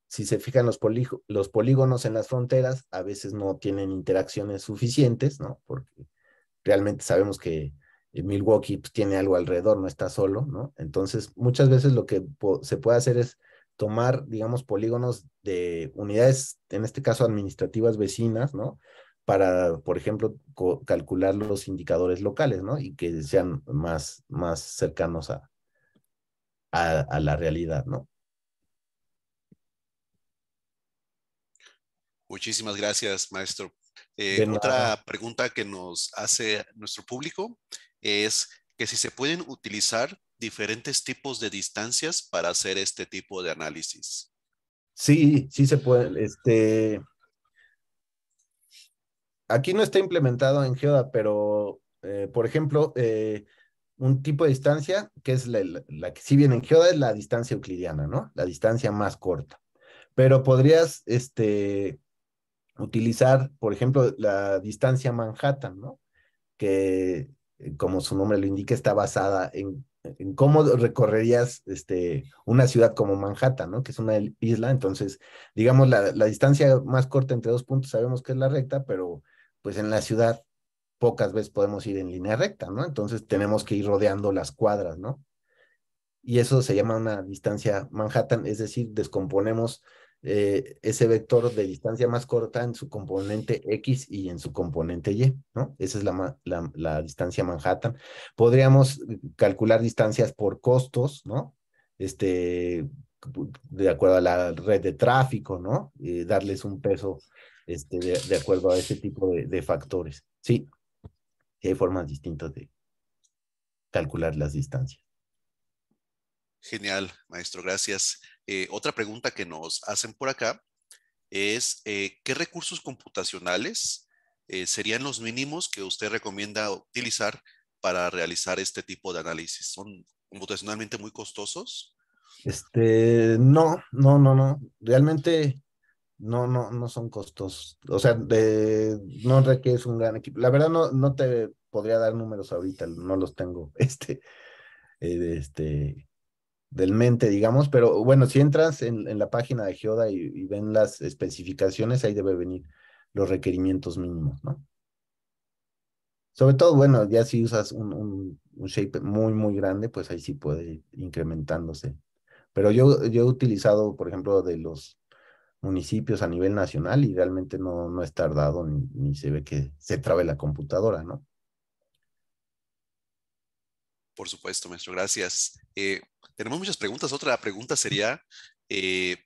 si se fijan los, los polígonos en las fronteras, a veces no tienen interacciones suficientes, ¿no? Porque realmente sabemos que Milwaukee pues, tiene algo alrededor, no está solo, ¿no? Entonces, muchas veces lo que se puede hacer es tomar, digamos, polígonos de unidades, en este caso administrativas vecinas, ¿no? Para, por ejemplo, calcular los indicadores locales, ¿no? Y que sean más, más cercanos a, a, la realidad, ¿no? Muchísimas gracias, maestro. Eh, otra pregunta que nos hace nuestro público es que si se pueden utilizar diferentes tipos de distancias para hacer este tipo de análisis. Sí, sí se puede. Este, aquí no está implementado en Geoda, pero eh, por ejemplo, eh, un tipo de distancia que es la, que sí viene en Geoda es la distancia euclidiana, ¿no? La distancia más corta. Pero podrías este, utilizar, por ejemplo, la distancia Manhattan, ¿no? Que eh, como su nombre lo indica, está basada en, cómo recorrerías este, una ciudad como Manhattan, ¿no? Que es una isla, entonces, digamos, la, la distancia más corta entre dos puntos sabemos que es la recta, pero pues en la ciudad pocas veces podemos ir en línea recta, ¿no? Entonces tenemos que ir rodeando las cuadras, ¿no? Y eso se llama una distancia Manhattan, es decir, descomponemos eh, ese vector de distancia más corta en su componente X y en su componente Y, ¿no? Esa es la, distancia Manhattan. Podríamos eh, calcular distancias por costos, ¿no? Este, de acuerdo a la red de tráfico, ¿no? darles un peso este, de, acuerdo a ese tipo de factores. Sí, hay formas distintas de calcular las distancias. Genial, maestro, gracias. Eh, otra pregunta que nos hacen por acá es, eh, ¿qué recursos computacionales eh, serían los mínimos que usted recomienda utilizar para realizar este tipo de análisis? ¿Son computacionalmente muy costosos? Este, no, no, no, no. Realmente no, no, no son costosos. O sea, de, no requieres un gran equipo. La verdad no, no te podría dar números ahorita, no los tengo. Este, este, del mente, digamos, pero bueno, si entras en, la página de Geoda y, ven las especificaciones, ahí debe venir los requerimientos mínimos, ¿no? Sobre todo, bueno, ya si usas un, shape muy, muy grande, pues ahí sí puede ir incrementándose. Pero yo, yo he utilizado, por ejemplo, de los municipios a nivel nacional y realmente no, no es tardado ni, se ve que se trabe la computadora, ¿no? Por supuesto, maestro, gracias. Eh, tenemos muchas preguntas. Otra pregunta sería, eh,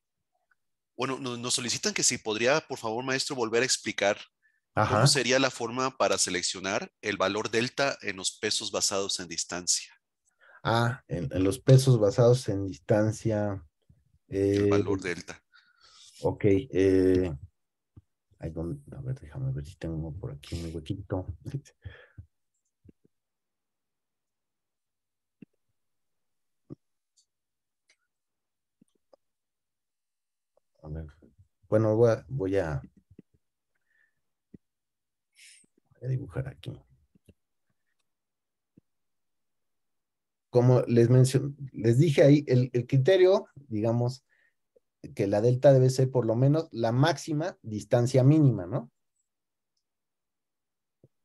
bueno, nos, solicitan que si podría, por favor, maestro, volver a explicar cómo sería la forma para seleccionar el valor delta en los pesos basados en distancia. Ah, en, los pesos basados en distancia. el eh, valor delta. Ok. Eh, a ver, déjame ver si tengo por aquí un huequito. Bueno, voy a, dibujar aquí. Como les les dije ahí, el, el criterio, digamos, que la delta debe ser por lo menos la máxima distancia mínima, ¿no?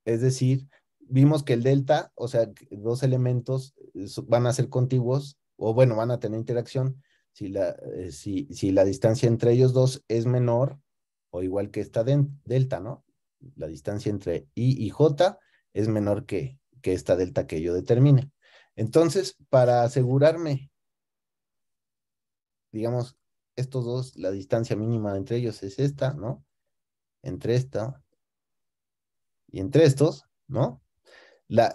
Es decir, vimos que el delta, o sea, dos elementos eh, van a ser contiguos, o bueno, van a tener interacción si la, eh, si, la distancia entre ellos dos es menor o igual que esta delta, ¿no? La distancia entre I y J es menor que, que esta delta que yo determine. Entonces, para asegurarme, digamos, estos dos, la distancia mínima entre ellos es esta, ¿no? Entre esta y entre estos, ¿no? La,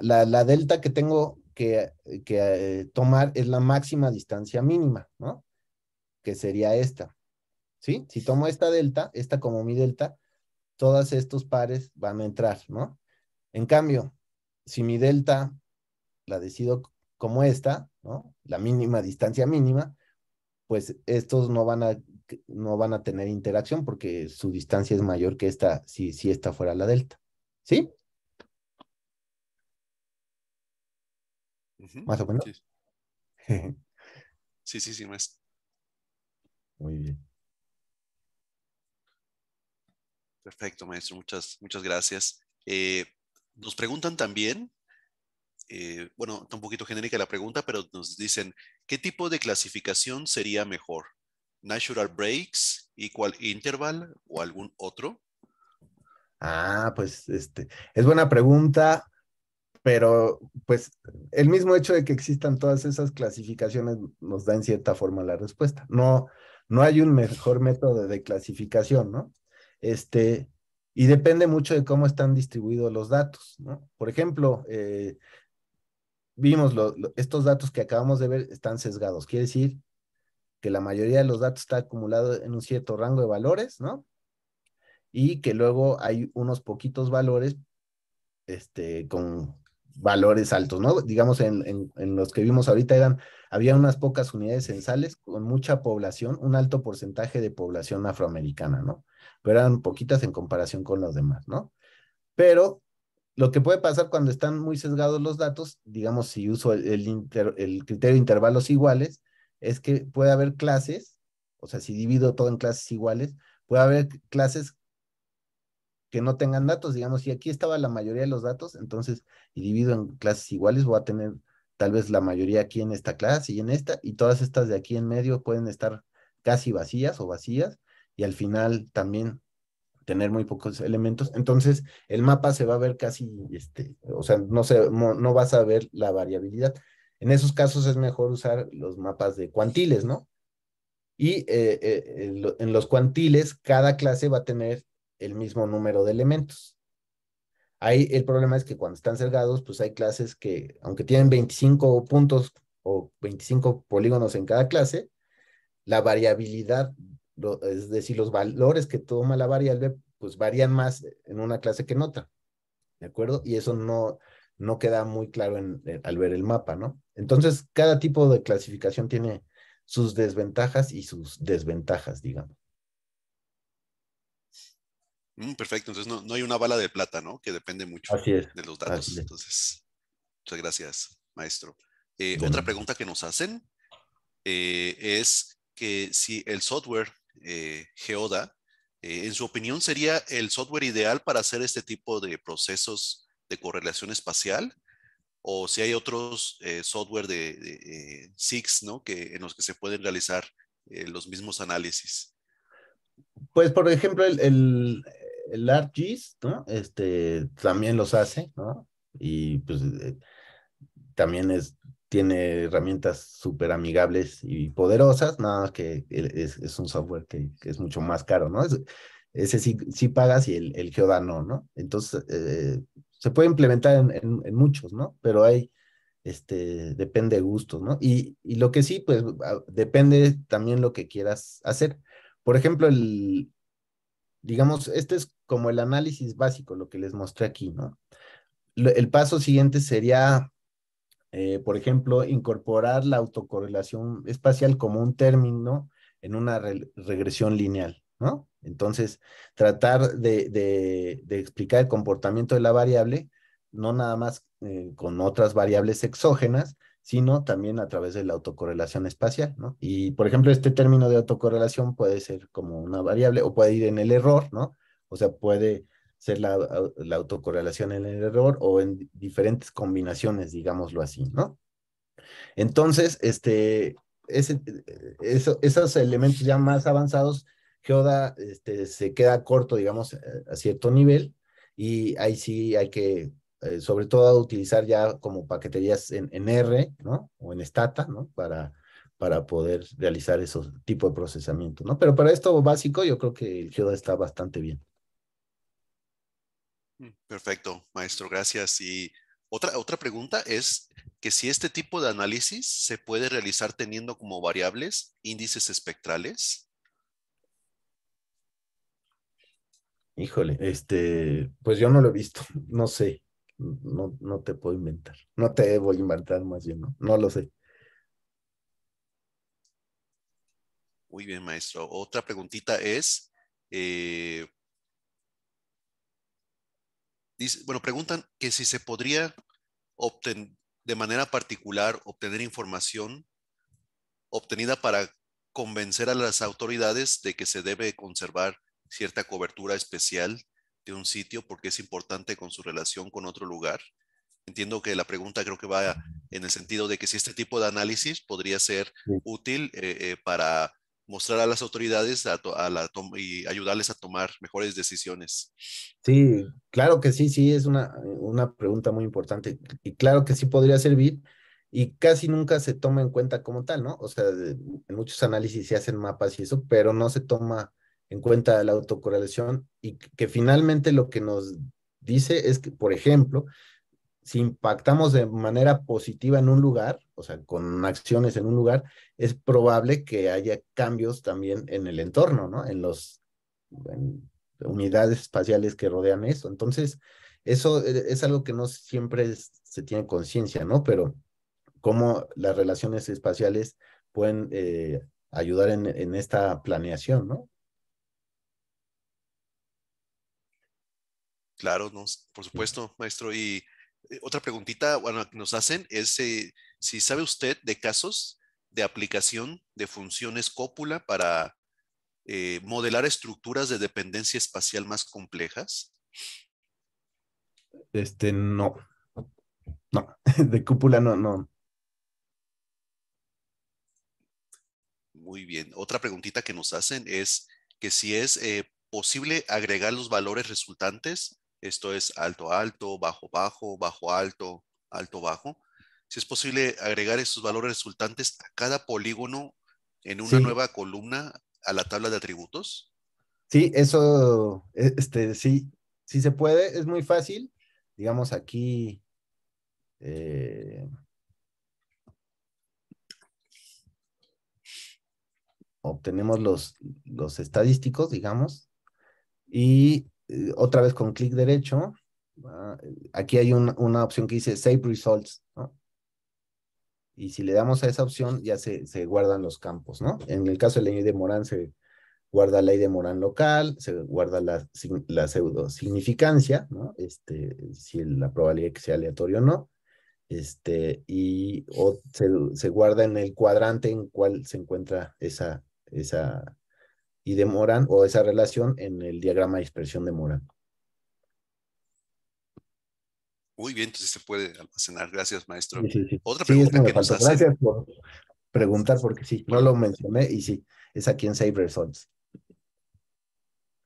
delta que tengo que, eh, tomar es la máxima distancia mínima, ¿no? que sería esta. ¿Sí? Si tomo esta delta, esta como mi delta, todos estos pares van a entrar, ¿no? En cambio, si mi delta la decido como esta, ¿no? La mínima distancia mínima, pues estos no van a, no van a tener interacción porque su distancia es mayor que esta, si, si esta fuera la delta, ¿sí? Más o menos. Sí, sí, sí, más. Muy bien. Perfecto, maestro. Muchas, muchas gracias. Eh, nos preguntan también, eh, bueno, está un poquito genérica la pregunta, pero nos dicen, ¿qué tipo de clasificación sería mejor? ¿Natural breaks, equal interval o algún otro? Ah, pues este, es buena pregunta, pero pues el mismo hecho de que existan todas esas clasificaciones nos da en cierta forma la respuesta. No, no hay un mejor método de clasificación, ¿no? Este, y depende mucho de cómo están distribuidos los datos, ¿no? Por ejemplo, eh, vimos estos datos que acabamos de ver están sesgados, quiere decir que la mayoría de los datos está acumulado en un cierto rango de valores, ¿no? Y que luego hay unos poquitos valores este, con valores altos, ¿no? Digamos, en, en, los que vimos ahorita eran, había unas pocas unidades censales con mucha población, un alto porcentaje de población afroamericana, ¿no? Pero eran poquitas en comparación con los demás, ¿no? Pero lo que puede pasar cuando están muy sesgados los datos, digamos, si uso el, el, el criterio de intervalos iguales, es que puede haber clases, o sea, si divido todo en clases iguales, puede haber clases que no tengan datos, digamos, si aquí estaba la mayoría de los datos, entonces y divido en clases iguales, voy a tener tal vez la mayoría aquí en esta clase y en esta, y todas estas de aquí en medio pueden estar casi vacías o vacías, y al final también tener muy pocos elementos. Entonces, el mapa se va a ver casi, este, o sea, no, se, no, vas a ver la variabilidad. En esos casos es mejor usar los mapas de cuantiles, ¿no? Y eh, eh, en los cuantiles, cada clase va a tener el mismo número de elementos. Ahí el problema es que cuando están cerrados, pues hay clases que, aunque tienen 25 puntos o 25 polígonos en cada clase, la variabilidad, es decir, los valores que toma la variable, pues varían más en una clase que en otra. ¿De acuerdo? Y eso no, no queda muy claro eh, al ver el mapa, ¿no? Entonces, cada tipo de clasificación tiene sus desventajas y sus desventajas, digamos. Mm, perfecto, entonces no, hay una bala de plata, ¿no? Que depende mucho de los datos. Entonces, muchas gracias, maestro. Eh, otra pregunta que nos hacen eh, es que si el software eh, Geoda, en su opinión, sería el software ideal para hacer este tipo de procesos de correlación espacial, o si hay otros software de, SIGS, ¿no? Que, en los que se pueden realizar los mismos análisis. Pues, por ejemplo, el, el ArcGIS, ¿no? Este, también los hace, ¿no? Y pues eh, también es, tiene herramientas súper amigables y poderosas, nada más que es, un software que, es mucho más caro, ¿no? ese sí, pagas y el, el Geoda no, ¿no? Entonces, eh, se puede implementar en, muchos, ¿no? Pero hay, este, depende de gustos, ¿no? Y, y lo que sí, pues, ah, depende también lo que quieras hacer. Por ejemplo, el, digamos, este es como el análisis básico, lo que les mostré aquí, ¿no? El paso siguiente sería, eh, por ejemplo, incorporar la autocorrelación espacial como un término en una regresión lineal, ¿no? Entonces, tratar de, explicar el comportamiento de la variable, no nada más eh, con otras variables exógenas, sino también a través de la autocorrelación espacial, ¿no? Y, por ejemplo, este término de autocorrelación puede ser como una variable o puede ir en el error, ¿no? O sea, puede ser la, autocorrelación en el error o en diferentes combinaciones, digámoslo así, ¿no? Entonces, este, ese, eh, esos elementos ya más avanzados, Geoda este, se queda corto, digamos, eh, a cierto nivel, y ahí sí hay que, eh, sobre todo, utilizar ya como paqueterías en, en, R, ¿no? O en Stata, ¿no? Para, para poder realizar esos tipo de procesamiento, ¿no? Pero para esto básico, yo creo que el Geoda está bastante bien. Perfecto, maestro, gracias. Y otra, otra pregunta es que si este tipo de análisis se puede realizar teniendo como variables índices espectrales. Híjole, este, pues yo no lo he visto, no sé, no, no te puedo inventar, no te voy a inventar más bien, no, no lo sé. Muy bien, maestro. Otra preguntita es, eh, bueno, preguntan que si se podría obtener de manera particular obtener información obtenida para convencer a las autoridades de que se debe conservar cierta cobertura especial de un sitio porque es importante con su relación con otro lugar. Entiendo que la pregunta creo que va en el sentido de que si este tipo de análisis podría ser útil eh, eh, para mostrar a las autoridades a, la y ayudarles a tomar mejores decisiones. Sí, claro que sí, sí, es una, una pregunta muy importante y claro que sí podría servir y casi nunca se toma en cuenta como tal, ¿no? O sea, en muchos análisis se hacen mapas y eso, pero no se toma en cuenta la autocorrelación y que finalmente lo que nos dice es que, por ejemplo, si impactamos de manera positiva en un lugar, o sea, con acciones en un lugar, es probable que haya cambios también en el entorno, ¿no? En las unidades espaciales que rodean eso. Entonces, eso eh, es algo que no siempre se tiene conciencia, ¿no? Pero cómo las relaciones espaciales pueden eh, ayudar en, esta planeación, ¿no? Claro, no, por supuesto, maestro. Y eh, otra preguntita bueno, que nos hacen es eh, si sabe usted de casos de aplicación de funciones cópula para eh, modelar estructuras de dependencia espacial más complejas. Este, no. No, de cúpula no, no. Muy bien. Otra preguntita que nos hacen es que si es posible agregar los valores resultantes esto es alto, alto, bajo, bajo, bajo, alto, alto, bajo. Si es posible agregar esos valores resultantes a cada polígono en una nueva columna a la tabla de atributos. Sí, eso, e, este, sí, sí se puede, es muy fácil. Digamos aquí, eh, obtenemos los, los estadísticos, digamos, y eh, otra vez con clic derecho, aquí hay una opción que dice Save Results, Y si le damos a esa opción, ya se, se guardan los campos, ¿no? En el caso de ley de Morán, se guarda la ley de Morán local, se guarda la, la pseudo significancia, Este, si la probabilidad que sea aleatorio o no. Este, y se, guarda en el cuadrante en cual se encuentra esa, esa y Demoran o esa relación en el diagrama de expresión de Moran. Muy bien, entonces se puede almacenar. Gracias, maestro. Otra pregunta que nos hace... Gracias por preguntar, porque sí, no lo mencioné y sí, es aquí en Save Results.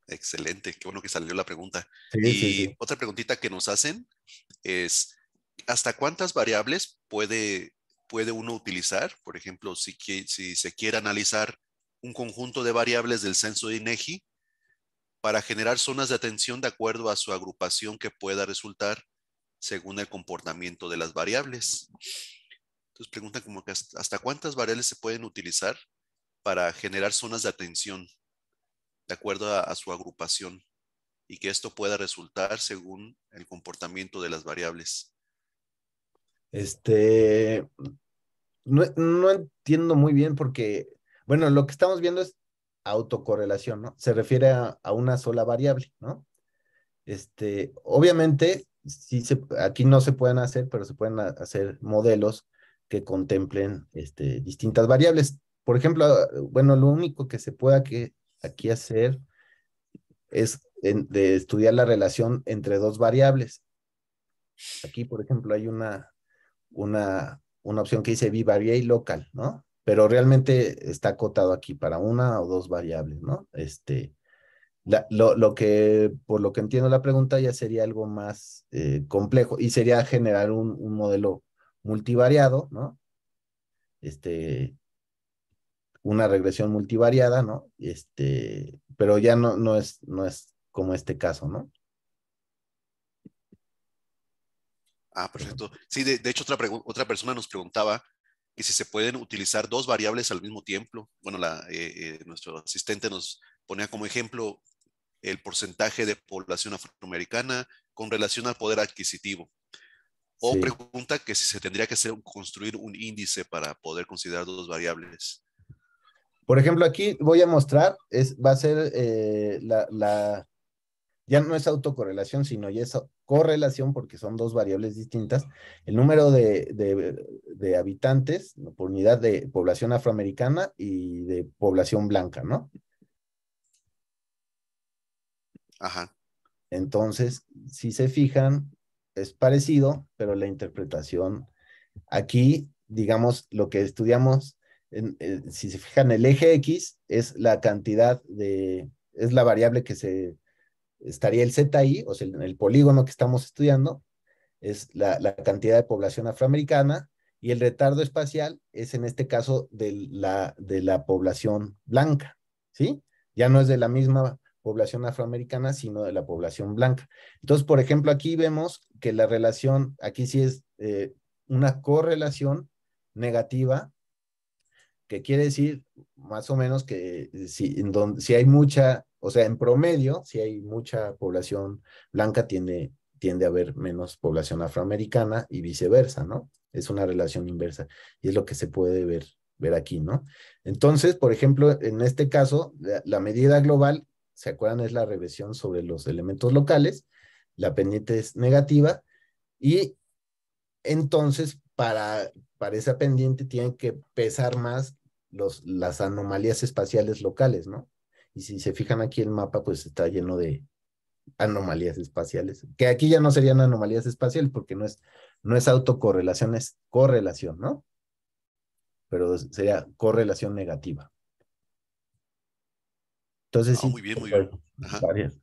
Excelente, qué bueno que salió la pregunta. y otra preguntita que nos hacen es, ¿hasta cuántas variables puede, puede uno utilizar? Por ejemplo, si, si se quiere analizar un conjunto de variables del censo de INEGI e para generar zonas de atención de acuerdo a su agrupación que pueda resultar según el comportamiento de las variables. Entonces pregunta como que hasta cuántas variables se pueden utilizar para generar zonas de atención de acuerdo a, su agrupación y que esto pueda resultar según el comportamiento de las variables. Este, no, no entiendo muy bien porque bueno, lo que estamos viendo es autocorrelación, ¿no? Se refiere a, una sola variable, ¿no? Este, obviamente, sí se, aquí no se pueden hacer, pero se pueden hacer modelos que contemplen este, distintas variables. Por ejemplo, bueno, lo único que se pueda aquí hacer es de estudiar la relación entre dos variables. Aquí, por ejemplo, hay una, una, una opción que dice bivariate local, ¿no? pero realmente está acotado aquí para una o dos variables, ¿no? Este, lo, que, por lo que entiendo la pregunta, ya sería algo más eh, complejo y sería generar un, modelo multivariado, ¿no? Este, una regresión multivariada, ¿no? Este, pero ya no, no, es, no es como este caso, ¿no? Ah, perfecto. Sí, de, de hecho, otra, otra persona nos preguntaba y si se pueden utilizar dos variables al mismo tiempo. Bueno, eh, eh, nuestro asistente nos ponía como ejemplo el porcentaje de población afroamericana con relación al poder adquisitivo. O pregunta que si se tendría que construir un índice para poder considerar dos variables. Por ejemplo, aquí voy a mostrar, es, va a ser eh, la, ya no es autocorrelación, sino ya es correlación, porque son dos variables distintas, el número de, habitantes por unidad de población afroamericana y de población blanca, ¿no? Ajá. Entonces, si se fijan, es parecido, pero la interpretación aquí, digamos, lo que estudiamos, eh, si se fijan, el eje X es la cantidad de, es la variable que se estaría el ZI, o sea, el, polígono que estamos estudiando, es la, cantidad de población afroamericana y el retardo espacial es en este caso de la, de la población blanca, ¿sí? Ya no es de la misma población afroamericana, sino de la población blanca. Entonces, por ejemplo, aquí vemos que la relación, aquí sí es eh, una correlación negativa, que quiere decir más o menos que eh, si, en donde, si hay mucha o sea, en promedio, si hay mucha población blanca, tiende, tiende a haber menos población afroamericana y viceversa, ¿no? Es una relación inversa y es lo que se puede ver, ver aquí, ¿no? Entonces, por ejemplo, en este caso, la, medida global, ¿se acuerdan? Es la regresión sobre los elementos locales, la pendiente es negativa y entonces para, para esa pendiente tienen que pesar más los, las anomalías espaciales locales, ¿no? Y si se fijan aquí el mapa, pues está lleno de anomalías espaciales, que aquí ya no serían anomalías espaciales porque no es, no es autocorrelación, es correlación, ¿no? Pero sería correlación negativa. Entonces, ah, sí, muy bien, muy pues, bien. Pues,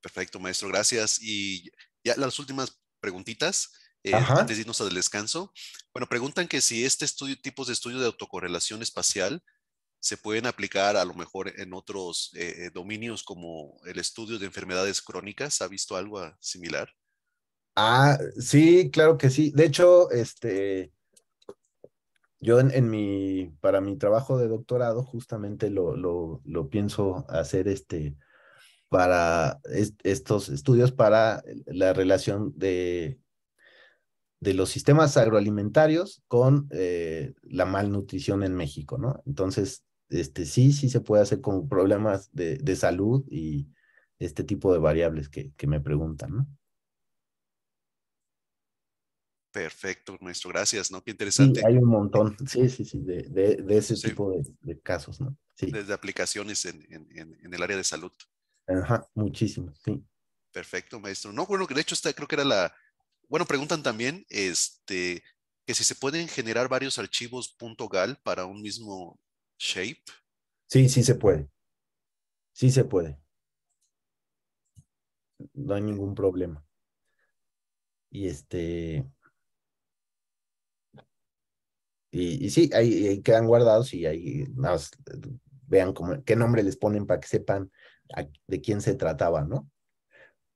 Perfecto, maestro, gracias. Y ya las últimas preguntitas. Eh, antes de irnos al descanso. Bueno, preguntan que si este estudio, tipos de estudio de autocorrelación espacial se pueden aplicar a lo mejor en otros eh, eh, dominios como el estudio de enfermedades crónicas. ¿Ha visto algo similar? Ah, sí, claro que sí. De hecho, este, yo en, mi, para mi trabajo de doctorado justamente lo, lo, pienso hacer este, para estos estudios para la relación de de los sistemas agroalimentarios con eh, la malnutrición en México, ¿no? Entonces, este, sí, sí se puede hacer con problemas de, salud y este tipo de variables que, que me preguntan, ¿no? Perfecto, maestro, gracias, ¿no? Qué interesante. hay un montón, sí, sí, sí, de, de, de ese tipo de, casos, ¿no? Sí. Desde aplicaciones en, en, el área de salud. Ajá, muchísimo, sí. Perfecto, maestro. No, bueno, de hecho, creo que era la, bueno, preguntan también este, que si se pueden generar varios archivos .gal para un mismo shape. Sí, sí se puede. Sí se puede. No hay ningún problema. Y este... Y, sí, ahí, quedan guardados y ahí más, eh, vean qué nombre les ponen para que sepan de quién se trataba, ¿no?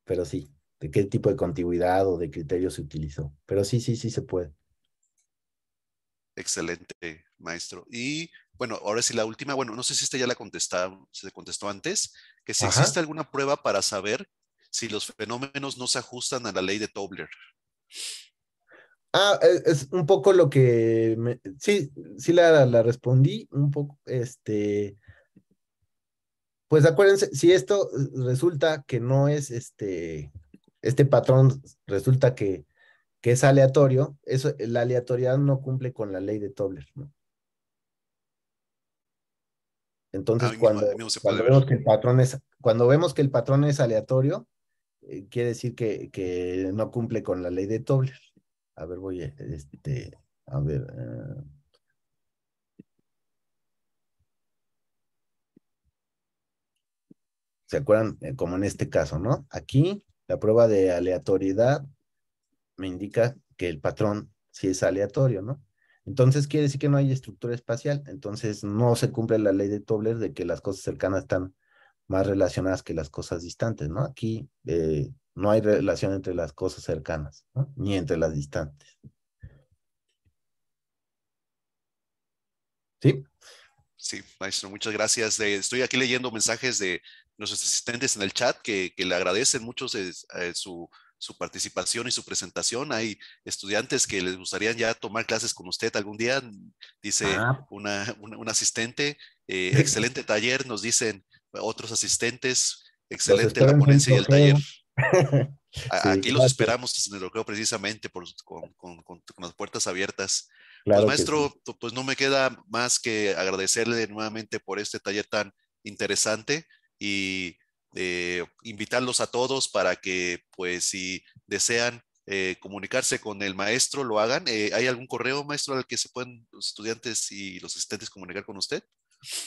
Pero sí, de qué tipo de continuidad o de criterio se utilizó. Pero sí, sí, sí se puede. Excelente, maestro. Y bueno, ahora sí la última, bueno, no sé si esta ya la contestaron, se contestó antes, que si existe alguna prueba para saber si los fenómenos no se ajustan a la ley de Tobler. Ah, e-, es, un poco lo que sí, sí la, la, respondí, un poco, este, pues acuérdense, si esto eh, resulta que no es este este patrón resulta que, que es aleatorio, eso, la aleatoriedad no cumple con la ley de Tobler. Entonces, ah, cuando, cuando vemos que el patrón es, cuando vemos que el patrón es aleatorio, eh, quiere decir que, que, no cumple con la ley de Tobler. A ver, voy a, este, a ver. Eh. ¿Se acuerdan? Eh, como en este caso, ¿no? Aquí la prueba de aleatoriedad me indica que el patrón sí es aleatorio, ¿no? Entonces quiere decir que no hay estructura espacial, entonces no se cumple la ley de Tobler de que las cosas cercanas están más relacionadas que las cosas distantes, ¿no? Aquí eh, no hay relación entre las cosas cercanas, ¿no? ni entre las distantes. ¿Sí? Sí, maestro, muchas gracias. estoy aquí leyendo mensajes de los asistentes en el chat que, le agradecen mucho eh, su, participación y su presentación. Hay estudiantes que les gustaría ya tomar clases con usted algún día, dice ah. una, un asistente. Eh, excelente taller, nos dicen otros asistentes. Excelente la ponencia y el taller. Aquí los esperamos en el precisamente con, las puertas abiertas. Pues, maestro, pues no me queda más que agradecerle nuevamente por este taller tan interesante y eh, invitarlos a todos para que, pues, si desean eh, comunicarse con el maestro, lo hagan. Eh, ¿Hay algún correo, maestro, al que se pueden los estudiantes y los asistentes comunicar con usted?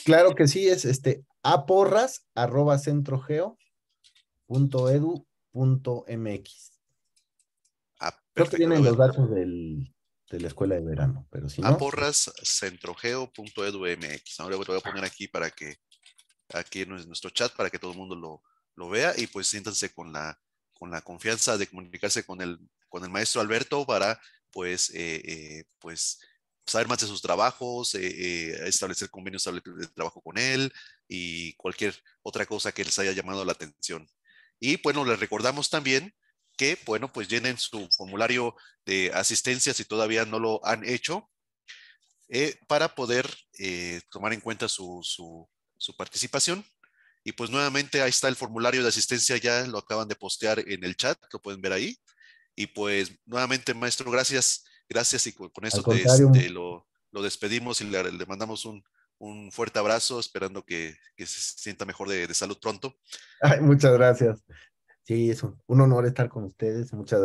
Claro que sí, es este aporras.centrogeo.edu.mx. Ah, Creo que tienen los datos del, de la escuela de verano, pero si no. Aporras.centrogeo.edu.mx. Ahora lo voy a poner aquí para que aquí en nuestro chat para que todo el mundo lo, lo vea y pues siéntanse con la, con la confianza de comunicarse con el, con el maestro Alberto para pues, eh, eh, pues saber más de sus trabajos, eh, establecer convenios de trabajo con él y cualquier otra cosa que les haya llamado la atención. Y bueno, les recordamos también que, bueno, pues llenen su formulario de asistencia si todavía no lo han hecho para poder tomar en cuenta su, su su participación. Y pues nuevamente ahí está el formulario de asistencia, ya lo acaban de postear en el chat, lo pueden ver ahí. Y pues nuevamente, maestro, gracias, gracias y con, esto te, este, lo, despedimos y le, mandamos un, fuerte abrazo, esperando que, se sienta mejor de, salud pronto. muchas gracias. Sí, es un honor estar con ustedes, muchas gracias.